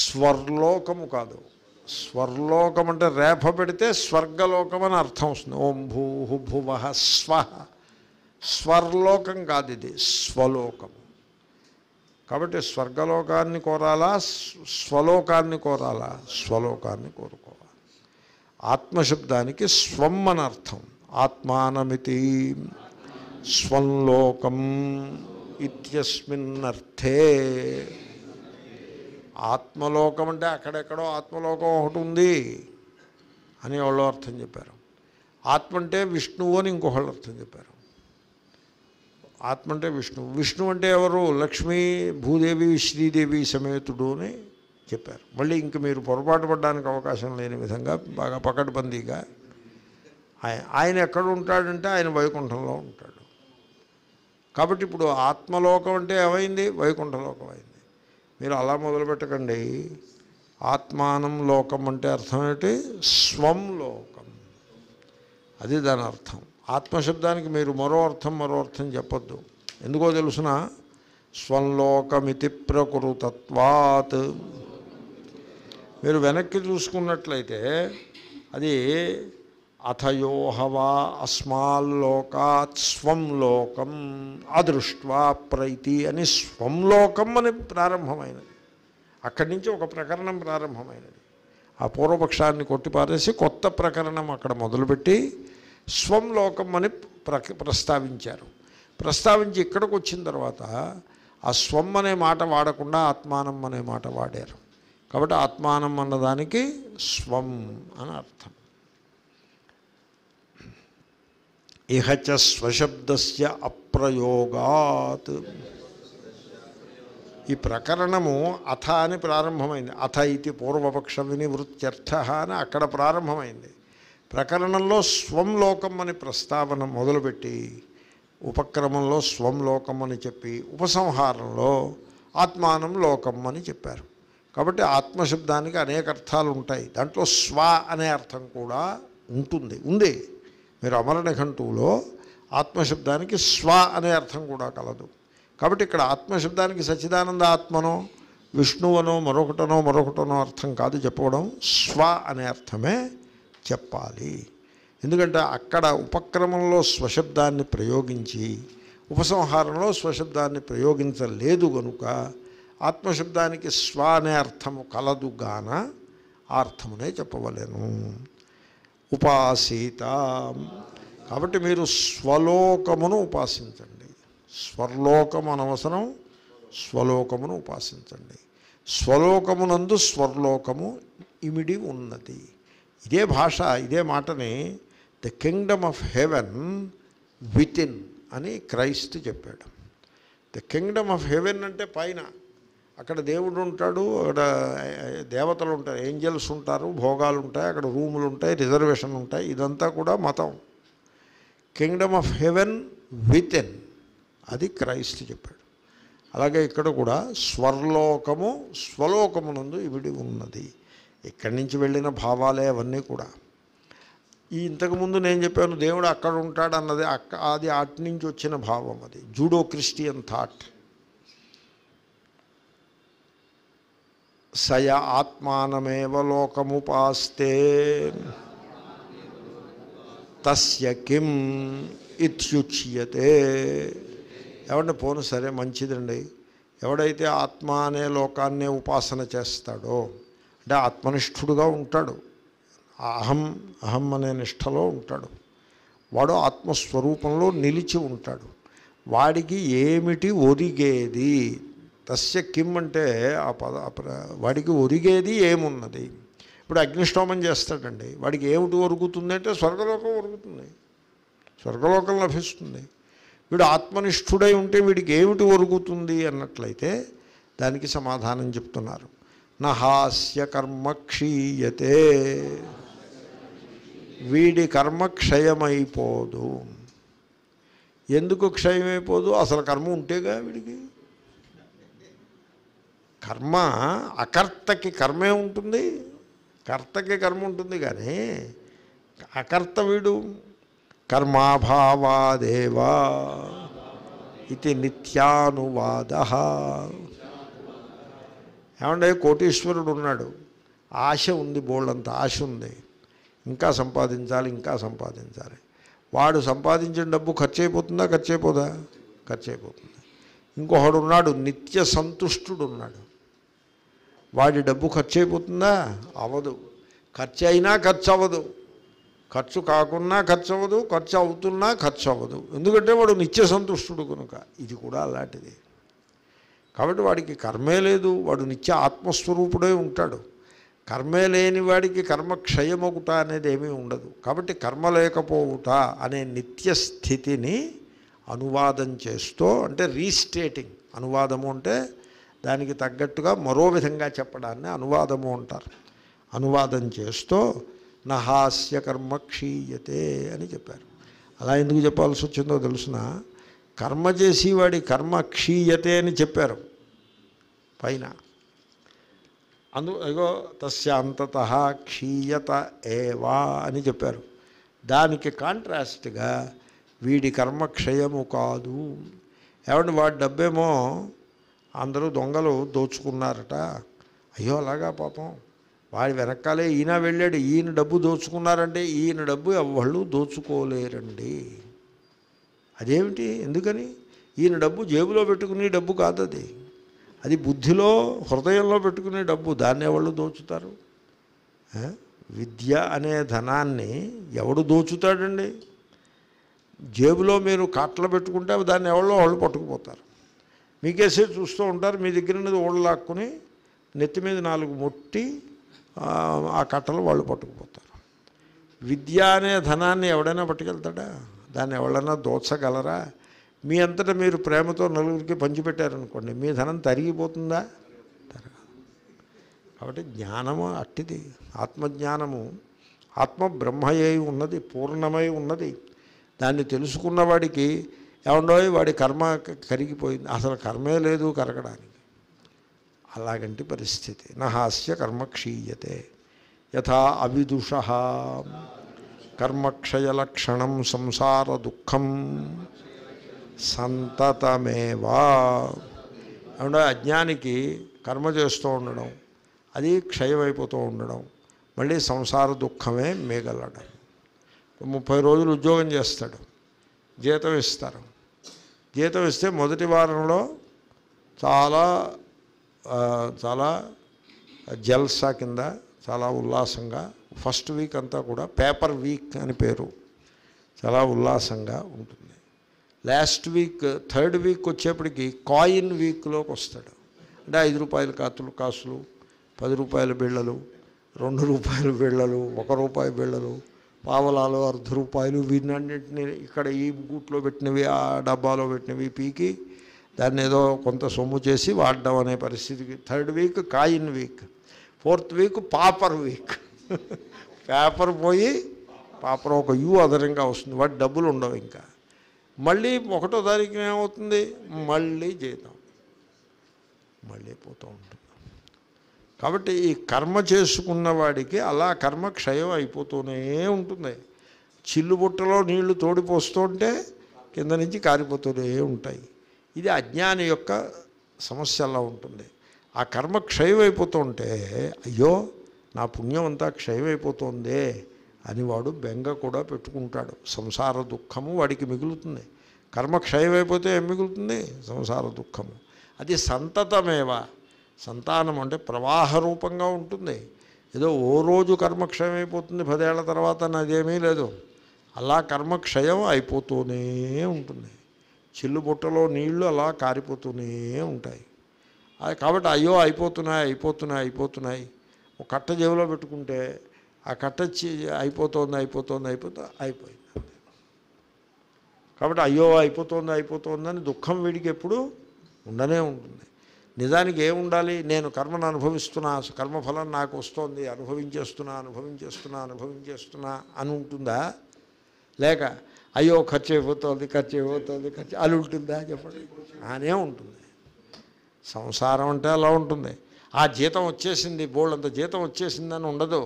స్వర్లోకము కాదు స్వర్లోకం అంటే రేప పెడితే స్వర్గలోకం అని అర్థం వస్తుంది ఓం భూ భువ స్వ స్వర్లోకం కాదు ఇది స్వలోకము కాబట్టి స్వర్గలోకాన్ని కోరాలా స్వలోకాన్ని కోరాలా స్వలోకాన్ని కోరుకో ఆత్మశబ్దానికి స్వం అనర్థం ఆత్మానమితి స్వంలోకం ఇత్యస్మిన్నర్థే ఆత్మలోకం అంటే అక్కడెక్కడో ఆత్మలోకం ఒకటి ఉంది అని వాళ్ళు అర్థం చెప్పారు ఆత్మ అంటే విష్ణువు అని ఇంకొకళ్ళు అర్థం చెప్పారు ఆత్మ అంటే విష్ణువు విష్ణు అంటే ఎవరు లక్ష్మీ భూదేవి శ్రీదేవి సమేతుడు అని చెప్పారు మళ్ళీ ఇంక మీరు పొరపాటు పడడానికి అవకాశం లేని విధంగా బాగా పకడ్బందీగా ఆయన ఆయన ఎక్కడ ఉంటాడంటే ఆయన వైకుంఠంలో ఉంటాడు కాబట్టి ఇప్పుడు ఆత్మలోకం అంటే ఏమైంది వైకుంఠలోకం అయింది మీరు అలా మొదలుపెట్టకండి ఆత్మానం లోకం అంటే అర్థం ఏంటి స్వం లోకం అది దాని అర్థం ఆత్మశబ్దానికి మీరు మరో అర్థం మరో అర్థం చెప్పొద్దు ఎందుకో తెలుసిన స్వంలోకమితి ప్రకృతత్వాత్ మీరు వెనక్కి చూసుకున్నట్లయితే అది అథయోహవా అస్మాల్లోకాత్ స్వంలోకం అదృష్ట్వా ప్రైతి అని స్వంలోకం అని ప్రారంభమైనది అక్కడి నుంచి ఒక ప్రకరణం ప్రారంభమైనది ఆ పూర్వపక్షాన్ని కొట్టిపారేసి కొత్త ప్రకరణం అక్కడ మొదలుపెట్టి స్వంలోకం అని ప్ర ప్రస్తావించారు ప్రస్తావించి ఇక్కడికి వచ్చిన తర్వాత ఆ స్వం అనే మాట వాడకుండా ఆత్మానం అనే మాట వాడారు కాబట్టి ఆత్మానం అన్నదానికి స్వం అని అర్థం ఇహచ స్వశబ్దస్య అప్రయోగాత్ ఈ ప్రకరణము అథ అని ప్రారంభమైంది అథ ఇది పూర్వపక్ష వినివృత్ర్థ అని అక్కడ ప్రారంభమైంది ప్రకరణంలో స్వం లోకం అని ప్రస్తావన మొదలుపెట్టి ఉపక్రమంలో స్వంలోకం అని చెప్పి ఉపసంహారంలో ఆత్మానం లోకం అని చెప్పారు కాబట్టి ఆత్మశబ్దానికి అనేక అర్థాలు ఉంటాయి దాంట్లో స్వ అనే అర్థం కూడా ఉంటుంది ఉంది మీరు అమర ఆత్మశబ్దానికి స్వ అనే అర్థం కూడా కలదు కాబట్టి ఇక్కడ ఆత్మశబ్దానికి సచిదానంద ఆత్మనో విష్ణువనో మరొకటనో మరొకటనో అర్థం కాదు చెప్పడం స్వ అనే అర్థమే చెప్పాలి ఎందుకంటే అక్కడ ఉపక్రమంలో స్వశబ్దాన్ని ప్రయోగించి ఉపసంహారంలో స్వశబ్దాన్ని ప్రయోగించలేదు కనుక ఆత్మశబ్దానికి స్వ అనే అర్థము కలదుగాన ఆ అర్థమునే చెప్పవలేను ఉపాసీత కాబట్టి మీరు స్వలోకమును ఉపాసించండి స్వర్లోకము అనవసరం స్వలోకమును ఉపాసించండి స్వలోకమునందు స్వర్లోకము ఇమిడి ఉన్నది ఇదే భాష ఇదే మాటని the kingdom of heaven within అని క్రైస్త్ చెప్పాడు ద కింగ్డమ్ ఆఫ్ హెవెన్ అంటే పైన అక్కడ దేవుడు ఉంటాడు అక్కడ దేవతలు ఉంటారు ఏంజల్స్ ఉంటారు భోగాలు ఉంటాయి అక్కడ రూములు ఉంటాయి రిజర్వేషన్ ఉంటాయి ఇదంతా కూడా మతం kingdom of heaven within అది క్రైస్ట్ చెప్పాడు అలాగే ఇక్కడ కూడా స్వర్లోకము స్వలోకమునందు ఇవిడి ఉన్నది ఇక్కడి నుంచి వెళ్ళిన భావాలే అవన్నీ కూడా ఈ ఇంతకుముందు నేను చెప్పాను దేవుడు అక్కడ ఉంటాడు అన్నది అక్క అది అటు నుంచి వచ్చిన భావం అది జూడో క్రిస్టియన్ థాట్ సయ ఆత్మానమేవ లోకముపాస్తే తస్య కిం ఇత్యుచ్యతే ఏమంటే పోను సరే మంచిదండి ఎవడైతే ఆత్మ అనే లోకాన్నే ఉపాసన చేస్తాడో అంటే ఆత్మనిష్ఠుడుగా ఉంటాడు అహం అహం అనే నిష్టలో ఉంటాడు వాడు ఆత్మస్వరూపంలో నిలిచి ఉంటాడు వాడికి ఏమిటి ఒరిగేది తస్య కిమ్ అంటే ఆ పద వాడికి ఒరిగేది ఏమున్నది ఇప్పుడు అగ్నిష్టోమం చేస్తాడండి వాడికి ఏమిటి ఒరుగుతుంది అంటే స్వర్గలోకం ఒరుగుతుంది స్వర్గలోకం లభిస్తుంది వీడు ఆత్మనిష్ఠుడై ఉంటే వీడికి ఏమిటి ఒరుగుతుంది అన్నట్లయితే దానికి సమాధానం చెప్తున్నారు నహాస్య కర్మ క్షీయతే వీడి కర్మ క్షయమైపోదు ఎందుకు క్షయమైపోదు అసలు కర్మ ఉంటేగా వీడికి కర్మ అకర్తకి కర్మే ఉంటుంది కర్తకి కర్మ ఉంటుంది కానీ అకర్త వీడు కర్మాభావాదేవా ఇది నిత్యానువాద ఏమంటే కోటీశ్వరుడు ఉన్నాడు ఆశ ఉంది బోళ్ళంత ఆశ ఉంది ఇంకా సంపాదించాలి ఇంకా సంపాదించాలి వాడు సంపాదించిన డబ్బు ఖర్చు అయిపోతుందా ఖర్చు అయిపోదా ఖర్చు అయిపోతుంది ఇంకొకడు ఉన్నాడు నిత్య సంతుష్టుడు ఉన్నాడు వాడి డబ్బు ఖర్చు అయిపోతుందా అవదు ఖర్చు అయినా ఖర్చు అవ్వదు ఖర్చు కాకున్నా ఖర్చు అవ్వదు ఖర్చు అవుతున్నా ఖర్చు అవ్వదు ఎందుకంటే వాడు నిత్య సంతుష్టుడు కనుక ఇది కూడా అలాంటిది కాబట్టి వాడికి కర్మే లేదు వాడు నిత్య ఆత్మస్వరూపుడే ఉంటాడు కర్మే లేని వాడికి కర్మ క్షయమగుట అనేది ఏమీ ఉండదు కాబట్టి కర్మ లేకపోవుట అనే నిత్య స్థితిని అనువాదం చేస్తూ అంటే రీస్టేటింగ్ అనువాదము అంటే దానికి తగ్గట్టుగా మరో విధంగా చెప్పడాన్ని అనువాదము అంటారు అనువాదం చేస్తూ కర్మ క్షీయతే అని చెప్పారు అలా ఎందుకు చెప్పాల్సి వచ్చిందో తెలుసిన కర్మ చేసేవాడి కర్మ క్షీయతే అని చెప్పారు పైన అందు ఇగో అంతత క్షీయత ఏవా అని చెప్పారు దానికి కాంట్రాస్ట్గా వీడి కర్మక్షయము కాదు ఏమంటే వాడి డబ్బేమో అందరూ దొంగలు దోచుకున్నారట అయ్యో అలాగా పాపం వాడి వెనకాలే ఈయన వెళ్ళాడు ఈయన డబ్బు దోచుకున్నారంటే ఈయన డబ్బు ఎవళ్ళు దోచుకోలేరండి అదేమిటి ఎందుకని ఈయన డబ్బు జేబులో పెట్టుకునే డబ్బు కాదు అది అది బుద్ధిలో హృదయంలో పెట్టుకునే డబ్బు దాన్ని ఎవళ్ళు దోచుతారు విద్య అనే ధనాన్ని ఎవడు దోచుతాడండి జేబులో మీరు కట్టలు పెట్టుకుంటే దాన్ని ఎవరో వాళ్ళు పట్టుకుపోతారు మీకేసే చూస్తూ ఉంటారు మీ దగ్గర దగ్గరన్నది ఓడలాక్కుని నెత్తి మీద నాలుగు మొట్టి ఆ కట్టలు వాళ్ళు పట్టుకుపోతారు విద్య అనే ధనాన్ని ఎవడైనా పట్టుకెళ్తాడా దాన్ని ఎవడైనా దోచగలరా మీ అంతటా మీరు ప్రేమతో నలుగురికి పంచిపెట్టారనుకోండి మీ ధనం తరిగిపోతుందా కాబట్టి జ్ఞానము అట్టిది ఆత్మజ్ఞానము ఆత్మ బ్రహ్మయ్యి ఉన్నది పూర్ణమై ఉన్నది దాన్ని తెలుసుకున్నవాడికి ఏమండో వాడి కర్మ కరిగిపోయింది అసలు కర్మే లేదు కరగడానికి అలాగంటి పరిస్థితి నహాస్య కర్మ క్షీయతే యథా అవిదుష కర్మక్షయలక్షణం సంసార దుఃఖం సంతతమేవా అంటే అజ్ఞానికి కర్మ చేస్తూ ఉండడం అది క్షయమైపోతూ ఉండడం మళ్ళీ సంసార దుఃఖమే మిగలడం ముప్పై రోజులు ఉద్యోగం చేస్తాడు జీతం ఇస్తారు జీతం ఇస్తే మొదటి వారంలో చాలా చాలా జల్సా కింద చాలా ఉల్లాసంగా ఫస్ట్ వీక్ అంతా కూడా పేపర్ వీక్ అని పేరు చాలా ఉల్లాసంగా ఉంటుంది లాస్ట్ వీక్ థర్డ్ వీక్ వచ్చేప్పటికి కాయిన్ వీక్లోకి వస్తాడు అంటే ఐదు రూపాయల కాతులు కాసులు పది రూపాయల బిళ్ళలు రెండు రూపాయల బిళ్ళలు ఒక రూపాయి బిళ్ళలు పావలాలు అర్ధ రూపాయలు వీటినన్నింటిని ఇక్కడ ఈ గూట్లో పెట్టినవి ఆ డబ్బాలో పెట్టినవి పీకి దాన్ని ఏదో కొంత సొమ్ము చేసి వాడడం అనే పరిస్థితికి third week coin week fourth week pauper week paper పోయి పాపర్ ఒక యూ అదనంగా వస్తుంది వాటి డబ్బులు ఉండవు ఇంకా మళ్ళీ ఒకటో తారీఖు ఏమవుతుంది మళ్ళీ జీతం మళ్ళీ పోతూ ఉంటుంది కాబట్టి ఈ కర్మ చేసుకున్న వాడికి అలా కర్మ క్షయం అయిపోతూనే ఉంటుంది చిల్లుబుట్టలో నీళ్లు తోడిపోస్తుంటే కింద నుంచి కారిపోతూనే ఉంటాయి ఇది అజ్ఞాని యొక్క సమస్యలా ఉంటుంది ఆ కర్మ క్షయం అయిపోతుంటే ఉంటే అయ్యో నా పుణ్యం అంతా క్షయమైపోతుంది అని వాడు బెంగ కూడా పెట్టుకుంటాడు సంసార దుఃఖము వాడికి మిగులుతుంది కర్మ క్షయమైపోతే ఏం మిగులుతుంది సంసార దుఃఖము అది సంతతమేవా సంతానం అంటే ప్రవాహ రూపంగా ఉంటుంది ఏదో ఓ రోజు కర్మక్షయమైపోతుంది పదేళ్ల తర్వాత నాదేమీ లేదు అలా కర్మక్షయం అయిపోతూనే ఉంటుంది చిల్లుబుట్టలో నీళ్లు అలా కారిపోతూనే ఉంటాయి కాబట్టి అయ్యో అయిపోతున్నాయి అయిపోతున్నాయి అయిపోతున్నాయి కట్ట జేబులో పెట్టుకుంటే ఆ కట్ట అయిపోతుంది అయిపోతుంది అయిపోతుంది అయిపోయింది కాబట్టి అయ్యో అయిపోతుంది అయిపోతుందని దుఃఖం వీడికి ఎప్పుడు ఉండనే ఉంటుంది నిజానికి ఏముండాలి నేను కర్మను అనుభవిస్తున్నా కర్మఫలం నాకు వస్తోంది అనుభవించేస్తున్నా అనుభవించేస్తున్నా అనుభవించేస్తున్నా అని ఉంటుందా లేక అయ్యో ఖర్చు అయిపోతుంది ఖర్చు అయిపోతుంది ఖర్చు అది ఉంటుందా చెప్పండి అనే ఉంటుంది సంసారం అంటే అలా ఉంటుంది ఆ జీతం వచ్చేసింది బోల్డ్ అంత జీతం వచ్చేసిందని ఉండదు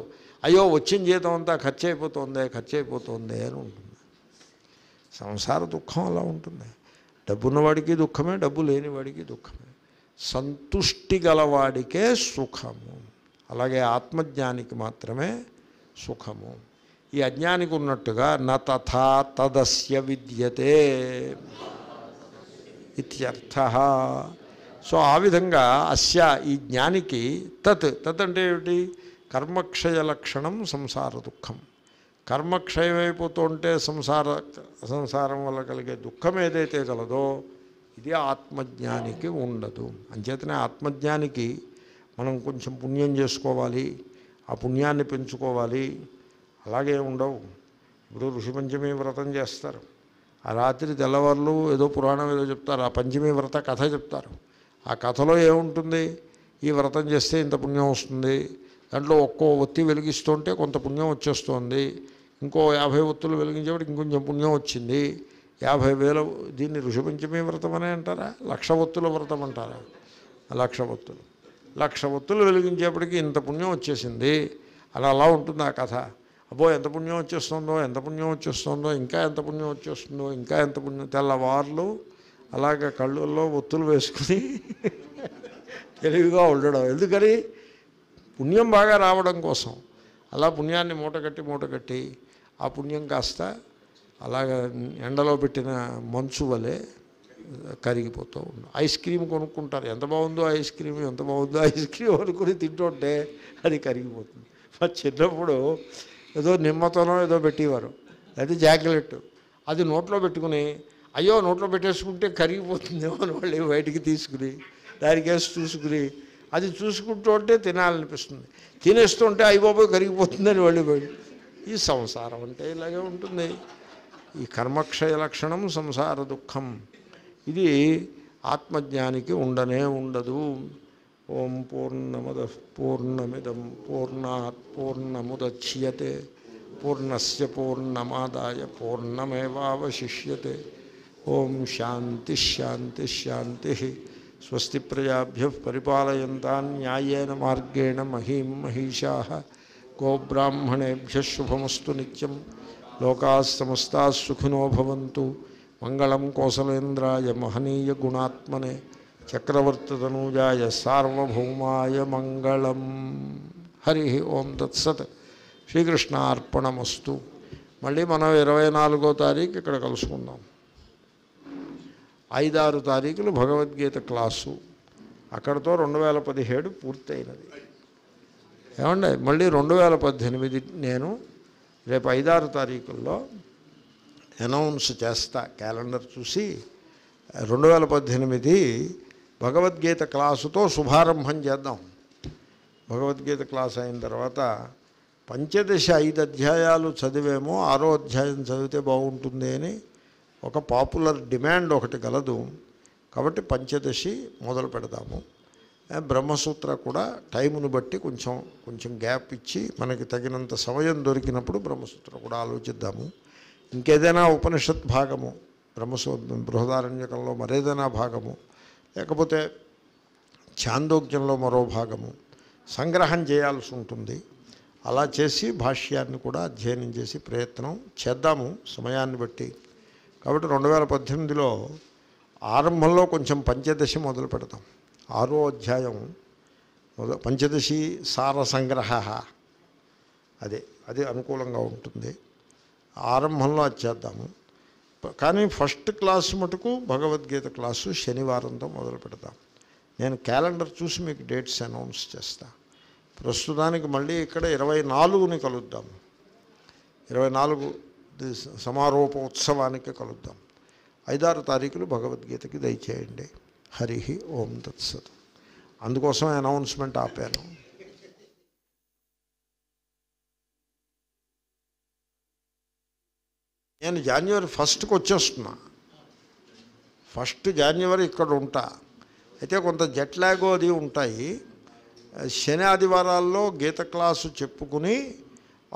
అయ్యో వచ్చిన జీతం అంతా ఖర్చు అయిపోతుంది ఖర్చు అయిపోతుంది అని ఉంటుంది సంసార దుఃఖం అలా ఉంటుంది డబ్బున్నవాడికి దుఃఖమే డబ్బు లేనివాడికి దుఃఖమే సంతుష్టి గలవాడికే సుఖము అలాగే ఆత్మజ్ఞానికి మాత్రమే సుఖము ఈ అజ్ఞానికి ఉన్నట్టుగా న తదస్య విద్యతే ఇత్యర్థ సో ఆ విధంగా అస్య ఈ జ్ఞానికి తత్ తత్ అంటే ఏమిటి కర్మక్షయ లక్షణం సంసార దుఃఖం కర్మక్షయమైపోతూ ఉంటే సంసార సంసారం వల్ల కలిగే దుఃఖం ఏదైతే కలదో ఇది ఆత్మజ్ఞానికి ఉండదు అంచేతనే ఆత్మజ్ఞానికి మనం కొంచెం పుణ్యం చేసుకోవాలి ఆ పుణ్యాన్ని పెంచుకోవాలి అలాగే ఉండవు ఇప్పుడు ఋషిపంచమి వ్రతం చేస్తారు ఆ రాత్రి తెల్లవారులు ఏదో పురాణం ఏదో చెప్తారు ఆ పంచమి వ్రత కథ చెప్తారు ఆ కథలో ఏముంటుంది ఈ వ్రతం చేస్తే ఇంత పుణ్యం వస్తుంది దాంట్లో ఒక్కో ఒత్తి వెలిగిస్తుంటే కొంత పుణ్యం వచ్చేస్తుంది ఇంకో యాభై ఒత్తులు వెలిగించేవాడు ఇంకొంచెం పుణ్యం వచ్చింది యాభై వేల దీన్ని ఋషిపంచమి వ్రతం అనే అంటారా లక్ష ఒత్తుల వ్రతం అంటారా లక్ష ఒత్తులు లక్ష ఒత్తులు వెలిగించేప్పటికీ ఇంత పుణ్యం వచ్చేసింది అలా అలా ఉంటుంది ఆ కథ అబ్బో ఎంత పుణ్యం వచ్చేస్తుందో ఎంత పుణ్యం వచ్చేస్తుందో ఇంకా ఎంత పుణ్యం వచ్చేస్తుందో ఇంకా ఎంత పుణ్యం తెల్లవార్లు అలాగే కళ్ళల్లో ఒత్తులు వేసుకుని తెలివిగా ఉండడం ఎందుకని పుణ్యం బాగా రావడం కోసం అలా పుణ్యాన్ని మూటగట్టి మూటగట్టి ఆ పుణ్యం కాస్త అలాగ ఎండలో పెట్టిన మంచు వలె కరిగిపోతూ ఉంది ఐస్ క్రీమ్ కొనుక్కుంటారు ఎంత బాగుందో ఐస్ క్రీమ్ ఎంత బాగుందో ఐస్ క్రీమ్ అనుకుని తింటుంటే అది కరిగిపోతుంది మరి చిన్నప్పుడు ఏదో నిమ్మతనం ఏదో పెట్టేవారు అది జాకెలెట్ అది నోట్లో పెట్టుకుని అయ్యో నోట్లో పెట్టేసుకుంటే కరిగిపోతుందేమో అని వాళ్ళు బయటికి తీసుకుని దానికేసి చూసుకుని అది చూసుకుంటూ ఉంటే తినాలనిపిస్తుంది తినేస్తుంటే అయిపోయి కరిగిపోతుందని వాళ్ళు ఈ సంసారం అంటే ఇలాగే ఉంటుంది ఈ కర్మక్షయ లక్షణం సంసార దుఃఖం ఇది ఆత్మజ్ఞానికి ఉండనే ఉండదు ఓం పూర్ణమద పూర్ణమిదం పూర్ణాత్ పూర్ణముద్యతే పూర్ణస్ పూర్ణమాదాయ పూర్ణమేవాశిష్యే ఓం శాంతి శాంతి శాంతి స్వస్తి ప్రజాభ్య పరిపాలయంతా న్యాయేన మార్గేణ మహీం మహిషా గోబ్రాహ్మణేభ్య శుభమస్సు నిత్యం లోకా సమస్తా సుఖినో భవంతు మంగళం కోసలేంద్రాయ మహనీయ గుణాత్మనే చక్రవర్తనూజాయ సార్వభౌమాయ మంగళం హరి ఓం తత్సత్ శ్రీకృష్ణార్పణమస్తు మళ్ళీ మనం ఇరవై నాలుగో తారీఖు ఇక్కడ కలుసుకుందాం ఐదారు తారీఖులు భగవద్గీత క్లాసు అక్కడతో రెండు వేల పదిహేడు పూర్తయినది ఏమండి మళ్ళీ రెండు వేల పద్దెనిమిది నేను రేపు ఐదారు తారీఖుల్లో అనౌన్స్ చేస్తా క్యాలెండర్ చూసి రెండు వేల పద్దెనిమిది భగవద్గీత క్లాసుతో శుభారంభం చేద్దాం భగవద్గీత క్లాస్ అయిన తర్వాత పంచదశ ఐదు అధ్యాయాలు చదివేమో ఆరో అధ్యాయం చదివితే బాగుంటుంది అని ఒక పాపులర్ డిమాండ్ ఒకటి గలదు కాబట్టి పంచదశి మొదలు పెడదాము బ్రహ్మసూత్ర కూడా టైమును బట్టి కొంచెం కొంచెం గ్యాప్ ఇచ్చి మనకి తగినంత సమయం దొరికినప్పుడు బ్రహ్మసూత్ర కూడా ఆలోచిద్దాము ఇంకేదైనా ఉపనిషత్ భాగము బ్రహ్మసూ బృహదారణ్యకంలో మరేదైనా భాగము లేకపోతే ఛాందోగ్యంలో మరో భాగము సంగ్రహం చేయాల్సి ఉంటుంది అలా చేసి భాష్యాన్ని కూడా అధ్యయనం చేసి ప్రయత్నం చేద్దాము సమయాన్ని బట్టి కాబట్టి రెండు వేల పద్దెనిమిదిలో ఆరంభంలో కొంచెం పంచదశ మొదలు పెడతాం ఆరో అధ్యాయం పంచదశి సార సంగ్రహ అదే అదే అనుకూలంగా ఉంటుంది ఆరంభంలో అది చేద్దాము కానీ ఫస్ట్ క్లాస్ మటుకు భగవద్గీత క్లాసు శనివారంతో మొదలు పెడతాం నేను క్యాలెండర్ చూసి మీకు డేట్స్ అనౌన్స్ చేస్తా ప్రస్తుతానికి మళ్ళీ ఇక్కడ ఇరవై నాలుగుని కలుద్దాం ఇరవై నాలుగు సమారోప ఉత్సవానికి కలుద్దాం ఐదారు తారీఖులు భగవద్గీతకి దయచేయండి హరి ఓం తత్సత్ అందుకోసం అనౌన్స్మెంట్ ఆపాను నేను జాన్యువరి ఫస్ట్కి వచ్చేస్తున్నా ఫస్ట్ జాన్యువరి ఇక్కడ ఉంటా అయితే కొంత జట్లాగో అది ఉంటాయి శని ఆదివారాల్లో గీత క్లాసు చెప్పుకుని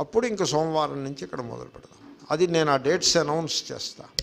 అప్పుడు ఇంక సోమవారం నుంచి ఇక్కడ మొదలు పెడదాం అది నేను ఆ డేట్స్ అనౌన్స్ చేస్తాను